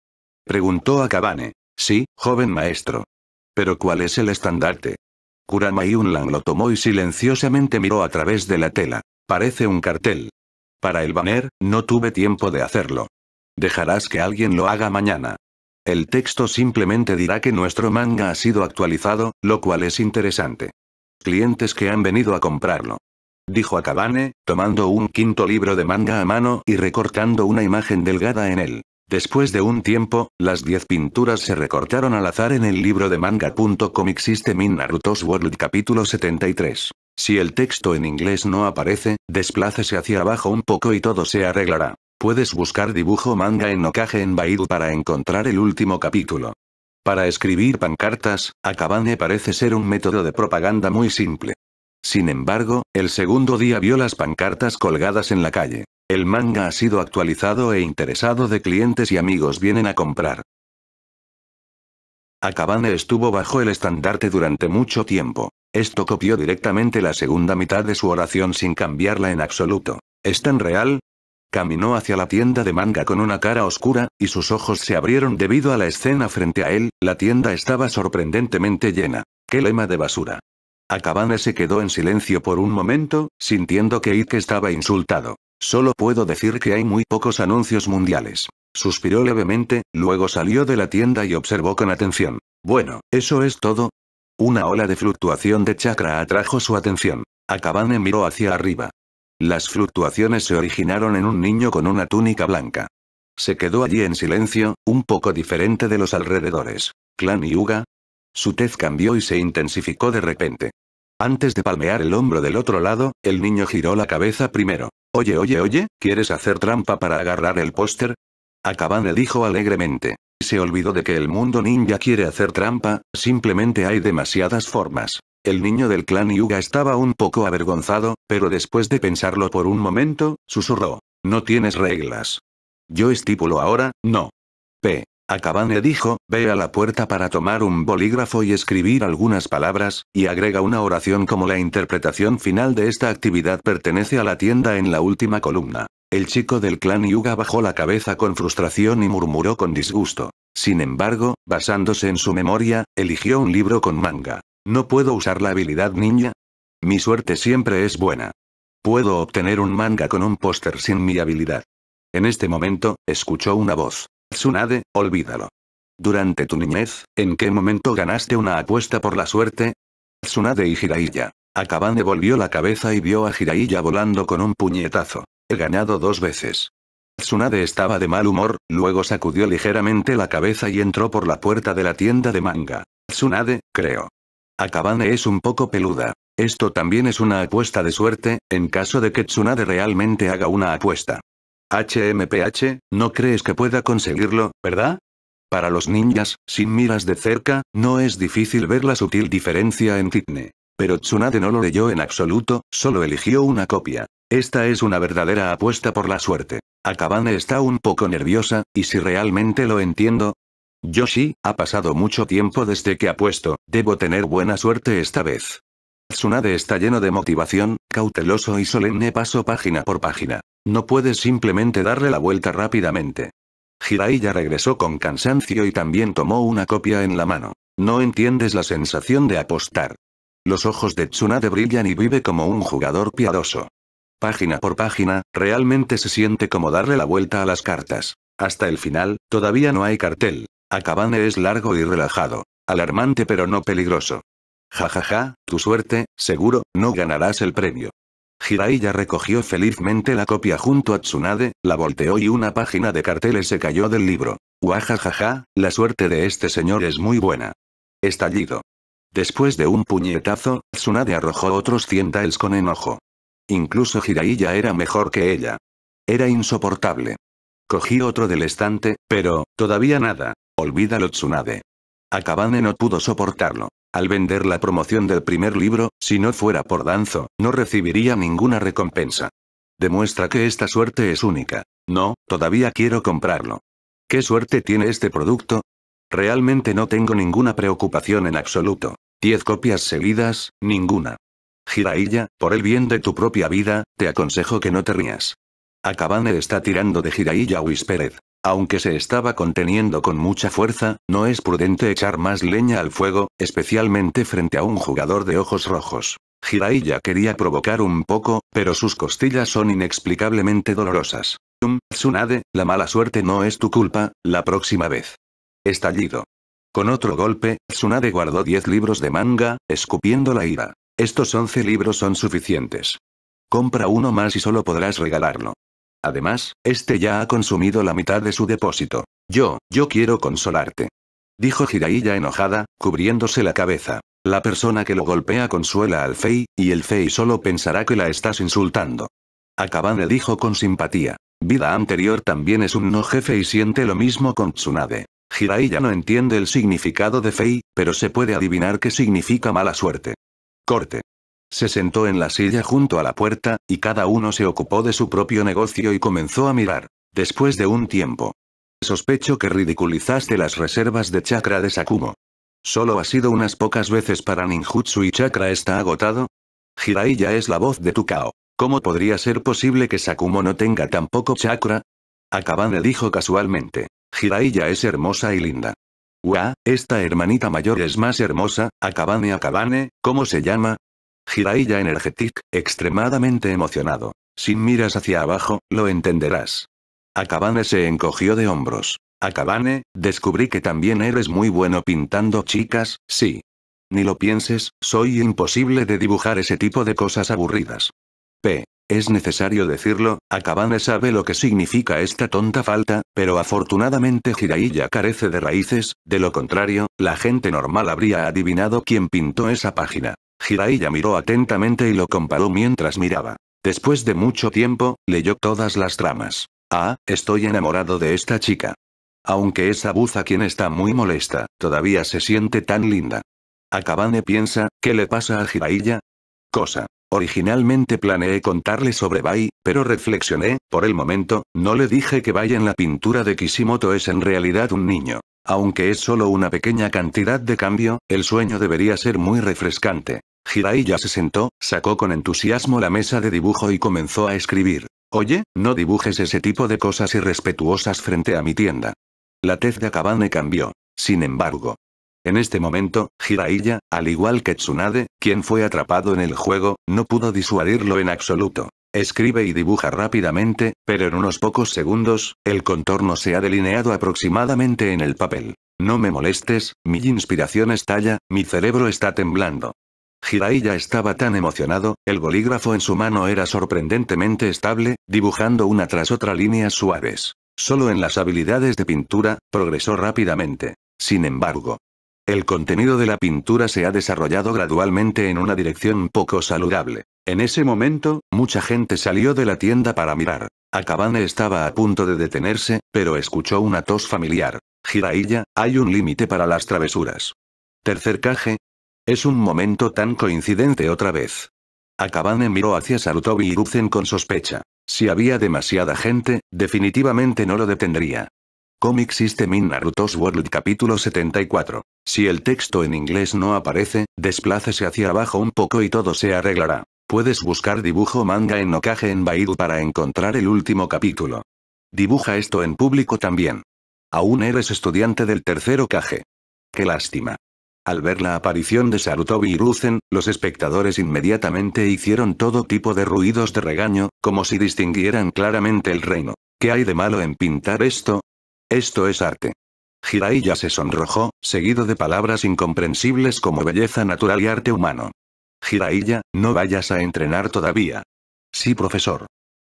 Preguntó Akabane. Sí, joven maestro. Pero ¿cuál es el estandarte? Kurama Yunlan lo tomó y silenciosamente miró a través de la tela. Parece un cartel. Para el banner, no tuve tiempo de hacerlo. Dejarás que alguien lo haga mañana. El texto simplemente dirá que nuestro manga ha sido actualizado, lo cual es interesante. Clientes que han venido a comprarlo. Dijo Akabane, tomando un quinto libro de manga a mano y recortando una imagen delgada en él. Después de un tiempo, las 10 pinturas se recortaron al azar en el libro de manga.com System Naruto's World capítulo 73. Si el texto en inglés no aparece, desplácese hacia abajo un poco y todo se arreglará. Puedes buscar dibujo manga en Okage en Baidu para encontrar el último capítulo. Para escribir pancartas, Akabane parece ser un método de propaganda muy simple. Sin embargo, el segundo día vio las pancartas colgadas en la calle. El manga ha sido actualizado e interesado de clientes y amigos vienen a comprar. Akabane estuvo bajo el estandarte durante mucho tiempo. Esto copió directamente la segunda mitad de su oración sin cambiarla en absoluto. Es tan real, Caminó hacia la tienda de manga con una cara oscura, y sus ojos se abrieron debido a la escena frente a él, la tienda estaba sorprendentemente llena. ¡Qué lema de basura! Akabane se quedó en silencio por un momento, sintiendo que Ike estaba insultado. Solo puedo decir que hay muy pocos anuncios mundiales. Suspiró levemente, luego salió de la tienda y observó con atención. Bueno, ¿eso es todo? Una ola de fluctuación de chakra atrajo su atención. Akabane miró hacia arriba. Las fluctuaciones se originaron en un niño con una túnica blanca. Se quedó allí en silencio, un poco diferente de los alrededores. Clan Yuga. Su tez cambió y se intensificó de repente. Antes de palmear el hombro del otro lado, el niño giró la cabeza primero. Oye, oye, oye, ¿quieres hacer trampa para agarrar el póster? Akabane dijo alegremente. Se olvidó de que el mundo ninja quiere hacer trampa, simplemente hay demasiadas formas. El niño del clan Yuga estaba un poco avergonzado, pero después de pensarlo por un momento, susurró. No tienes reglas. Yo estipulo ahora, no. P. Akabane dijo, ve a la puerta para tomar un bolígrafo y escribir algunas palabras, y agrega una oración como la interpretación final de esta actividad pertenece a la tienda en la última columna. El chico del clan Yuga bajó la cabeza con frustración y murmuró con disgusto. Sin embargo, basándose en su memoria, eligió un libro con manga. ¿No puedo usar la habilidad niña? Mi suerte siempre es buena. Puedo obtener un manga con un póster sin mi habilidad. En este momento, escuchó una voz. Tsunade, olvídalo. Durante tu niñez, ¿en qué momento ganaste una apuesta por la suerte? Tsunade y Jiraiya. Akabane volvió la cabeza y vio a Jiraiya volando con un puñetazo. He ganado dos veces. Tsunade estaba de mal humor, luego sacudió ligeramente la cabeza y entró por la puerta de la tienda de manga. Tsunade, creo. Akabane es un poco peluda. Esto también es una apuesta de suerte, en caso de que Tsunade realmente haga una apuesta. HMPH, no crees que pueda conseguirlo, ¿verdad? Para los ninjas, sin miras de cerca, no es difícil ver la sutil diferencia en Kitne. Pero Tsunade no lo leyó en absoluto, solo eligió una copia. Esta es una verdadera apuesta por la suerte. Akabane está un poco nerviosa, y si realmente lo entiendo, Yoshi, ha pasado mucho tiempo desde que apuesto. debo tener buena suerte esta vez. Tsunade está lleno de motivación, cauteloso y solemne paso página por página. No puedes simplemente darle la vuelta rápidamente. Hirai ya regresó con cansancio y también tomó una copia en la mano. No entiendes la sensación de apostar. Los ojos de Tsunade brillan y vive como un jugador piadoso. Página por página, realmente se siente como darle la vuelta a las cartas. Hasta el final, todavía no hay cartel, Akabane es largo y relajado. Alarmante pero no peligroso. Jajaja, ja, ja, tu suerte, seguro, no ganarás el premio. Jiraiya recogió felizmente la copia junto a Tsunade, la volteó y una página de carteles se cayó del libro. Guajajaja, la suerte de este señor es muy buena. Estallido. Después de un puñetazo, Tsunade arrojó otros 100 tiles con enojo. Incluso Jiraiya era mejor que ella. Era insoportable. Cogí otro del estante, pero, todavía nada, Olvídalo Tsunade. Akabane no pudo soportarlo. Al vender la promoción del primer libro, si no fuera por Danzo, no recibiría ninguna recompensa. Demuestra que esta suerte es única. No, todavía quiero comprarlo. ¿Qué suerte tiene este producto? Realmente no tengo ninguna preocupación en absoluto. Diez copias seguidas, ninguna. Jiraiya, por el bien de tu propia vida, te aconsejo que no te rías. Akabane está tirando de Jiraiya Whispered aunque se estaba conteniendo con mucha fuerza, no es prudente echar más leña al fuego, especialmente frente a un jugador de ojos rojos. Jiraiya quería provocar un poco, pero sus costillas son inexplicablemente dolorosas. Tsunade, la mala suerte no es tu culpa, la próxima vez. Estallido. Con otro golpe, Tsunade guardó 10 libros de manga, escupiendo la ira. Estos 11 libros son suficientes. Compra uno más y solo podrás regalarlo. Además, este ya ha consumido la mitad de su depósito. Yo, yo quiero consolarte. Dijo Jiraiya enojada, cubriéndose la cabeza. La persona que lo golpea consuela al Fei, y el Fei solo pensará que la estás insultando. Akaban dijo con simpatía. Vida anterior también es un no jefe y siente lo mismo con Tsunade. Jiraiya no entiende el significado de Fei, pero se puede adivinar que significa mala suerte. Corte. Se sentó en la silla junto a la puerta, y cada uno se ocupó de su propio negocio y comenzó a mirar. Después de un tiempo. Sospecho que ridiculizaste las reservas de chakra de Sakumo. Solo ha sido unas pocas veces para ninjutsu y chakra está agotado. Jiraiya es la voz de Tukao. ¿Cómo podría ser posible que Sakumo no tenga tampoco chakra? Akabane dijo casualmente. Jiraiya es hermosa y linda. ¡Guá! esta hermanita mayor es más hermosa, Akabane Akabane, ¿cómo se llama? Jiraiya Energetic, extremadamente emocionado. Sin miras hacia abajo, lo entenderás. Akabane se encogió de hombros. Akabane, descubrí que también eres muy bueno pintando chicas, sí. Ni lo pienses, soy imposible de dibujar ese tipo de cosas aburridas. P. Es necesario decirlo, Akabane sabe lo que significa esta tonta falta, pero afortunadamente Jiraiya carece de raíces, de lo contrario, la gente normal habría adivinado quién pintó esa página. Jiraiya miró atentamente y lo comparó mientras miraba. Después de mucho tiempo, leyó todas las tramas. Ah, estoy enamorado de esta chica. Aunque es buza quien está muy molesta, todavía se siente tan linda. Akabane piensa, ¿qué le pasa a Jiraiya? Cosa. Originalmente planeé contarle sobre Bai, pero reflexioné, por el momento, no le dije que Bai en la pintura de Kishimoto es en realidad un niño. Aunque es solo una pequeña cantidad de cambio, el sueño debería ser muy refrescante. Jiraiya se sentó, sacó con entusiasmo la mesa de dibujo y comenzó a escribir. Oye, no dibujes ese tipo de cosas irrespetuosas frente a mi tienda. La tez de Akabane cambió. Sin embargo, en este momento, Jiraiya, al igual que Tsunade, quien fue atrapado en el juego, no pudo disuadirlo en absoluto. Escribe y dibuja rápidamente, pero en unos pocos segundos, el contorno se ha delineado aproximadamente en el papel. No me molestes, mi inspiración estalla, mi cerebro está temblando. Hirai ya estaba tan emocionado, el bolígrafo en su mano era sorprendentemente estable, dibujando una tras otra líneas suaves. Solo en las habilidades de pintura, progresó rápidamente. Sin embargo, el contenido de la pintura se ha desarrollado gradualmente en una dirección poco saludable. En ese momento, mucha gente salió de la tienda para mirar. Akabane estaba a punto de detenerse, pero escuchó una tos familiar. Jiraiya, hay un límite para las travesuras. Tercer caje. Es un momento tan coincidente otra vez. Akabane miró hacia Sarutobi y con sospecha. Si había demasiada gente, definitivamente no lo detendría. Comic System in Naruto's World capítulo 74. Si el texto en inglés no aparece, desplácese hacia abajo un poco y todo se arreglará. Puedes buscar dibujo manga en Okage en Baidu para encontrar el último capítulo. Dibuja esto en público también. Aún eres estudiante del tercer Okage. Qué lástima. Al ver la aparición de Sarutobi y Ruzen, los espectadores inmediatamente hicieron todo tipo de ruidos de regaño, como si distinguieran claramente el reino. ¿Qué hay de malo en pintar esto? Esto es arte. Jiraiya se sonrojó, seguido de palabras incomprensibles como belleza natural y arte humano. Jiraiya, no vayas a entrenar todavía. Sí profesor.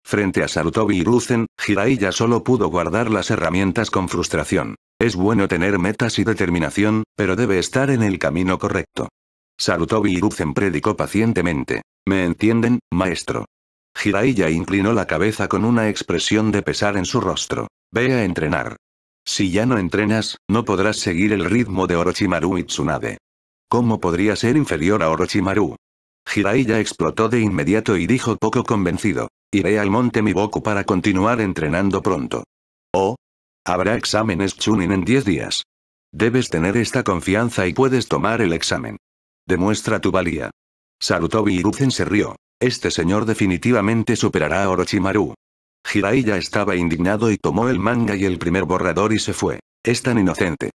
Frente a Sarutobi y Ruzen, Jiraiya solo pudo guardar las herramientas con frustración. Es bueno tener metas y determinación, pero debe estar en el camino correcto. Sarutobi y predicó pacientemente. ¿Me entienden, maestro? Jiraiya inclinó la cabeza con una expresión de pesar en su rostro. Ve a entrenar. Si ya no entrenas, no podrás seguir el ritmo de Orochimaru y Tsunade. ¿Cómo podría ser inferior a Orochimaru? Jiraiya explotó de inmediato y dijo poco convencido. Iré al monte Miboku para continuar entrenando pronto. Oh. Habrá exámenes Chunin en 10 días. Debes tener esta confianza y puedes tomar el examen. Demuestra tu valía. Sarutobi Hiruzen se rió. Este señor definitivamente superará a Orochimaru. Jiraiya estaba indignado y tomó el manga y el primer borrador y se fue. Es tan inocente.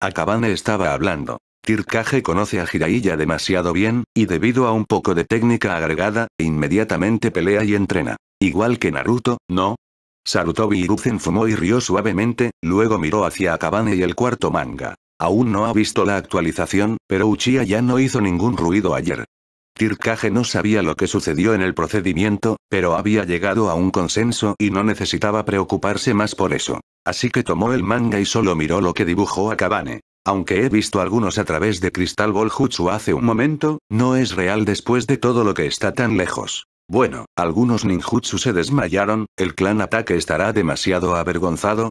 Akabane estaba hablando. Tirkage conoce a Jiraiya demasiado bien, y debido a un poco de técnica agregada, inmediatamente pelea y entrena. Igual que Naruto, ¿no? Sarutobi Hiruzen fumó y rió suavemente, luego miró hacia Akabane y el cuarto manga. Aún no ha visto la actualización, pero Uchiha ya no hizo ningún ruido ayer. Tirkage no sabía lo que sucedió en el procedimiento, pero había llegado a un consenso y no necesitaba preocuparse más por eso. Así que tomó el manga y solo miró lo que dibujó Akabane. Aunque he visto algunos a través de Cristal Ball hace un momento, no es real después de todo lo que está tan lejos. Bueno, algunos ninjutsu se desmayaron, el clan ataque estará demasiado avergonzado.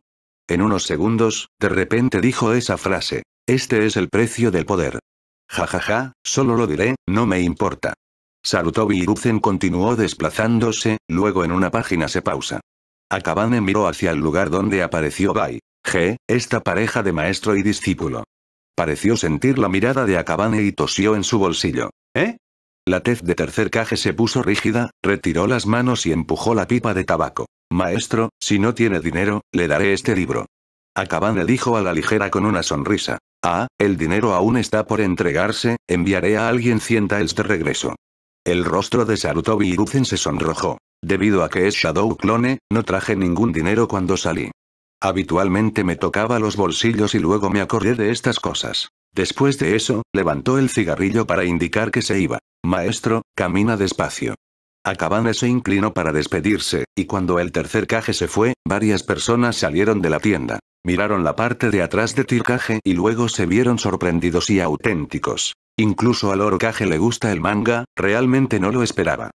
En unos segundos, de repente dijo esa frase. Este es el precio del poder. Jajaja, ja, ja, solo lo diré, no me importa. Sarutobi Irupzen continuó desplazándose, luego en una página se pausa. Akabane miró hacia el lugar donde apareció Bai. G, esta pareja de maestro y discípulo. Pareció sentir la mirada de Akabane y tosió en su bolsillo. ¿Eh? La tez de tercer caje se puso rígida, retiró las manos y empujó la pipa de tabaco. Maestro, si no tiene dinero, le daré este libro. Akabane dijo a la ligera con una sonrisa. Ah, el dinero aún está por entregarse, enviaré a alguien cien este de regreso. El rostro de Sarutobi Iruzen se sonrojó. Debido a que es Shadow Clone, no traje ningún dinero cuando salí. Habitualmente me tocaba los bolsillos y luego me acordé de estas cosas. Después de eso, levantó el cigarrillo para indicar que se iba. Maestro, camina despacio. Akabane se inclinó para despedirse, y cuando el tercer caje se fue, varias personas salieron de la tienda. Miraron la parte de atrás de Tircaje y luego se vieron sorprendidos y auténticos. Incluso al Orocaje le gusta el manga, realmente no lo esperaba.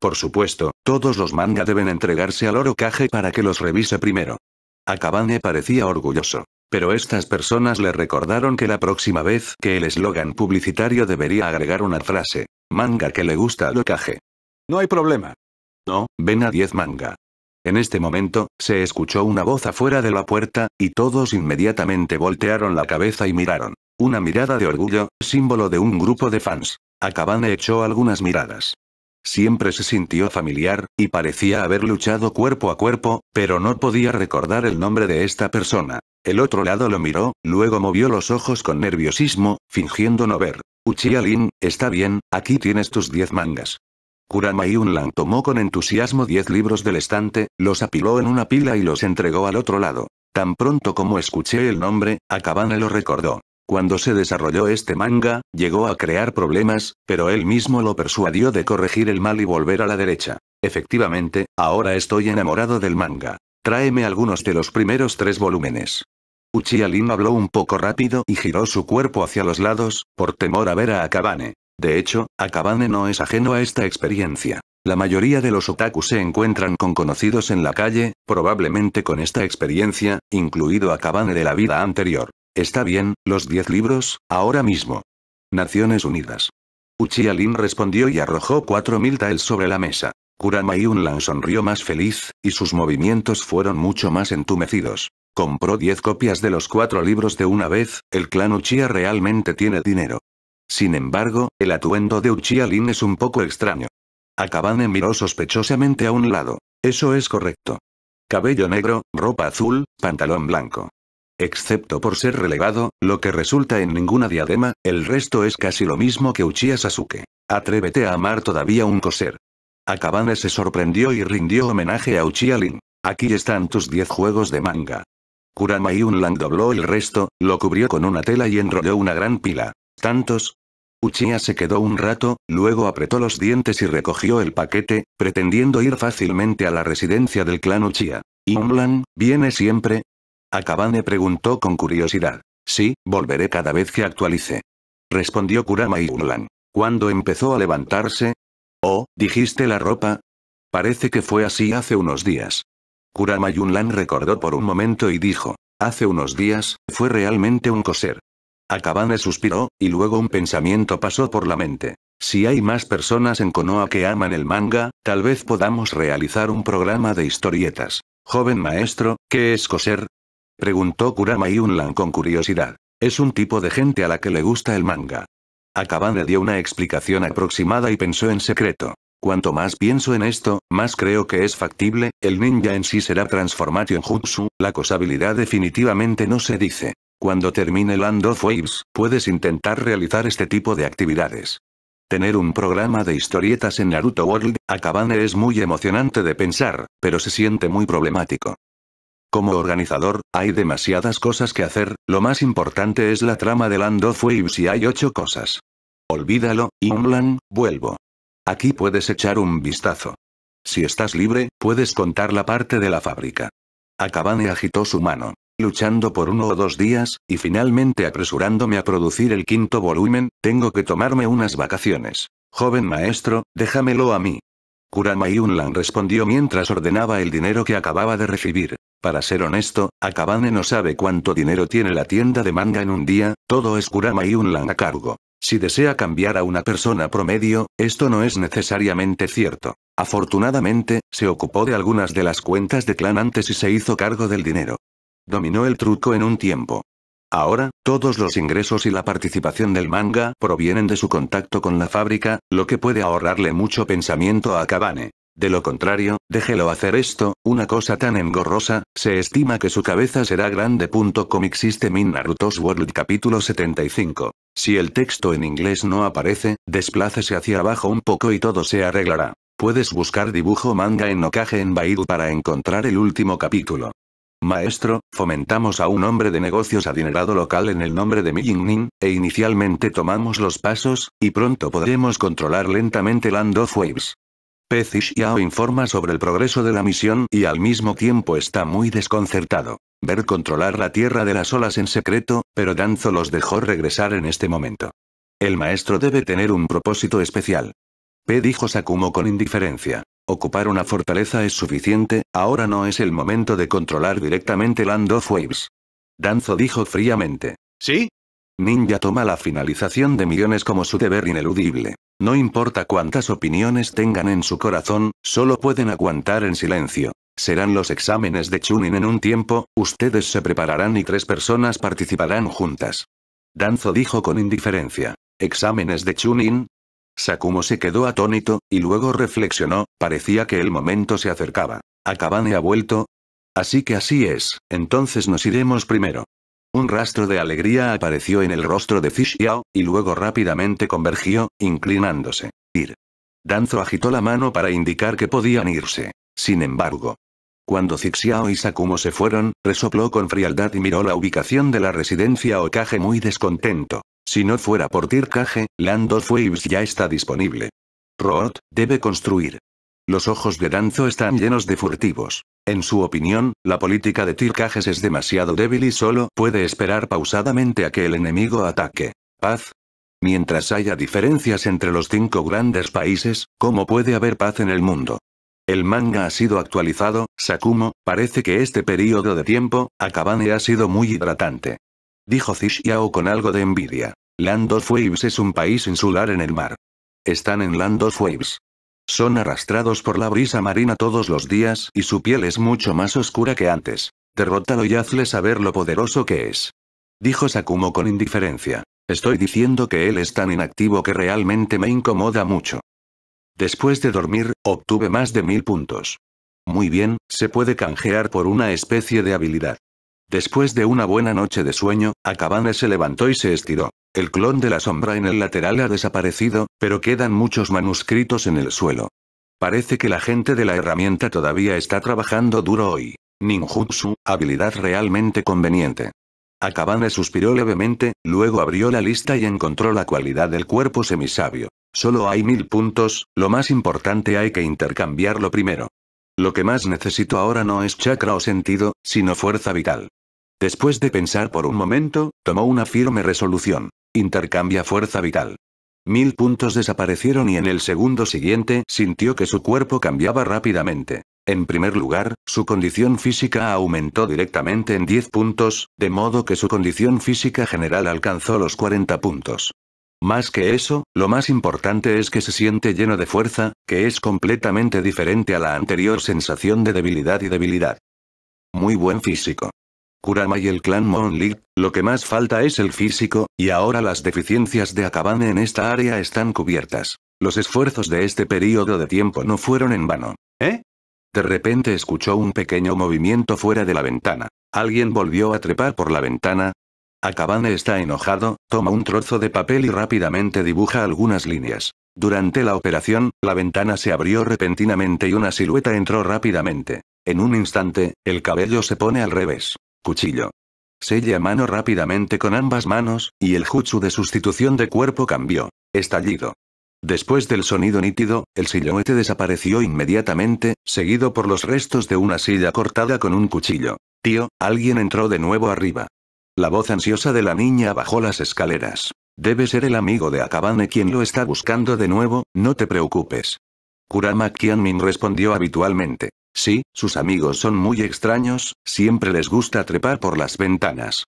Por supuesto, todos los manga deben entregarse al Orocaje para que los revise primero. Akabane parecía orgulloso. Pero estas personas le recordaron que la próxima vez que el eslogan publicitario debería agregar una frase. Manga que le gusta al ocaje. No hay problema. No, ven a 10 manga. En este momento, se escuchó una voz afuera de la puerta, y todos inmediatamente voltearon la cabeza y miraron. Una mirada de orgullo, símbolo de un grupo de fans. Akabane echó algunas miradas. Siempre se sintió familiar, y parecía haber luchado cuerpo a cuerpo, pero no podía recordar el nombre de esta persona. El otro lado lo miró, luego movió los ojos con nerviosismo, fingiendo no ver. Uchiha Lin, está bien, aquí tienes tus diez mangas. Kurama Yunlan tomó con entusiasmo diez libros del estante, los apiló en una pila y los entregó al otro lado. Tan pronto como escuché el nombre, Akabane lo recordó. Cuando se desarrolló este manga, llegó a crear problemas, pero él mismo lo persuadió de corregir el mal y volver a la derecha. Efectivamente, ahora estoy enamorado del manga. Tráeme algunos de los primeros tres volúmenes. Uchiha Lin habló un poco rápido y giró su cuerpo hacia los lados, por temor a ver a Akabane. De hecho, Akabane no es ajeno a esta experiencia. La mayoría de los otaku se encuentran con conocidos en la calle, probablemente con esta experiencia, incluido Akabane de la vida anterior. Está bien, los diez libros, ahora mismo. Naciones Unidas. Uchiha Lin respondió y arrojó cuatro mil taels sobre la mesa. Kurama Yunlan sonrió más feliz, y sus movimientos fueron mucho más entumecidos. Compró diez copias de los cuatro libros de una vez, el clan Uchiha realmente tiene dinero. Sin embargo, el atuendo de Uchiha Lin es un poco extraño. Akabane miró sospechosamente a un lado. Eso es correcto. Cabello negro, ropa azul, pantalón blanco. Excepto por ser relegado, lo que resulta en ninguna diadema, el resto es casi lo mismo que Uchiha Sasuke. Atrévete a amar todavía un coser. Akabane se sorprendió y rindió homenaje a Uchiha Lin. Aquí están tus 10 juegos de manga. Kurama Yunlan dobló el resto, lo cubrió con una tela y enrolló una gran pila. ¿Tantos? Uchiha se quedó un rato, luego apretó los dientes y recogió el paquete, pretendiendo ir fácilmente a la residencia del clan Uchiha. Yunlan, viene siempre, Akabane preguntó con curiosidad. Sí, volveré cada vez que actualice. Respondió Kurama y ¿Cuándo empezó a levantarse? Oh, dijiste la ropa. Parece que fue así hace unos días. Kurama Yunlan recordó por un momento y dijo, hace unos días, fue realmente un coser. Akabane suspiró, y luego un pensamiento pasó por la mente. Si hay más personas en Konoha que aman el manga, tal vez podamos realizar un programa de historietas. Joven maestro, ¿qué es coser? Preguntó Kurama y Yunlan con curiosidad. Es un tipo de gente a la que le gusta el manga. Akabane dio una explicación aproximada y pensó en secreto. Cuanto más pienso en esto, más creo que es factible, el ninja en sí será Transformation Jutsu, la cosabilidad definitivamente no se dice. Cuando termine Land of Waves, puedes intentar realizar este tipo de actividades. Tener un programa de historietas en Naruto World, Akabane es muy emocionante de pensar, pero se siente muy problemático. Como organizador, hay demasiadas cosas que hacer, lo más importante es la trama de Land of Waves y hay ocho cosas. Olvídalo, Inland, vuelvo. Aquí puedes echar un vistazo. Si estás libre, puedes contar la parte de la fábrica. Akabane agitó su mano. Luchando por uno o dos días, y finalmente apresurándome a producir el quinto volumen, tengo que tomarme unas vacaciones. Joven maestro, déjamelo a mí. Kurama Unlan respondió mientras ordenaba el dinero que acababa de recibir. Para ser honesto, Akabane no sabe cuánto dinero tiene la tienda de manga en un día, todo es Kurama Unlan a cargo. Si desea cambiar a una persona promedio, esto no es necesariamente cierto. Afortunadamente, se ocupó de algunas de las cuentas de clan antes y se hizo cargo del dinero. Dominó el truco en un tiempo. Ahora, todos los ingresos y la participación del manga provienen de su contacto con la fábrica, lo que puede ahorrarle mucho pensamiento a Kabane. De lo contrario, déjelo hacer esto, una cosa tan engorrosa, se estima que su cabeza será grande. Comic System Naruto's World capítulo 75. Si el texto en inglés no aparece, desplácese hacia abajo un poco y todo se arreglará. Puedes buscar dibujo manga en Okage en Baidu para encontrar el último capítulo. Maestro, fomentamos a un hombre de negocios adinerado local en el nombre de Mi e inicialmente tomamos los pasos, y pronto podremos controlar lentamente Land of Waves. Pe Yao informa sobre el progreso de la misión y al mismo tiempo está muy desconcertado. Ver controlar la Tierra de las Olas en secreto, pero Danzo los dejó regresar en este momento. El maestro debe tener un propósito especial. Pe dijo Sakumo con indiferencia. Ocupar una fortaleza es suficiente, ahora no es el momento de controlar directamente Land of Waves. Danzo dijo fríamente. ¿Sí? Ninja toma la finalización de millones como su deber ineludible. No importa cuántas opiniones tengan en su corazón, solo pueden aguantar en silencio. Serán los exámenes de Chunin en un tiempo, ustedes se prepararán y tres personas participarán juntas. Danzo dijo con indiferencia. ¿Exámenes de Chunin? Sakumo se quedó atónito, y luego reflexionó, parecía que el momento se acercaba. Akabane ha vuelto. Así que así es, entonces nos iremos primero. Un rastro de alegría apareció en el rostro de Fish y luego rápidamente convergió, inclinándose. Ir. Danzo agitó la mano para indicar que podían irse. Sin embargo, cuando Zixiao y Sakumo se fueron, resopló con frialdad y miró la ubicación de la residencia Okage muy descontento. Si no fuera por Tirkage, Land of Waves ya está disponible. Root, debe construir. Los ojos de Danzo están llenos de furtivos. En su opinión, la política de Tircajes es demasiado débil y solo puede esperar pausadamente a que el enemigo ataque. Paz. Mientras haya diferencias entre los cinco grandes países, ¿cómo puede haber paz en el mundo? El manga ha sido actualizado, Sakumo, parece que este periodo de tiempo, Akabane ha sido muy hidratante dijo Zishiao con algo de envidia. Land of Waves es un país insular en el mar. Están en Land of Waves. Son arrastrados por la brisa marina todos los días y su piel es mucho más oscura que antes. Derrótalo y hazle saber lo poderoso que es. Dijo Sakumo con indiferencia. Estoy diciendo que él es tan inactivo que realmente me incomoda mucho. Después de dormir, obtuve más de mil puntos. Muy bien, se puede canjear por una especie de habilidad. Después de una buena noche de sueño, Akabane se levantó y se estiró. El clon de la sombra en el lateral ha desaparecido, pero quedan muchos manuscritos en el suelo. Parece que la gente de la herramienta todavía está trabajando duro hoy. Ninjutsu, habilidad realmente conveniente. Akabane suspiró levemente, luego abrió la lista y encontró la cualidad del cuerpo semisabio. Solo hay mil puntos, lo más importante hay que intercambiarlo primero. Lo que más necesito ahora no es chakra o sentido, sino fuerza vital. Después de pensar por un momento, tomó una firme resolución. Intercambia fuerza vital. Mil puntos desaparecieron y en el segundo siguiente sintió que su cuerpo cambiaba rápidamente. En primer lugar, su condición física aumentó directamente en 10 puntos, de modo que su condición física general alcanzó los 40 puntos. Más que eso, lo más importante es que se siente lleno de fuerza, que es completamente diferente a la anterior sensación de debilidad y debilidad. Muy buen físico. Kurama y el clan Monlick, lo que más falta es el físico, y ahora las deficiencias de Akabane en esta área están cubiertas. Los esfuerzos de este periodo de tiempo no fueron en vano. ¿Eh? De repente escuchó un pequeño movimiento fuera de la ventana. Alguien volvió a trepar por la ventana, Akabane está enojado, toma un trozo de papel y rápidamente dibuja algunas líneas. Durante la operación, la ventana se abrió repentinamente y una silueta entró rápidamente. En un instante, el cabello se pone al revés. Cuchillo. Sella mano rápidamente con ambas manos, y el jutsu de sustitución de cuerpo cambió. Estallido. Después del sonido nítido, el siluete desapareció inmediatamente, seguido por los restos de una silla cortada con un cuchillo. Tío, alguien entró de nuevo arriba. La voz ansiosa de la niña bajó las escaleras. Debe ser el amigo de Akabane quien lo está buscando de nuevo, no te preocupes. Kurama Kianmin respondió habitualmente. Sí, sus amigos son muy extraños, siempre les gusta trepar por las ventanas.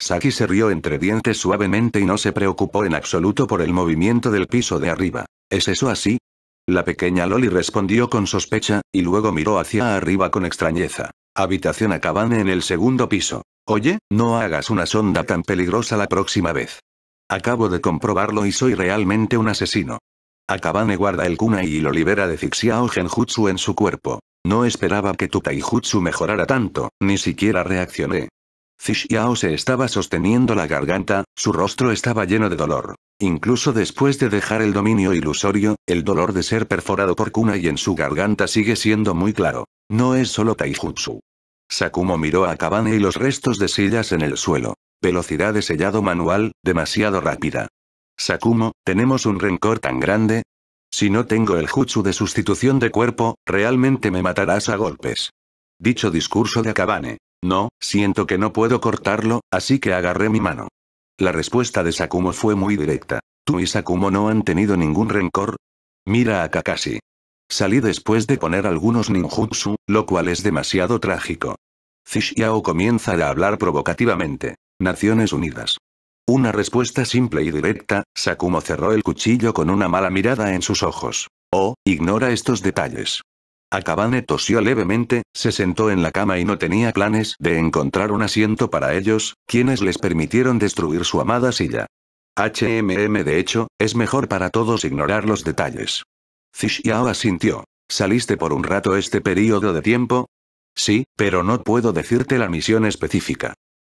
Saki se rió entre dientes suavemente y no se preocupó en absoluto por el movimiento del piso de arriba. ¿Es eso así? La pequeña Loli respondió con sospecha, y luego miró hacia arriba con extrañeza. Habitación Akabane en el segundo piso. Oye, no hagas una sonda tan peligrosa la próxima vez. Acabo de comprobarlo y soy realmente un asesino. Akabane guarda el kunai y lo libera de Fixiao Genjutsu en su cuerpo. No esperaba que tu taijutsu mejorara tanto, ni siquiera reaccioné. Zixiao se estaba sosteniendo la garganta, su rostro estaba lleno de dolor. Incluso después de dejar el dominio ilusorio, el dolor de ser perforado por kunai en su garganta sigue siendo muy claro. No es solo taijutsu. Sakumo miró a Kabane y los restos de sillas en el suelo. Velocidad de sellado manual, demasiado rápida. Sakumo, ¿tenemos un rencor tan grande? Si no tengo el jutsu de sustitución de cuerpo, realmente me matarás a golpes. Dicho discurso de Akabane. No, siento que no puedo cortarlo, así que agarré mi mano. La respuesta de Sakumo fue muy directa. Tú y Sakumo no han tenido ningún rencor. Mira a Kakashi. Salí después de poner algunos ninjutsu, lo cual es demasiado trágico. Zishiao comienza a hablar provocativamente. Naciones Unidas. Una respuesta simple y directa, Sakumo cerró el cuchillo con una mala mirada en sus ojos. Oh, ignora estos detalles. Akabane tosió levemente, se sentó en la cama y no tenía planes de encontrar un asiento para ellos, quienes les permitieron destruir su amada silla. HMM de hecho, es mejor para todos ignorar los detalles. Zishiao asintió. ¿Saliste por un rato este periodo de tiempo? Sí, pero no puedo decirte la misión específica.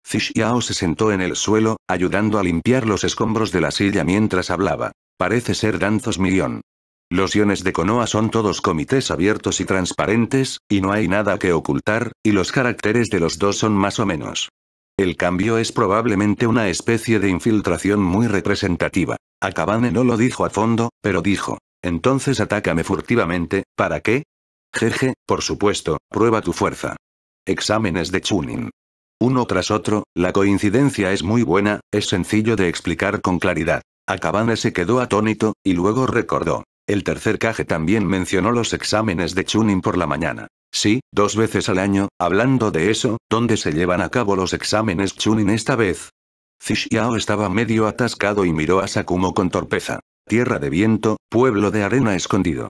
Zishiao se sentó en el suelo, ayudando a limpiar los escombros de la silla mientras hablaba. Parece ser Danzos Millón. Los iones de Konoha son todos comités abiertos y transparentes, y no hay nada que ocultar, y los caracteres de los dos son más o menos. El cambio es probablemente una especie de infiltración muy representativa. Akabane no lo dijo a fondo, pero dijo, entonces atácame furtivamente, ¿para qué? Jeje, por supuesto, prueba tu fuerza. Exámenes de Chunin. Uno tras otro, la coincidencia es muy buena, es sencillo de explicar con claridad. Akabane se quedó atónito, y luego recordó. El tercer Kage también mencionó los exámenes de Chunin por la mañana. Sí, dos veces al año, hablando de eso, ¿dónde se llevan a cabo los exámenes Chunin esta vez? Zishiao estaba medio atascado y miró a Sakumo con torpeza. Tierra de viento, pueblo de arena escondido.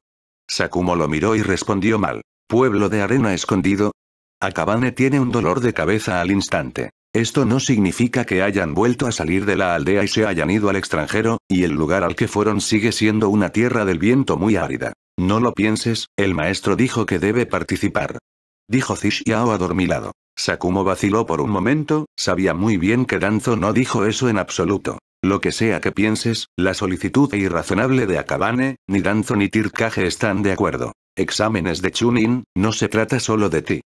Sakumo lo miró y respondió mal. ¿Pueblo de arena escondido? Akabane tiene un dolor de cabeza al instante. Esto no significa que hayan vuelto a salir de la aldea y se hayan ido al extranjero, y el lugar al que fueron sigue siendo una tierra del viento muy árida. No lo pienses, el maestro dijo que debe participar. Dijo Zishiao adormilado. Sakumo vaciló por un momento, sabía muy bien que Danzo no dijo eso en absoluto. Lo que sea que pienses, la solicitud e irrazonable de Akabane, ni Danzo ni Tirkage están de acuerdo. Exámenes de Chunin, no se trata solo de ti.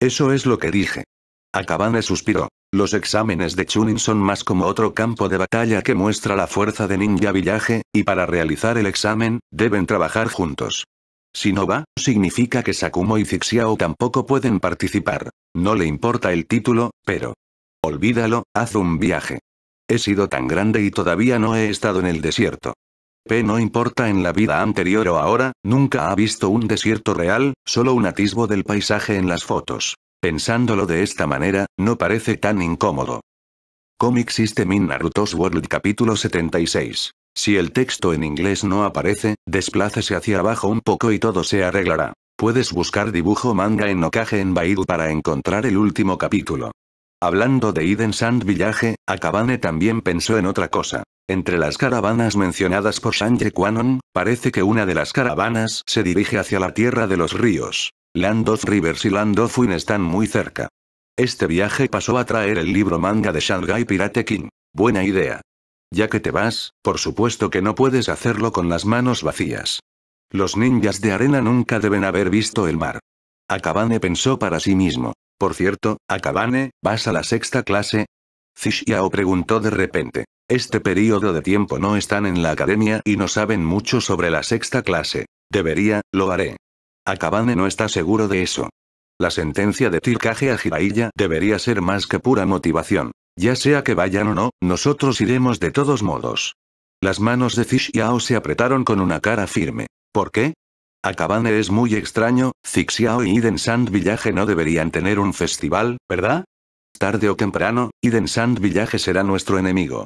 Eso es lo que dije. Akabane suspiró. Los exámenes de Chunin son más como otro campo de batalla que muestra la fuerza de Ninja Villaje, y para realizar el examen, deben trabajar juntos. Si no va, significa que Sakumo y Zixiao tampoco pueden participar. No le importa el título, pero... Olvídalo, haz un viaje. He sido tan grande y todavía no he estado en el desierto. P no importa en la vida anterior o ahora, nunca ha visto un desierto real, solo un atisbo del paisaje en las fotos. Pensándolo de esta manera, no parece tan incómodo. Comic System in Naruto's World capítulo 76. Si el texto en inglés no aparece, desplácese hacia abajo un poco y todo se arreglará. Puedes buscar dibujo manga en Okage en Baidu para encontrar el último capítulo. Hablando de Eden Sand Village, Akabane también pensó en otra cosa. Entre las caravanas mencionadas por Sanje Quanon, parece que una de las caravanas se dirige hacia la tierra de los ríos. Land of Rivers y Land of Win están muy cerca. Este viaje pasó a traer el libro manga de Shanghai Pirate King. Buena idea. Ya que te vas, por supuesto que no puedes hacerlo con las manos vacías. Los ninjas de arena nunca deben haber visto el mar. Akabane pensó para sí mismo. Por cierto, Akabane, ¿vas a la sexta clase? Zishiao preguntó de repente. Este periodo de tiempo no están en la academia y no saben mucho sobre la sexta clase. Debería, lo haré. Akabane no está seguro de eso. La sentencia de Tircaje a Jiraiya debería ser más que pura motivación. Ya sea que vayan o no, nosotros iremos de todos modos. Las manos de Zishiao se apretaron con una cara firme. ¿Por qué? Akabane es muy extraño, Zixiao y Iden Sand Village no deberían tener un festival, ¿verdad? Tarde o temprano, Iden Sand Village será nuestro enemigo.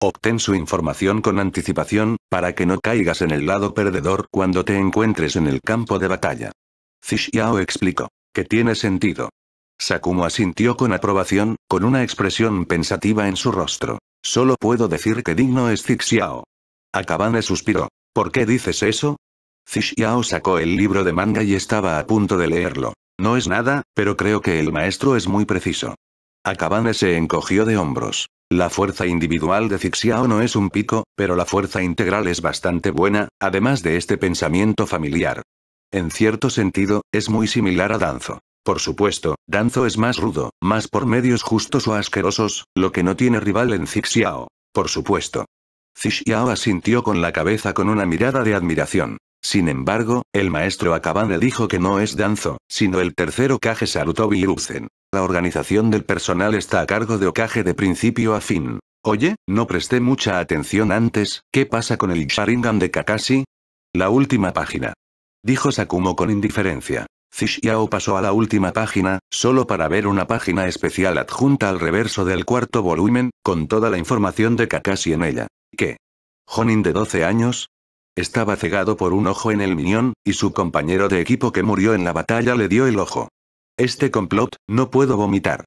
Obtén su información con anticipación, para que no caigas en el lado perdedor cuando te encuentres en el campo de batalla. Zixiao explicó. Que tiene sentido. Sakumo asintió con aprobación, con una expresión pensativa en su rostro. Solo puedo decir que digno es Zixiao. Akabane suspiró. ¿Por qué dices eso? Zixiao sacó el libro de manga y estaba a punto de leerlo. No es nada, pero creo que el maestro es muy preciso. Akabane se encogió de hombros. La fuerza individual de Zixiao no es un pico, pero la fuerza integral es bastante buena, además de este pensamiento familiar. En cierto sentido, es muy similar a Danzo. Por supuesto, Danzo es más rudo, más por medios justos o asquerosos, lo que no tiene rival en Zixiao. Por supuesto. Zixiao asintió con la cabeza con una mirada de admiración. Sin embargo, el maestro Akabane dijo que no es Danzo, sino el tercero Kage Sarutobi Hiruzen. La organización del personal está a cargo de Okage de principio a fin. Oye, no presté mucha atención antes, ¿qué pasa con el Sharingan de Kakashi? La última página. Dijo Sakumo con indiferencia. Zishiao pasó a la última página, solo para ver una página especial adjunta al reverso del cuarto volumen, con toda la información de Kakashi en ella. ¿Qué? Jonin de 12 años, estaba cegado por un ojo en el miñón, y su compañero de equipo que murió en la batalla le dio el ojo. Este complot, no puedo vomitar.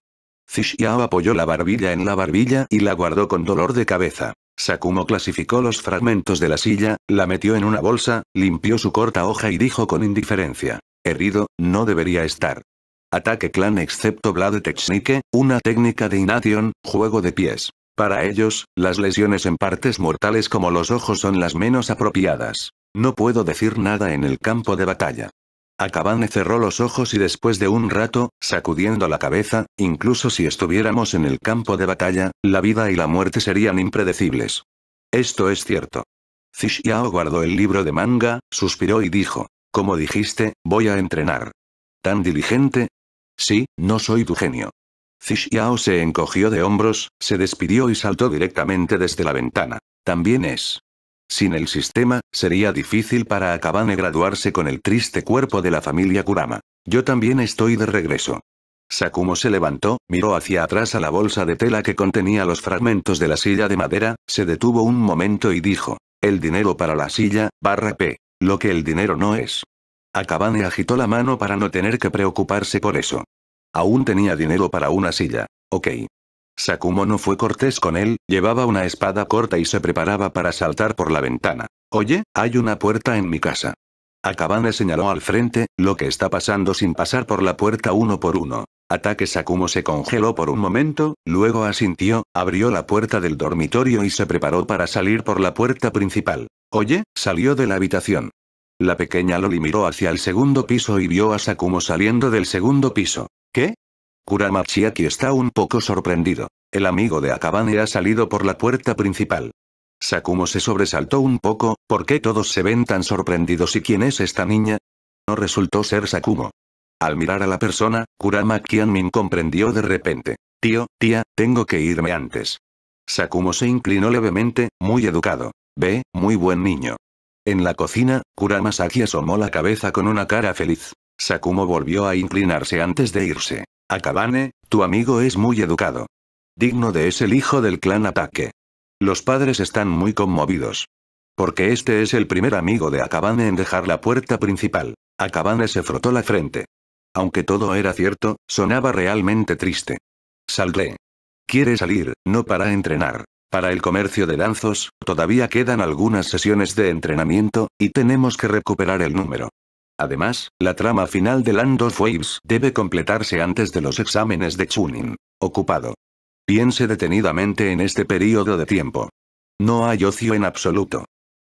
Zishiao apoyó la barbilla en la barbilla y la guardó con dolor de cabeza. Sakumo clasificó los fragmentos de la silla, la metió en una bolsa, limpió su corta hoja y dijo con indiferencia. Herido, no debería estar. Ataque clan excepto Blade Technique, una técnica de ination, juego de pies. Para ellos, las lesiones en partes mortales como los ojos son las menos apropiadas. No puedo decir nada en el campo de batalla. Akabane cerró los ojos y después de un rato, sacudiendo la cabeza, incluso si estuviéramos en el campo de batalla, la vida y la muerte serían impredecibles. Esto es cierto. Zishiao guardó el libro de manga, suspiró y dijo, como dijiste, voy a entrenar. ¿Tan diligente? Sí, no soy tu genio. Zishiao se encogió de hombros, se despidió y saltó directamente desde la ventana. También es. Sin el sistema, sería difícil para Akabane graduarse con el triste cuerpo de la familia Kurama. Yo también estoy de regreso. Sakumo se levantó, miró hacia atrás a la bolsa de tela que contenía los fragmentos de la silla de madera, se detuvo un momento y dijo, el dinero para la silla, barra P, lo que el dinero no es. Akabane agitó la mano para no tener que preocuparse por eso. Aún tenía dinero para una silla. Ok. Sakumo no fue cortés con él, llevaba una espada corta y se preparaba para saltar por la ventana. Oye, hay una puerta en mi casa. Akabane señaló al frente, lo que está pasando sin pasar por la puerta uno por uno. Ataque Sakumo se congeló por un momento, luego asintió, abrió la puerta del dormitorio y se preparó para salir por la puerta principal. Oye, salió de la habitación. La pequeña Loli miró hacia el segundo piso y vio a Sakumo saliendo del segundo piso. ¿Qué? Kurama está un poco sorprendido. El amigo de Akabane ha salido por la puerta principal. Sakumo se sobresaltó un poco, ¿por qué todos se ven tan sorprendidos y quién es esta niña? No resultó ser Sakumo. Al mirar a la persona, Kurama Kianmin comprendió de repente. Tío, tía, tengo que irme antes. Sakumo se inclinó levemente, muy educado. Ve, muy buen niño. En la cocina, Kurama Saki asomó la cabeza con una cara feliz. Sakumo volvió a inclinarse antes de irse. Akabane, tu amigo es muy educado. Digno de es el hijo del clan ataque. Los padres están muy conmovidos. Porque este es el primer amigo de Akabane en dejar la puerta principal. Akabane se frotó la frente. Aunque todo era cierto, sonaba realmente triste. Saldré. Quiere salir, no para entrenar. Para el comercio de danzos, todavía quedan algunas sesiones de entrenamiento, y tenemos que recuperar el número. Además, la trama final de Land of Waves debe completarse antes de los exámenes de Chunin. Ocupado. Piense detenidamente en este periodo de tiempo. No hay ocio en absoluto.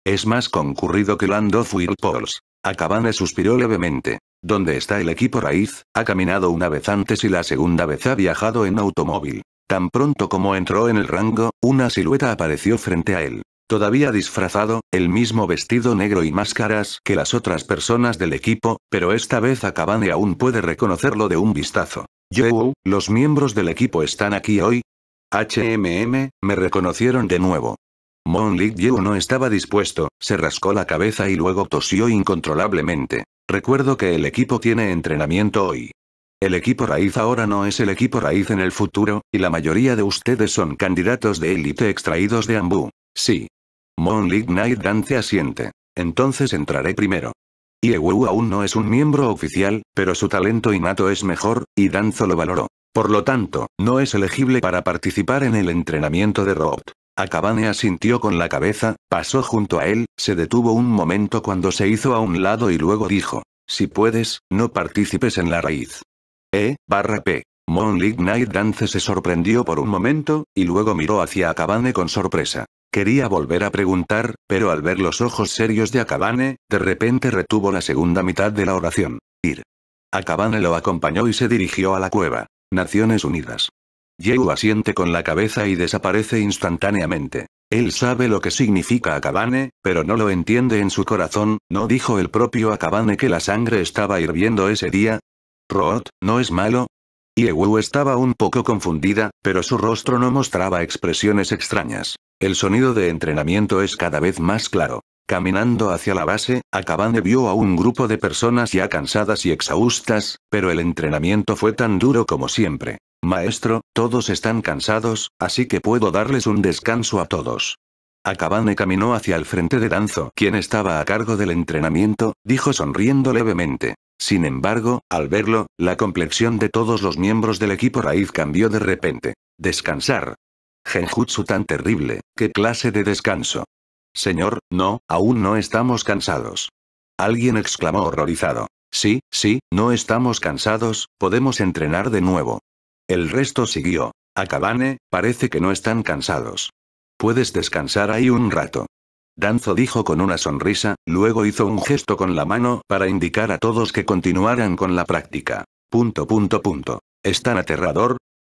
Es más concurrido que Land of Whirlpools. Akabane suspiró levemente. ¿Dónde está el equipo raíz? Ha caminado una vez antes y la segunda vez ha viajado en automóvil. Tan pronto como entró en el rango, una silueta apareció frente a él. Todavía disfrazado, el mismo vestido negro y máscaras que las otras personas del equipo, pero esta vez Akabane aún puede reconocerlo de un vistazo. Yo, los miembros del equipo están aquí hoy. HMM, me reconocieron de nuevo. Mon Lee no estaba dispuesto, se rascó la cabeza y luego tosió incontrolablemente. Recuerdo que el equipo tiene entrenamiento hoy. El equipo raíz ahora no es el equipo raíz en el futuro, y la mayoría de ustedes son candidatos de élite extraídos de Ambú. Sí, Moonlight Night Dance asiente. Entonces entraré primero. Iewu aún no es un miembro oficial, pero su talento innato es mejor, y Danzo lo valoró. Por lo tanto, no es elegible para participar en el entrenamiento de Robot. Akabane asintió con la cabeza, pasó junto a él, se detuvo un momento cuando se hizo a un lado y luego dijo, si puedes, no participes en la raíz. E, barra P. Moonlight Night Dance se sorprendió por un momento, y luego miró hacia Akabane con sorpresa. Quería volver a preguntar, pero al ver los ojos serios de Akabane, de repente retuvo la segunda mitad de la oración. Ir. Akabane lo acompañó y se dirigió a la cueva. Naciones Unidas. Yehu asiente con la cabeza y desaparece instantáneamente. Él sabe lo que significa Akabane, pero no lo entiende en su corazón, ¿no dijo el propio Akabane que la sangre estaba hirviendo ese día? Roth, ¿no es malo? Iewu estaba un poco confundida, pero su rostro no mostraba expresiones extrañas. El sonido de entrenamiento es cada vez más claro. Caminando hacia la base, Akabane vio a un grupo de personas ya cansadas y exhaustas, pero el entrenamiento fue tan duro como siempre. Maestro, todos están cansados, así que puedo darles un descanso a todos. Akabane caminó hacia el frente de Danzo, quien estaba a cargo del entrenamiento, dijo sonriendo levemente. Sin embargo, al verlo, la complexión de todos los miembros del equipo raíz cambió de repente. Descansar. Genjutsu tan terrible, qué clase de descanso. Señor, no, aún no estamos cansados. Alguien exclamó horrorizado. Sí, sí, no estamos cansados, podemos entrenar de nuevo. El resto siguió. Akabane, parece que no están cansados. Puedes descansar ahí un rato. Danzo dijo con una sonrisa, luego hizo un gesto con la mano para indicar a todos que continuaran con la práctica. Punto punto punto. ¿Es tan aterrador?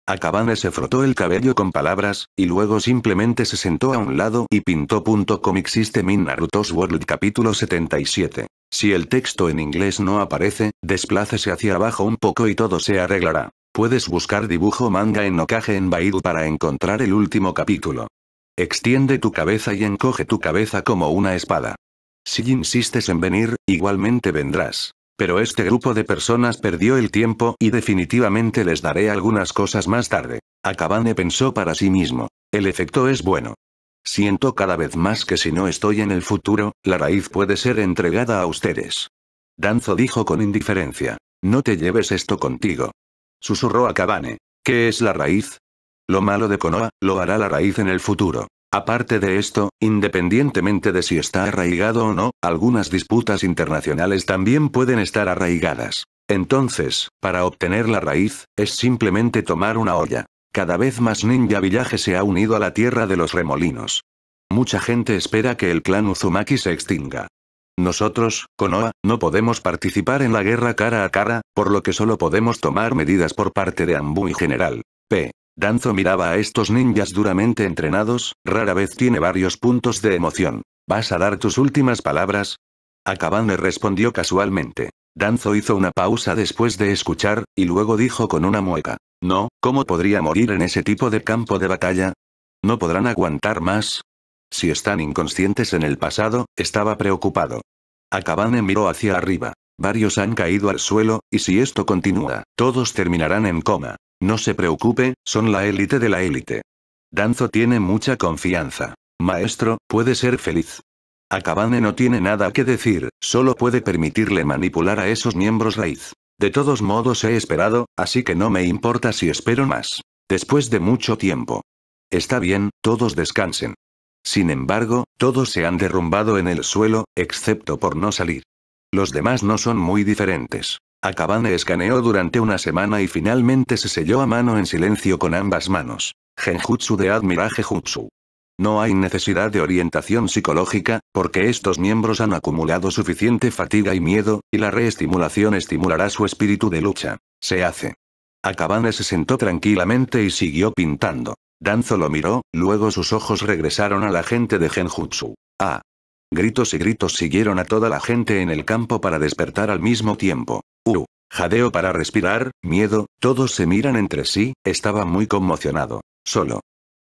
Akabane se frotó el cabello con palabras, y luego simplemente se sentó a un lado y pintó punto comic system in Naruto's World capítulo 77. Si el texto en inglés no aparece, desplácese hacia abajo un poco y todo se arreglará. Puedes buscar dibujo manga en Okage en Baidu para encontrar el último capítulo. Extiende tu cabeza y encoge tu cabeza como una espada. Si insistes en venir, igualmente vendrás. Pero este grupo de personas perdió el tiempo y definitivamente les daré algunas cosas más tarde. Akabane pensó para sí mismo. El efecto es bueno. Siento cada vez más que si no estoy en el futuro, la raíz puede ser entregada a ustedes. Danzo dijo con indiferencia. No te lleves esto contigo. Susurró Akabane. ¿Qué es la raíz? Lo malo de Konoha, lo hará la raíz en el futuro. Aparte de esto, independientemente de si está arraigado o no, algunas disputas internacionales también pueden estar arraigadas. Entonces, para obtener la raíz, es simplemente tomar una olla. Cada vez más Ninja villaje se ha unido a la tierra de los remolinos. Mucha gente espera que el clan Uzumaki se extinga. Nosotros, Konoha, no podemos participar en la guerra cara a cara, por lo que solo podemos tomar medidas por parte de Ambu y General. P. Danzo miraba a estos ninjas duramente entrenados, rara vez tiene varios puntos de emoción. ¿Vas a dar tus últimas palabras? Akabane respondió casualmente. Danzo hizo una pausa después de escuchar, y luego dijo con una mueca. No, ¿cómo podría morir en ese tipo de campo de batalla? ¿No podrán aguantar más? Si están inconscientes en el pasado, estaba preocupado. Akabane miró hacia arriba. Varios han caído al suelo, y si esto continúa, todos terminarán en coma. No se preocupe, son la élite de la élite. Danzo tiene mucha confianza. Maestro, puede ser feliz. Akabane no tiene nada que decir, solo puede permitirle manipular a esos miembros raíz. De todos modos he esperado, así que no me importa si espero más. Después de mucho tiempo. Está bien, todos descansen. Sin embargo, todos se han derrumbado en el suelo, excepto por no salir. Los demás no son muy diferentes. Akabane escaneó durante una semana y finalmente se selló a mano en silencio con ambas manos. Genjutsu de Admiraje Jutsu. No hay necesidad de orientación psicológica, porque estos miembros han acumulado suficiente fatiga y miedo, y la reestimulación estimulará su espíritu de lucha. Se hace. Akabane se sentó tranquilamente y siguió pintando. Danzo lo miró, luego sus ojos regresaron a la gente de Genjutsu. Ah, Gritos y gritos siguieron a toda la gente en el campo para despertar al mismo tiempo. Uh, jadeo para respirar, miedo, todos se miran entre sí, estaba muy conmocionado. Solo.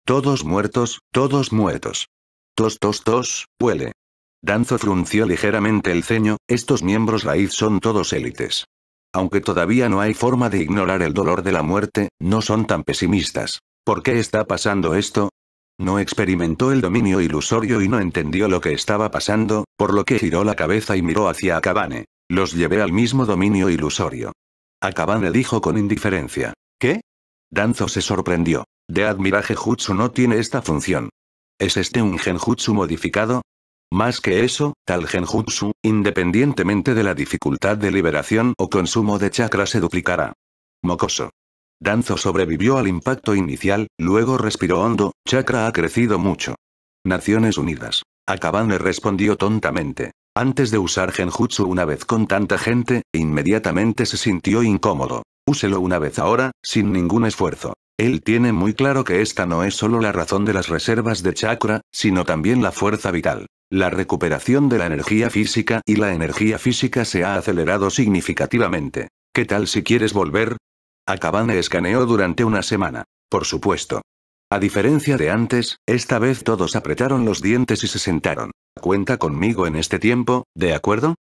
Todos muertos, todos muertos. Tos tos tos, huele. Danzo frunció ligeramente el ceño, estos miembros raíz son todos élites. Aunque todavía no hay forma de ignorar el dolor de la muerte, no son tan pesimistas. ¿Por qué está pasando esto? No experimentó el dominio ilusorio y no entendió lo que estaba pasando, por lo que giró la cabeza y miró hacia Akabane. Los llevé al mismo dominio ilusorio. Akabane dijo con indiferencia. ¿Qué? Danzo se sorprendió. De Admiraje Jutsu no tiene esta función. ¿Es este un genjutsu modificado? Más que eso, tal genjutsu, independientemente de la dificultad de liberación o consumo de chakra se duplicará. Mocoso. Danzo sobrevivió al impacto inicial, luego respiró hondo, Chakra ha crecido mucho. Naciones Unidas. Akabane respondió tontamente. Antes de usar genjutsu una vez con tanta gente, inmediatamente se sintió incómodo. Úselo una vez ahora, sin ningún esfuerzo. Él tiene muy claro que esta no es solo la razón de las reservas de chakra, sino también la fuerza vital. La recuperación de la energía física y la energía física se ha acelerado significativamente. ¿Qué tal si quieres volver? Akabane escaneó durante una semana. Por supuesto. A diferencia de antes, esta vez todos apretaron los dientes y se sentaron. Cuenta conmigo en este tiempo, ¿de acuerdo?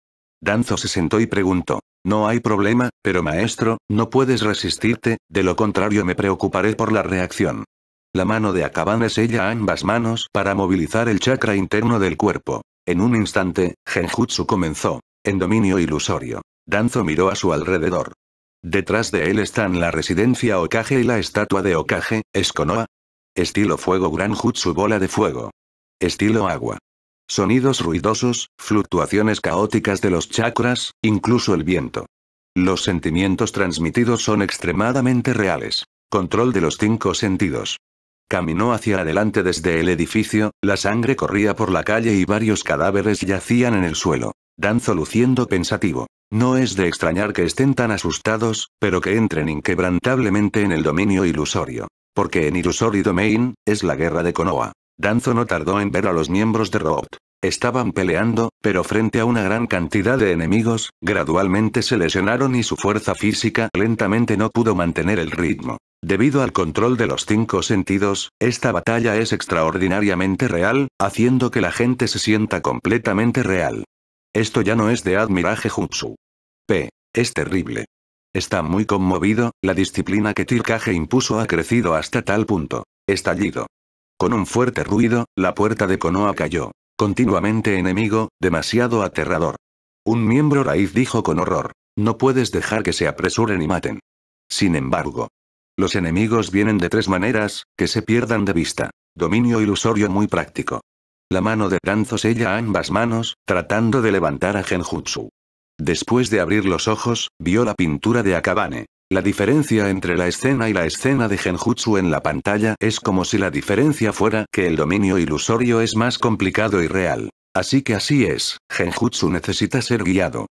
Danzo se sentó y preguntó. No hay problema, pero maestro, no puedes resistirte, de lo contrario me preocuparé por la reacción. La mano de Akabane sella ambas manos para movilizar el chakra interno del cuerpo. En un instante, Genjutsu comenzó, en dominio ilusorio. Danzo miró a su alrededor. Detrás de él están la residencia Okage y la estatua de Okage, Esconoa. Estilo fuego Gran Jutsu bola de fuego. Estilo agua. Sonidos ruidosos, fluctuaciones caóticas de los chakras, incluso el viento. Los sentimientos transmitidos son extremadamente reales. Control de los cinco sentidos. Caminó hacia adelante desde el edificio, la sangre corría por la calle y varios cadáveres yacían en el suelo. Danzo luciendo pensativo. No es de extrañar que estén tan asustados, pero que entren inquebrantablemente en el dominio ilusorio. Porque en Illusory Domain, es la guerra de Konoha. Danzo no tardó en ver a los miembros de Robot. Estaban peleando, pero frente a una gran cantidad de enemigos, gradualmente se lesionaron y su fuerza física lentamente no pudo mantener el ritmo. Debido al control de los cinco sentidos, esta batalla es extraordinariamente real, haciendo que la gente se sienta completamente real. Esto ya no es de admiraje Jutsu. P. Es terrible. Está muy conmovido, la disciplina que Tirkage impuso ha crecido hasta tal punto. Estallido. Con un fuerte ruido, la puerta de Konoha cayó. Continuamente enemigo, demasiado aterrador. Un miembro raíz dijo con horror. No puedes dejar que se apresuren y maten. Sin embargo. Los enemigos vienen de tres maneras, que se pierdan de vista. Dominio ilusorio muy práctico. La mano de Danzo sella ambas manos, tratando de levantar a Genjutsu. Después de abrir los ojos, vio la pintura de Akabane. La diferencia entre la escena y la escena de Genjutsu en la pantalla es como si la diferencia fuera que el dominio ilusorio es más complicado y real. Así que así es, Genjutsu necesita ser guiado.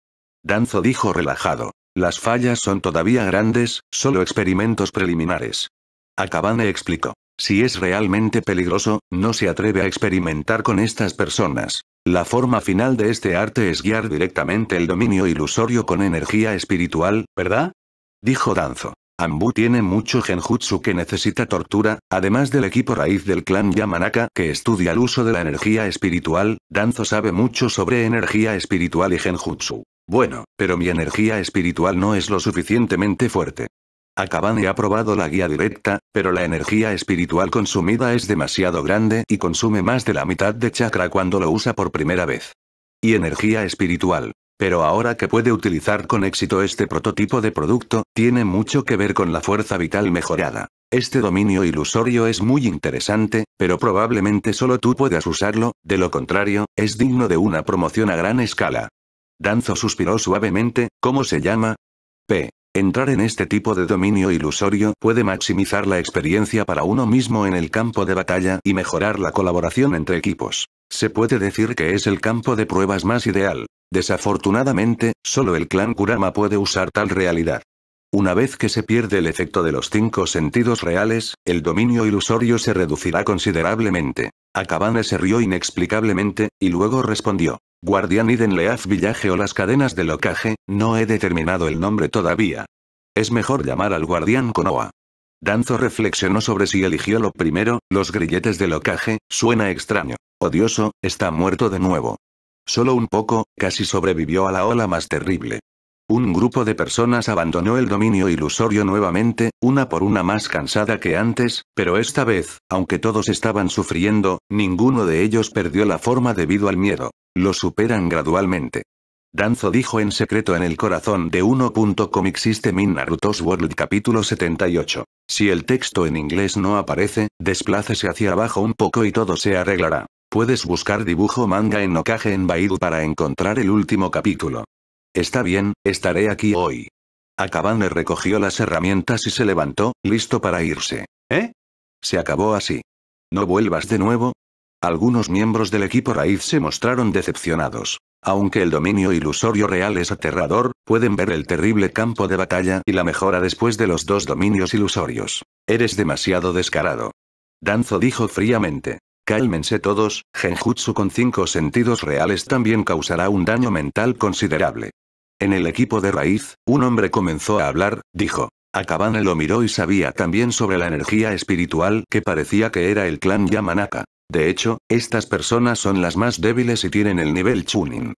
Danzo dijo relajado. Las fallas son todavía grandes, solo experimentos preliminares. Akabane explicó. Si es realmente peligroso, no se atreve a experimentar con estas personas. La forma final de este arte es guiar directamente el dominio ilusorio con energía espiritual, ¿verdad? Dijo Danzo. Ambu tiene mucho genjutsu que necesita tortura, además del equipo raíz del clan Yamanaka que estudia el uso de la energía espiritual, Danzo sabe mucho sobre energía espiritual y genjutsu. Bueno, pero mi energía espiritual no es lo suficientemente fuerte. Akabane ha probado la guía directa, pero la energía espiritual consumida es demasiado grande y consume más de la mitad de chakra cuando lo usa por primera vez. Y energía espiritual. Pero ahora que puede utilizar con éxito este prototipo de producto, tiene mucho que ver con la fuerza vital mejorada. Este dominio ilusorio es muy interesante, pero probablemente solo tú puedas usarlo, de lo contrario, es digno de una promoción a gran escala. Danzo suspiró suavemente, ¿cómo se llama? P. Entrar en este tipo de dominio ilusorio puede maximizar la experiencia para uno mismo en el campo de batalla y mejorar la colaboración entre equipos. Se puede decir que es el campo de pruebas más ideal. Desafortunadamente, solo el clan Kurama puede usar tal realidad. Una vez que se pierde el efecto de los cinco sentidos reales, el dominio ilusorio se reducirá considerablemente. Akabane se rió inexplicablemente, y luego respondió. Guardián Iden Leaz Villaje o las cadenas de locaje, no he determinado el nombre todavía. Es mejor llamar al guardián Konoa. Danzo reflexionó sobre si eligió lo primero, los grilletes de locaje, suena extraño. Odioso, está muerto de nuevo. Solo un poco, casi sobrevivió a la ola más terrible. Un grupo de personas abandonó el dominio ilusorio nuevamente, una por una más cansada que antes, pero esta vez, aunque todos estaban sufriendo, ninguno de ellos perdió la forma debido al miedo. Lo superan gradualmente. Danzo dijo en secreto en el corazón de 1.comic system in Naruto's World capítulo 78. Si el texto en inglés no aparece, desplácese hacia abajo un poco y todo se arreglará. Puedes buscar dibujo manga en Okage en Baidu para encontrar el último capítulo. Está bien, estaré aquí hoy. Akabane recogió las herramientas y se levantó, listo para irse. ¿Eh? Se acabó así. ¿No vuelvas de nuevo? Algunos miembros del equipo raíz se mostraron decepcionados. Aunque el dominio ilusorio real es aterrador, pueden ver el terrible campo de batalla y la mejora después de los dos dominios ilusorios. Eres demasiado descarado. Danzo dijo fríamente. Cálmense todos, Genjutsu con cinco sentidos reales también causará un daño mental considerable. En el equipo de raíz, un hombre comenzó a hablar, dijo. Akabane lo miró y sabía también sobre la energía espiritual que parecía que era el clan Yamanaka. De hecho, estas personas son las más débiles y tienen el nivel Chunin.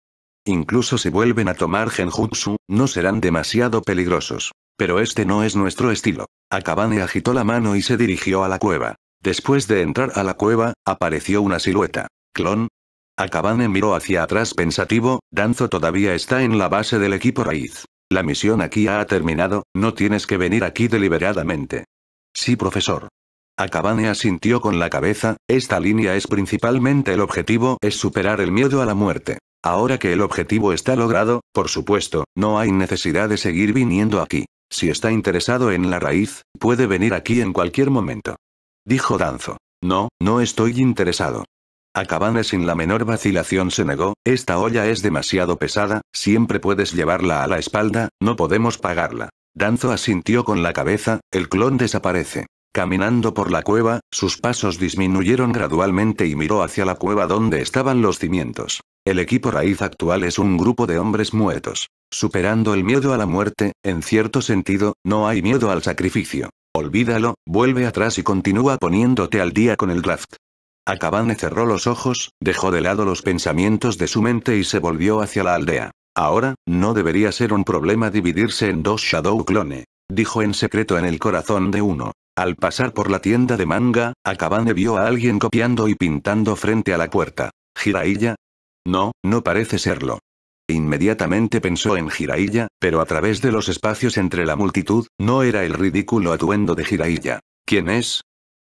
Incluso si vuelven a tomar genjutsu, no serán demasiado peligrosos. Pero este no es nuestro estilo. Akabane agitó la mano y se dirigió a la cueva. Después de entrar a la cueva, apareció una silueta. Clon, Akabane miró hacia atrás pensativo, Danzo todavía está en la base del equipo raíz. La misión aquí ha terminado, no tienes que venir aquí deliberadamente. Sí profesor. Akabane asintió con la cabeza, esta línea es principalmente el objetivo, es superar el miedo a la muerte. Ahora que el objetivo está logrado, por supuesto, no hay necesidad de seguir viniendo aquí. Si está interesado en la raíz, puede venir aquí en cualquier momento. Dijo Danzo. No, no estoy interesado. Akabane sin la menor vacilación se negó, esta olla es demasiado pesada, siempre puedes llevarla a la espalda, no podemos pagarla. Danzo asintió con la cabeza, el clon desaparece. Caminando por la cueva, sus pasos disminuyeron gradualmente y miró hacia la cueva donde estaban los cimientos. El equipo raíz actual es un grupo de hombres muertos. Superando el miedo a la muerte, en cierto sentido, no hay miedo al sacrificio. Olvídalo, vuelve atrás y continúa poniéndote al día con el draft. Akabane cerró los ojos, dejó de lado los pensamientos de su mente y se volvió hacia la aldea. Ahora, no debería ser un problema dividirse en dos Shadow Clone. Dijo en secreto en el corazón de uno. Al pasar por la tienda de manga, Akabane vio a alguien copiando y pintando frente a la puerta. ¿Jiraiya? No, no parece serlo. Inmediatamente pensó en Jiraiya, pero a través de los espacios entre la multitud, no era el ridículo atuendo de Jiraiya. ¿Quién es?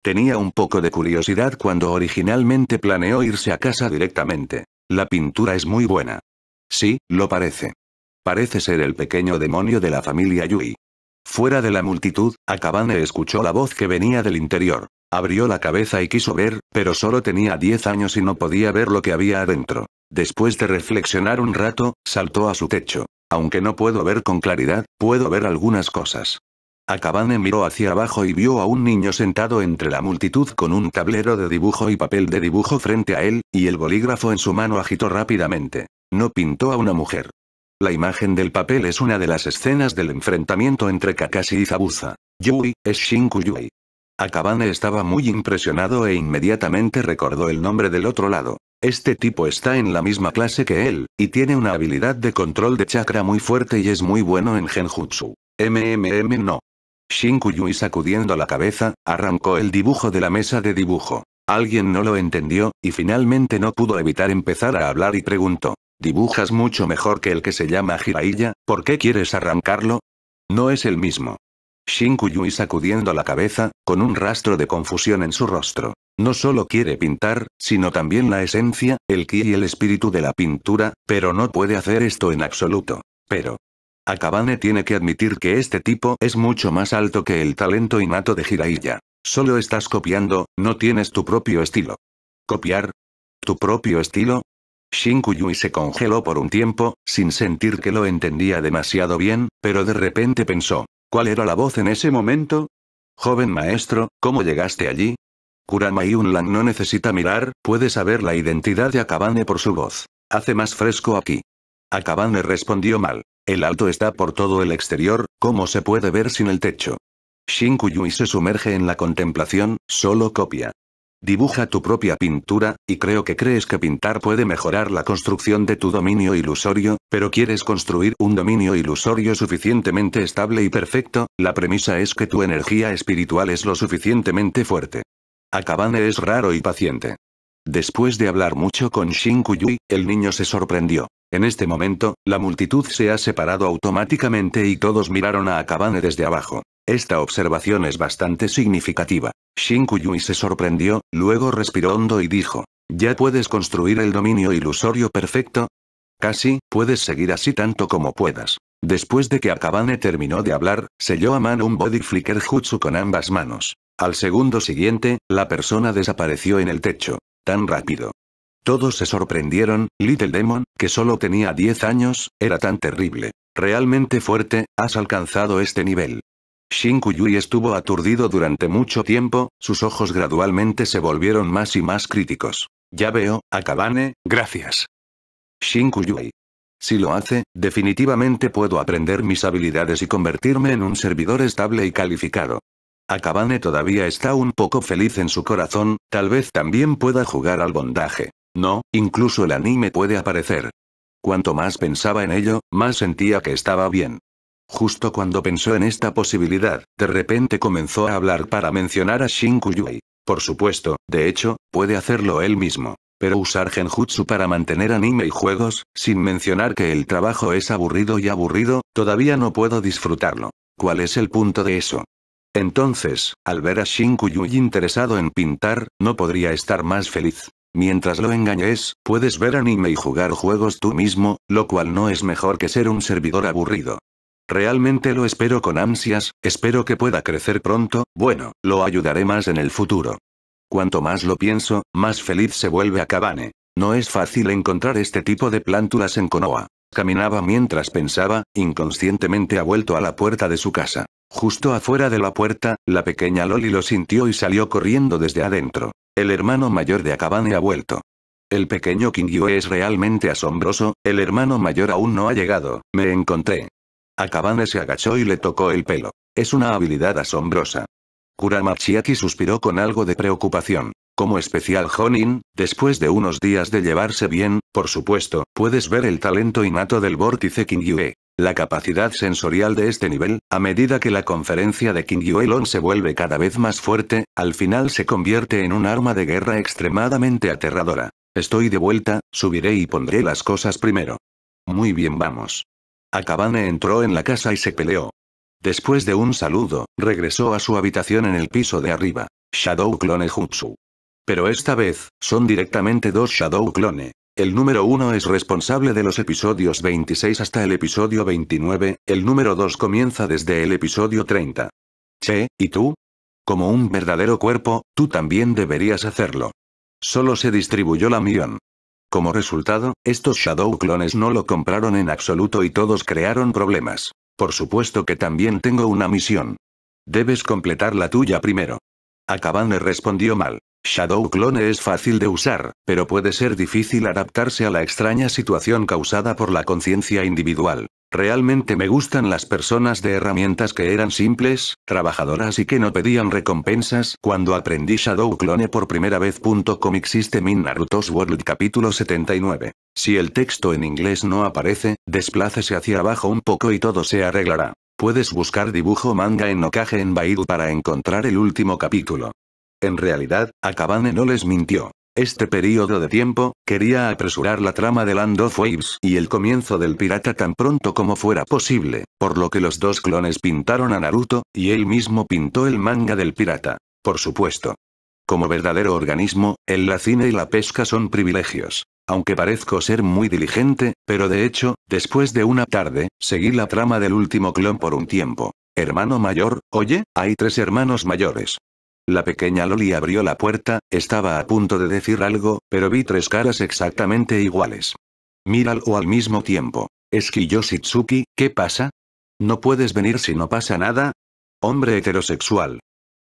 Tenía un poco de curiosidad cuando originalmente planeó irse a casa directamente. La pintura es muy buena. Sí, lo parece. Parece ser el pequeño demonio de la familia Yui. Fuera de la multitud, Akabane escuchó la voz que venía del interior. Abrió la cabeza y quiso ver, pero solo tenía 10 años y no podía ver lo que había adentro. Después de reflexionar un rato, saltó a su techo. Aunque no puedo ver con claridad, puedo ver algunas cosas. Akabane miró hacia abajo y vio a un niño sentado entre la multitud con un tablero de dibujo y papel de dibujo frente a él, y el bolígrafo en su mano agitó rápidamente. No pintó a una mujer. La imagen del papel es una de las escenas del enfrentamiento entre Kakashi y Zabuza. Yui, es Shinkuyui. Akabane estaba muy impresionado e inmediatamente recordó el nombre del otro lado. Este tipo está en la misma clase que él, y tiene una habilidad de control de chakra muy fuerte y es muy bueno en genjutsu. MMM no. Shin y sacudiendo la cabeza, arrancó el dibujo de la mesa de dibujo. Alguien no lo entendió, y finalmente no pudo evitar empezar a hablar y preguntó. Dibujas mucho mejor que el que se llama Jiraiya, ¿por qué quieres arrancarlo? No es el mismo. Shin sacudiendo la cabeza, con un rastro de confusión en su rostro. No solo quiere pintar, sino también la esencia, el ki y el espíritu de la pintura, pero no puede hacer esto en absoluto. Pero, Akabane tiene que admitir que este tipo es mucho más alto que el talento innato de Jiraiya. Solo estás copiando, no tienes tu propio estilo. ¿Copiar? ¿Tu propio estilo? Shinkuyui se congeló por un tiempo, sin sentir que lo entendía demasiado bien, pero de repente pensó. ¿Cuál era la voz en ese momento? Joven maestro, ¿cómo llegaste allí? Kurama Unlan no necesita mirar, puede saber la identidad de Akabane por su voz. Hace más fresco aquí. Akabane respondió mal. El alto está por todo el exterior, como se puede ver sin el techo. Shinkuyui se sumerge en la contemplación, solo copia. Dibuja tu propia pintura, y creo que crees que pintar puede mejorar la construcción de tu dominio ilusorio, pero quieres construir un dominio ilusorio suficientemente estable y perfecto, la premisa es que tu energía espiritual es lo suficientemente fuerte. Akabane es raro y paciente. Después de hablar mucho con Shinkuyui, el niño se sorprendió. En este momento, la multitud se ha separado automáticamente y todos miraron a Akabane desde abajo. Esta observación es bastante significativa. Shinkuyui se sorprendió, luego respiró hondo y dijo, ¿ya puedes construir el dominio ilusorio perfecto? Casi, puedes seguir así tanto como puedas. Después de que Akabane terminó de hablar, selló a mano un body flicker jutsu con ambas manos. Al segundo siguiente, la persona desapareció en el techo. Tan rápido. Todos se sorprendieron, Little Demon, que solo tenía 10 años, era tan terrible. Realmente fuerte, has alcanzado este nivel. Shinkuyui estuvo aturdido durante mucho tiempo, sus ojos gradualmente se volvieron más y más críticos. Ya veo, Akabane, gracias. Shinkuyui. Si lo hace, definitivamente puedo aprender mis habilidades y convertirme en un servidor estable y calificado. Akabane todavía está un poco feliz en su corazón, tal vez también pueda jugar al bondaje. No, incluso el anime puede aparecer. Cuanto más pensaba en ello, más sentía que estaba bien. Justo cuando pensó en esta posibilidad, de repente comenzó a hablar para mencionar a Shinkuyui. Por supuesto, de hecho, puede hacerlo él mismo. Pero usar genjutsu para mantener anime y juegos, sin mencionar que el trabajo es aburrido y aburrido, todavía no puedo disfrutarlo. ¿Cuál es el punto de eso? Entonces, al ver a Shinkuyui interesado en pintar, no podría estar más feliz. Mientras lo engañes, puedes ver anime y jugar juegos tú mismo, lo cual no es mejor que ser un servidor aburrido. Realmente lo espero con ansias, espero que pueda crecer pronto, bueno, lo ayudaré más en el futuro. Cuanto más lo pienso, más feliz se vuelve a Kabane. No es fácil encontrar este tipo de plántulas en Konoha. Caminaba mientras pensaba, inconscientemente ha vuelto a la puerta de su casa. Justo afuera de la puerta, la pequeña Loli lo sintió y salió corriendo desde adentro. El hermano mayor de Akabane ha vuelto. El pequeño Kingyue es realmente asombroso, el hermano mayor aún no ha llegado, me encontré. Akabane se agachó y le tocó el pelo. Es una habilidad asombrosa. Kuramachiaki suspiró con algo de preocupación. Como especial Honin, después de unos días de llevarse bien, por supuesto, puedes ver el talento innato del vórtice Kingyue. La capacidad sensorial de este nivel, a medida que la conferencia de King Yuelon se vuelve cada vez más fuerte, al final se convierte en un arma de guerra extremadamente aterradora. Estoy de vuelta, subiré y pondré las cosas primero. Muy bien, vamos. Akabane entró en la casa y se peleó. Después de un saludo, regresó a su habitación en el piso de arriba. Shadow Clone Jutsu. Pero esta vez, son directamente dos Shadow Clone. El número 1 es responsable de los episodios 26 hasta el episodio 29, el número 2 comienza desde el episodio 30. Che, ¿y tú? Como un verdadero cuerpo, tú también deberías hacerlo. Solo se distribuyó la Mión. Como resultado, estos Shadow clones no lo compraron en absoluto y todos crearon problemas. Por supuesto que también tengo una misión. Debes completar la tuya primero. Akabane respondió mal. Shadow Clone es fácil de usar, pero puede ser difícil adaptarse a la extraña situación causada por la conciencia individual. Realmente me gustan las personas de herramientas que eran simples, trabajadoras y que no pedían recompensas. Cuando aprendí Shadow Clone por primera vez. Comic System in Naruto's World capítulo 79. Si el texto en inglés no aparece, desplácese hacia abajo un poco y todo se arreglará. Puedes buscar dibujo manga en Okage en Baidu para encontrar el último capítulo. En realidad, Akabane no les mintió. Este periodo de tiempo, quería apresurar la trama de Land of Waves y el comienzo del pirata tan pronto como fuera posible, por lo que los dos clones pintaron a Naruto, y él mismo pintó el manga del pirata. Por supuesto. Como verdadero organismo, el cine y la pesca son privilegios. Aunque parezco ser muy diligente, pero de hecho, después de una tarde, seguí la trama del último clon por un tiempo. Hermano mayor, oye, hay tres hermanos mayores. La pequeña Loli abrió la puerta, estaba a punto de decir algo, pero vi tres caras exactamente iguales. Míralo al mismo tiempo. yo Shitsuki, ¿qué pasa? ¿No puedes venir si no pasa nada? Hombre heterosexual.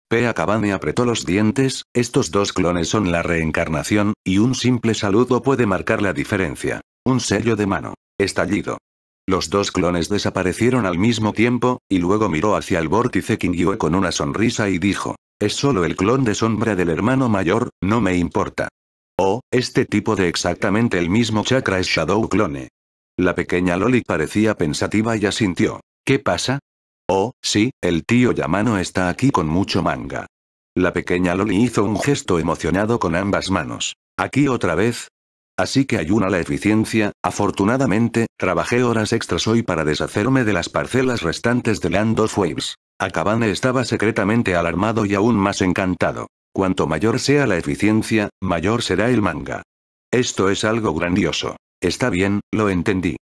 Pea acabane apretó los dientes, estos dos clones son la reencarnación, y un simple saludo puede marcar la diferencia. Un sello de mano. Estallido. Los dos clones desaparecieron al mismo tiempo, y luego miró hacia el vórtice Kingyue con una sonrisa y dijo. Es solo el clon de sombra del hermano mayor, no me importa. Oh, este tipo de exactamente el mismo chakra es Shadow Clone. La pequeña Loli parecía pensativa y asintió. ¿Qué pasa? Oh, sí, el tío Yamano está aquí con mucho manga. La pequeña Loli hizo un gesto emocionado con ambas manos. Aquí otra vez, Así que ayuna la eficiencia, afortunadamente, trabajé horas extras hoy para deshacerme de las parcelas restantes de Land of Waves. Akabane estaba secretamente alarmado y aún más encantado. Cuanto mayor sea la eficiencia, mayor será el manga. Esto es algo grandioso. Está bien, lo entendí.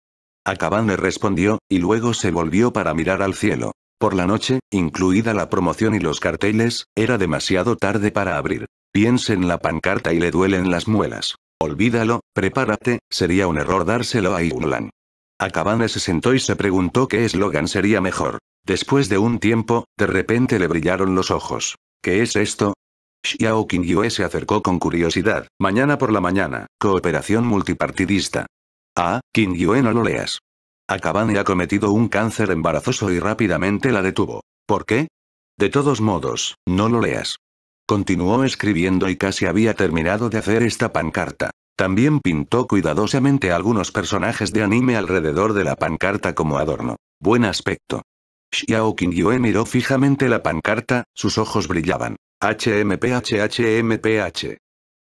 Akabane respondió, y luego se volvió para mirar al cielo. Por la noche, incluida la promoción y los carteles, era demasiado tarde para abrir. Piense en la pancarta y le duelen las muelas. Olvídalo, prepárate, sería un error dárselo a Irulan. Akabane se sentó y se preguntó qué eslogan sería mejor. Después de un tiempo, de repente le brillaron los ojos. ¿Qué es esto? Xiao Qingyue se acercó con curiosidad. Mañana por la mañana, cooperación multipartidista. Ah, Qingyue no lo leas. Akabane ha cometido un cáncer embarazoso y rápidamente la detuvo. ¿Por qué? De todos modos, no lo leas. Continuó escribiendo y casi había terminado de hacer esta pancarta. También pintó cuidadosamente algunos personajes de anime alrededor de la pancarta como adorno. Buen aspecto. Xiao Qingyue miró fijamente la pancarta, sus ojos brillaban. HMPHHMPH.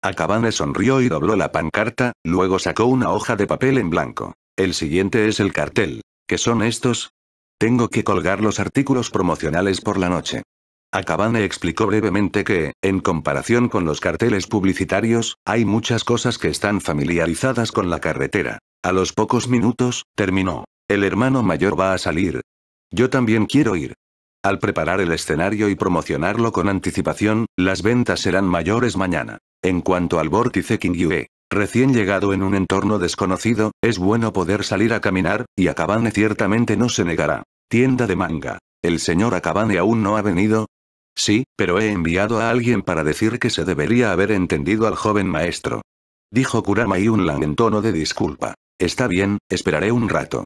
Akabane sonrió y dobló la pancarta, luego sacó una hoja de papel en blanco. El siguiente es el cartel. ¿Qué son estos? Tengo que colgar los artículos promocionales por la noche. Akabane explicó brevemente que, en comparación con los carteles publicitarios, hay muchas cosas que están familiarizadas con la carretera. A los pocos minutos, terminó. El hermano mayor va a salir. Yo también quiero ir. Al preparar el escenario y promocionarlo con anticipación, las ventas serán mayores mañana. En cuanto al vórtice Kingyue, recién llegado en un entorno desconocido, es bueno poder salir a caminar, y Akabane ciertamente no se negará. Tienda de manga. El señor Akabane aún no ha venido, Sí, pero he enviado a alguien para decir que se debería haber entendido al joven maestro. Dijo Kurama y Yunlan en tono de disculpa. Está bien, esperaré un rato.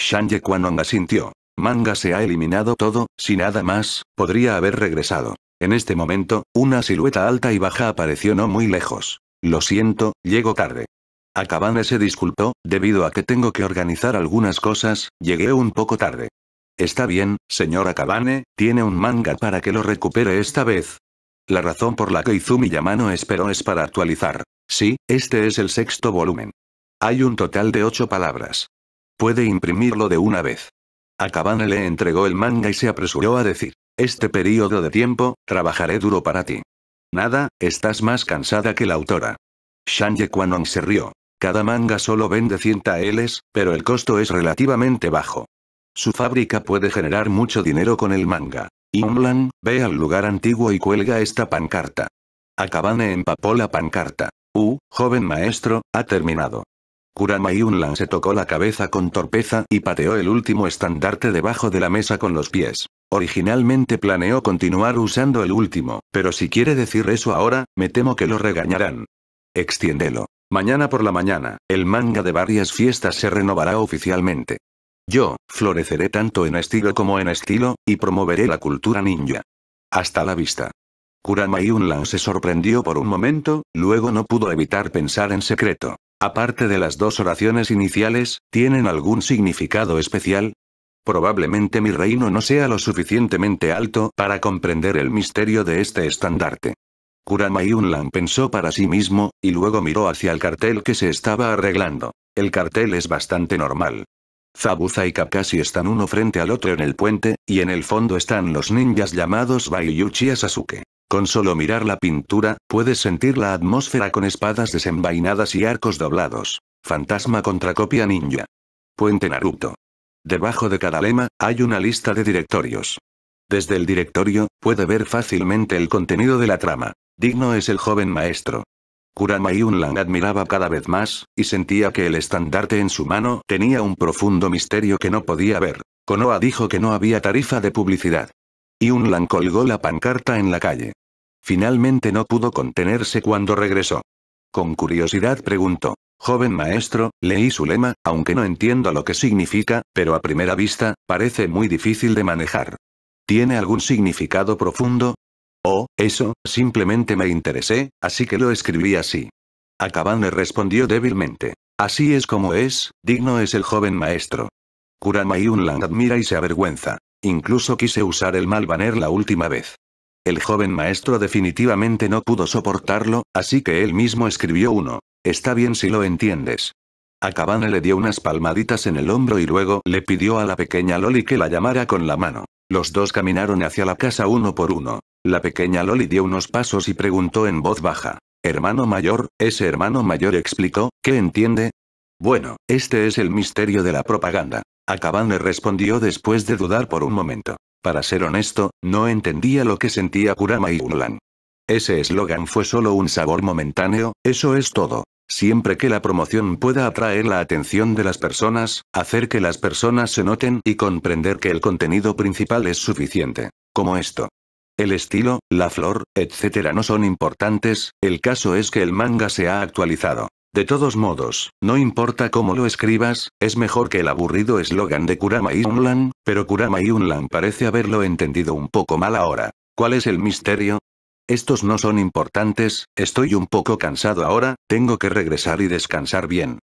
Shanye Kuanong asintió. Manga se ha eliminado todo, si nada más, podría haber regresado. En este momento, una silueta alta y baja apareció no muy lejos. Lo siento, llego tarde. Akabane se disculpó, debido a que tengo que organizar algunas cosas, llegué un poco tarde. Está bien, señora Kabane, tiene un manga para que lo recupere esta vez. La razón por la que Izumi Yamano esperó es para actualizar. Sí, este es el sexto volumen. Hay un total de ocho palabras. Puede imprimirlo de una vez. Akabane le entregó el manga y se apresuró a decir, este periodo de tiempo, trabajaré duro para ti. Nada, estás más cansada que la autora. Shanye Kwanon se rió. Cada manga solo vende 100 Ls, pero el costo es relativamente bajo. Su fábrica puede generar mucho dinero con el manga. Yunlan, ve al lugar antiguo y cuelga esta pancarta. Akabane empapó la pancarta. U, uh, joven maestro, ha terminado. Kurama Yunlan se tocó la cabeza con torpeza y pateó el último estandarte debajo de la mesa con los pies. Originalmente planeó continuar usando el último, pero si quiere decir eso ahora, me temo que lo regañarán. Extiéndelo. Mañana por la mañana, el manga de varias fiestas se renovará oficialmente. Yo, floreceré tanto en estilo como en estilo, y promoveré la cultura ninja. Hasta la vista. Kurama Yunlan se sorprendió por un momento, luego no pudo evitar pensar en secreto. Aparte de las dos oraciones iniciales, ¿tienen algún significado especial? Probablemente mi reino no sea lo suficientemente alto para comprender el misterio de este estandarte. Kurama Yunlan pensó para sí mismo, y luego miró hacia el cartel que se estaba arreglando. El cartel es bastante normal. Zabuza y Kakashi están uno frente al otro en el puente, y en el fondo están los ninjas llamados Baiyuchi y Sasuke. Con solo mirar la pintura, puedes sentir la atmósfera con espadas desenvainadas y arcos doblados. Fantasma contra copia ninja. Puente Naruto. Debajo de cada lema, hay una lista de directorios. Desde el directorio, puede ver fácilmente el contenido de la trama. Digno es el joven maestro. Kurama Unlan admiraba cada vez más, y sentía que el estandarte en su mano tenía un profundo misterio que no podía ver. Konoha dijo que no había tarifa de publicidad. Y Unlan colgó la pancarta en la calle. Finalmente no pudo contenerse cuando regresó. Con curiosidad preguntó, joven maestro, leí su lema, aunque no entiendo lo que significa, pero a primera vista, parece muy difícil de manejar. ¿Tiene algún significado profundo? Oh, eso, simplemente me interesé, así que lo escribí así. Akabane le respondió débilmente. Así es como es, digno es el joven maestro. Kurama Yunlan admira y se avergüenza. Incluso quise usar el mal banner la última vez. El joven maestro definitivamente no pudo soportarlo, así que él mismo escribió uno. Está bien si lo entiendes. Akabane le dio unas palmaditas en el hombro y luego le pidió a la pequeña Loli que la llamara con la mano. Los dos caminaron hacia la casa uno por uno. La pequeña Loli dio unos pasos y preguntó en voz baja. Hermano mayor, ese hermano mayor explicó, ¿qué entiende? Bueno, este es el misterio de la propaganda. Acaban le respondió después de dudar por un momento. Para ser honesto, no entendía lo que sentía Kurama y unlan Ese eslogan fue solo un sabor momentáneo, eso es todo. Siempre que la promoción pueda atraer la atención de las personas, hacer que las personas se noten y comprender que el contenido principal es suficiente. Como esto. El estilo, la flor, etc. no son importantes, el caso es que el manga se ha actualizado. De todos modos, no importa cómo lo escribas, es mejor que el aburrido eslogan de Kurama Unlan, pero Kurama Unlan parece haberlo entendido un poco mal ahora. ¿Cuál es el misterio? Estos no son importantes, estoy un poco cansado ahora, tengo que regresar y descansar bien.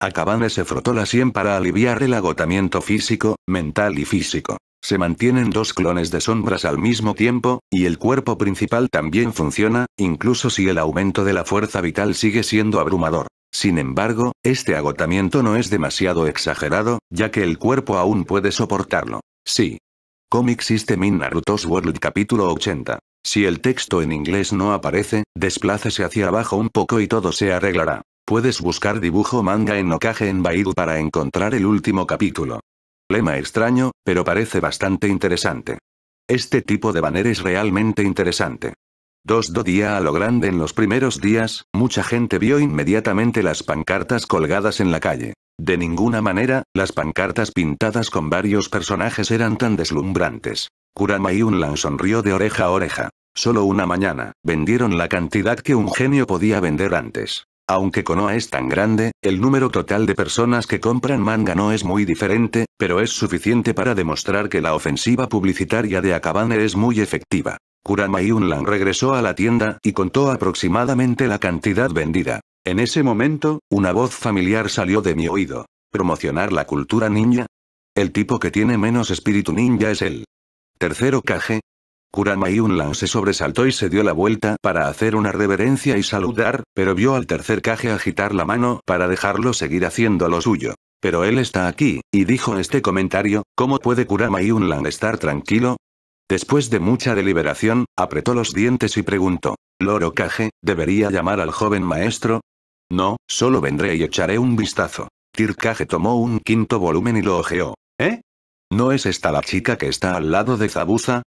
Akabane se frotó la sien para aliviar el agotamiento físico, mental y físico. Se mantienen dos clones de sombras al mismo tiempo, y el cuerpo principal también funciona, incluso si el aumento de la fuerza vital sigue siendo abrumador. Sin embargo, este agotamiento no es demasiado exagerado, ya que el cuerpo aún puede soportarlo. Sí. Comic System in Naruto's World capítulo 80. Si el texto en inglés no aparece, desplácese hacia abajo un poco y todo se arreglará. Puedes buscar dibujo manga en Okage en Baidu para encontrar el último capítulo lema extraño, pero parece bastante interesante. Este tipo de banner es realmente interesante. Dos do día a lo grande en los primeros días, mucha gente vio inmediatamente las pancartas colgadas en la calle. De ninguna manera, las pancartas pintadas con varios personajes eran tan deslumbrantes. Kurama y Unlan sonrió de oreja a oreja. Solo una mañana, vendieron la cantidad que un genio podía vender antes. Aunque Konoha es tan grande, el número total de personas que compran manga no es muy diferente, pero es suficiente para demostrar que la ofensiva publicitaria de Akabane es muy efectiva. Kurama Unlan regresó a la tienda y contó aproximadamente la cantidad vendida. En ese momento, una voz familiar salió de mi oído. ¿Promocionar la cultura ninja? El tipo que tiene menos espíritu ninja es el tercero Kage, Kurama Yunlan se sobresaltó y se dio la vuelta para hacer una reverencia y saludar, pero vio al tercer caje agitar la mano para dejarlo seguir haciendo lo suyo. Pero él está aquí, y dijo este comentario, ¿cómo puede Kurama Yunlan estar tranquilo? Después de mucha deliberación, apretó los dientes y preguntó, ¿Loro Kage, debería llamar al joven maestro? No, solo vendré y echaré un vistazo. Tirkage tomó un quinto volumen y lo ojeó. ¿Eh? ¿No es esta la chica que está al lado de Zabuza?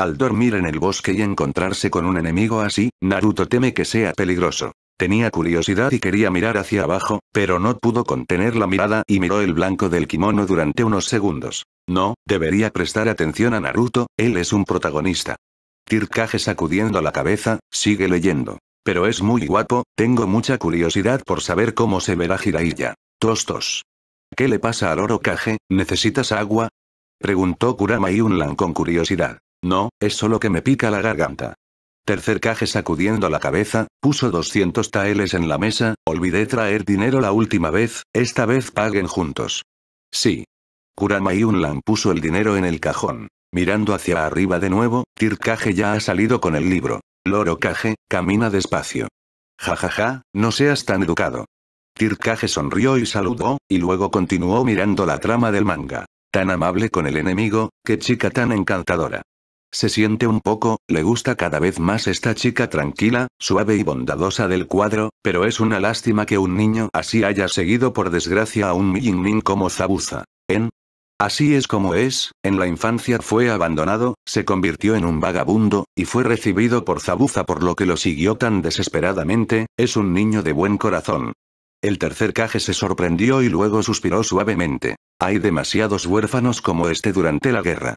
Al dormir en el bosque y encontrarse con un enemigo así, Naruto teme que sea peligroso. Tenía curiosidad y quería mirar hacia abajo, pero no pudo contener la mirada y miró el blanco del kimono durante unos segundos. No, debería prestar atención a Naruto, él es un protagonista. Tirkage sacudiendo la cabeza, sigue leyendo. Pero es muy guapo, tengo mucha curiosidad por saber cómo se verá Jiraiya. Tostos. ¿Qué le pasa al Orokaje? ¿Necesitas agua? Preguntó Kurama Yunlan con curiosidad. No, es solo que me pica la garganta. Tercer caje sacudiendo la cabeza, puso 200 taeles en la mesa, olvidé traer dinero la última vez, esta vez paguen juntos. Sí. Kurama Unlan puso el dinero en el cajón. Mirando hacia arriba de nuevo, Tirkaje ya ha salido con el libro. Loro Kage, camina despacio. Jajaja, ja, ja, no seas tan educado. Tirkaje sonrió y saludó, y luego continuó mirando la trama del manga. Tan amable con el enemigo, qué chica tan encantadora. Se siente un poco, le gusta cada vez más esta chica tranquila, suave y bondadosa del cuadro, pero es una lástima que un niño así haya seguido por desgracia a un Min Min como Zabuza. En Así es como es, en la infancia fue abandonado, se convirtió en un vagabundo, y fue recibido por Zabuza por lo que lo siguió tan desesperadamente, es un niño de buen corazón. El tercer caje se sorprendió y luego suspiró suavemente. Hay demasiados huérfanos como este durante la guerra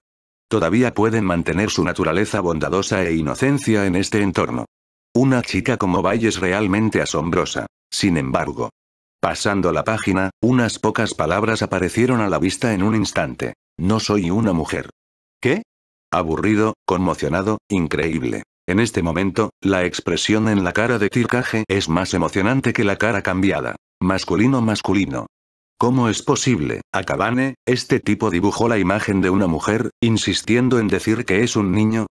todavía pueden mantener su naturaleza bondadosa e inocencia en este entorno. Una chica como valles es realmente asombrosa. Sin embargo. Pasando la página, unas pocas palabras aparecieron a la vista en un instante. No soy una mujer. ¿Qué? Aburrido, conmocionado, increíble. En este momento, la expresión en la cara de Tircaje es más emocionante que la cara cambiada. Masculino masculino. ¿Cómo es posible? Akabane, este tipo dibujó la imagen de una mujer, insistiendo en decir que es un niño.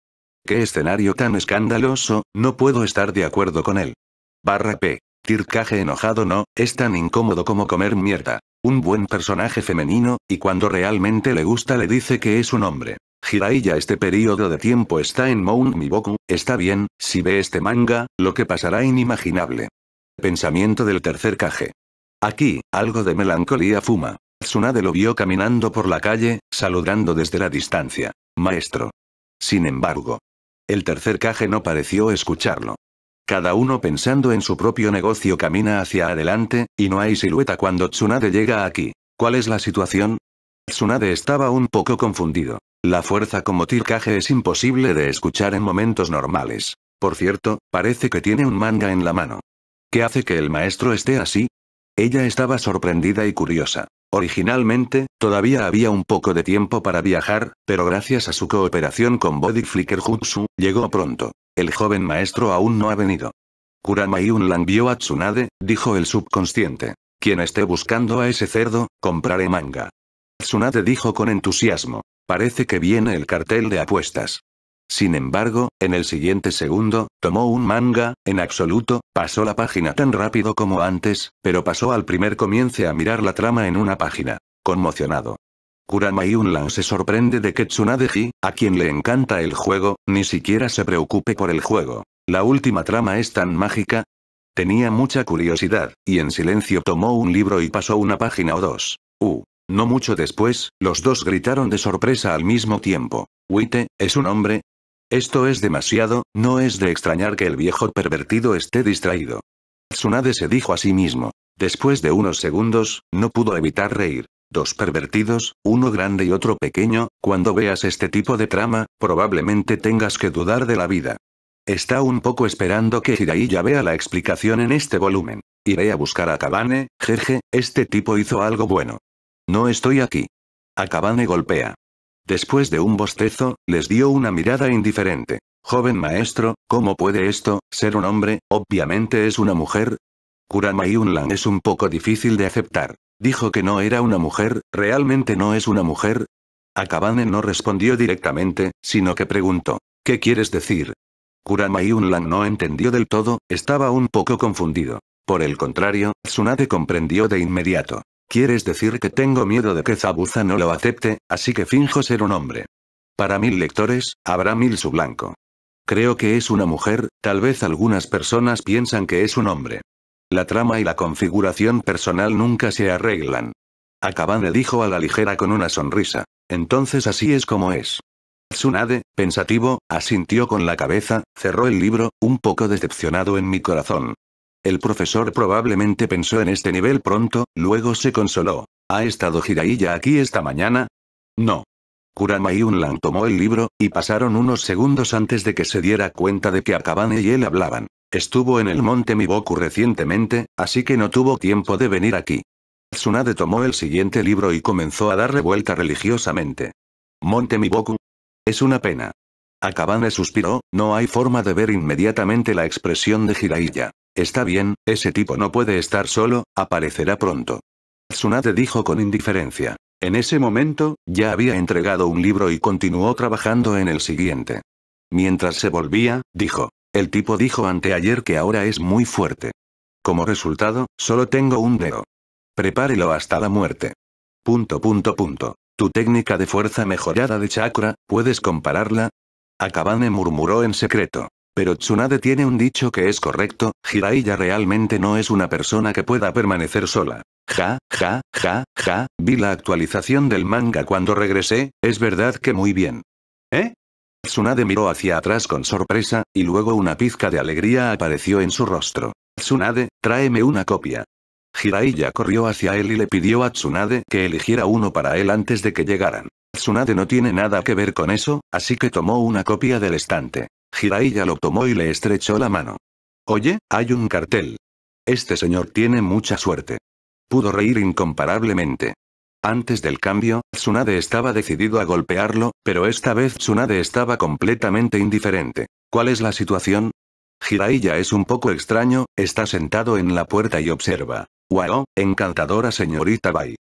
¡Qué escenario tan escandaloso! No puedo estar de acuerdo con él. Barra P. Tirkaje enojado no, es tan incómodo como comer mierda. Un buen personaje femenino, y cuando realmente le gusta le dice que es un hombre. Jiraiya este periodo de tiempo está en Mount Miboku, está bien, si ve este manga, lo que pasará inimaginable. Pensamiento del tercer caje. Aquí, algo de melancolía fuma. Tsunade lo vio caminando por la calle, saludando desde la distancia. Maestro. Sin embargo. El tercer caje no pareció escucharlo. Cada uno pensando en su propio negocio camina hacia adelante, y no hay silueta cuando Tsunade llega aquí. ¿Cuál es la situación? Tsunade estaba un poco confundido. La fuerza como tircaje es imposible de escuchar en momentos normales. Por cierto, parece que tiene un manga en la mano. ¿Qué hace que el maestro esté así? Ella estaba sorprendida y curiosa. Originalmente, todavía había un poco de tiempo para viajar, pero gracias a su cooperación con Body Flicker Jutsu, llegó pronto. El joven maestro aún no ha venido. Kurama Yunlan vio a Tsunade, dijo el subconsciente. Quien esté buscando a ese cerdo, compraré manga. Tsunade dijo con entusiasmo. Parece que viene el cartel de apuestas. Sin embargo, en el siguiente segundo, tomó un manga, en absoluto, pasó la página tan rápido como antes, pero pasó al primer comience a mirar la trama en una página. Conmocionado. Kurama y Unlan se sorprende de que Tsunadeji, a quien le encanta el juego, ni siquiera se preocupe por el juego. La última trama es tan mágica. Tenía mucha curiosidad, y en silencio tomó un libro y pasó una página o dos. Uh. No mucho después, los dos gritaron de sorpresa al mismo tiempo. Wite, es un hombre, esto es demasiado, no es de extrañar que el viejo pervertido esté distraído. Tsunade se dijo a sí mismo. Después de unos segundos, no pudo evitar reír. Dos pervertidos, uno grande y otro pequeño, cuando veas este tipo de trama, probablemente tengas que dudar de la vida. Está un poco esperando que ya vea la explicación en este volumen. Iré a buscar a Kabane, jeje, este tipo hizo algo bueno. No estoy aquí. Akabane golpea. Después de un bostezo, les dio una mirada indiferente. Joven maestro, ¿cómo puede esto, ser un hombre, obviamente es una mujer? Kurama Unlan es un poco difícil de aceptar. Dijo que no era una mujer, ¿realmente no es una mujer? Akabane no respondió directamente, sino que preguntó, ¿qué quieres decir? Kurama Unlan no entendió del todo, estaba un poco confundido. Por el contrario, Tsunade comprendió de inmediato. ¿Quieres decir que tengo miedo de que Zabuza no lo acepte, así que finjo ser un hombre? Para mil lectores, habrá mil su blanco. Creo que es una mujer, tal vez algunas personas piensan que es un hombre. La trama y la configuración personal nunca se arreglan. Akabane le dijo a la ligera con una sonrisa. Entonces así es como es. Tsunade, pensativo, asintió con la cabeza, cerró el libro, un poco decepcionado en mi corazón. El profesor probablemente pensó en este nivel pronto, luego se consoló. ¿Ha estado Jiraiya aquí esta mañana? No. Kurama y Unlan tomó el libro, y pasaron unos segundos antes de que se diera cuenta de que Akabane y él hablaban. Estuvo en el monte Miboku recientemente, así que no tuvo tiempo de venir aquí. Tsunade tomó el siguiente libro y comenzó a darle vuelta religiosamente. Monte Miboku. Es una pena. Akabane suspiró, no hay forma de ver inmediatamente la expresión de Jiraiya. Está bien, ese tipo no puede estar solo, aparecerá pronto. Tsunade dijo con indiferencia. En ese momento, ya había entregado un libro y continuó trabajando en el siguiente. Mientras se volvía, dijo. El tipo dijo anteayer que ahora es muy fuerte. Como resultado, solo tengo un dedo. Prepárelo hasta la muerte. Punto punto punto. Tu técnica de fuerza mejorada de chakra, ¿puedes compararla? Akabane murmuró en secreto. Pero Tsunade tiene un dicho que es correcto, Jiraiya realmente no es una persona que pueda permanecer sola. Ja, ja, ja, ja, vi la actualización del manga cuando regresé, es verdad que muy bien. ¿Eh? Tsunade miró hacia atrás con sorpresa, y luego una pizca de alegría apareció en su rostro. Tsunade, tráeme una copia. Jiraiya corrió hacia él y le pidió a Tsunade que eligiera uno para él antes de que llegaran. Tsunade no tiene nada que ver con eso, así que tomó una copia del estante. Jiraiya lo tomó y le estrechó la mano. Oye, hay un cartel. Este señor tiene mucha suerte. Pudo reír incomparablemente. Antes del cambio, Tsunade estaba decidido a golpearlo, pero esta vez Tsunade estaba completamente indiferente. ¿Cuál es la situación? Jiraiya es un poco extraño, está sentado en la puerta y observa. Wow, encantadora señorita Bai.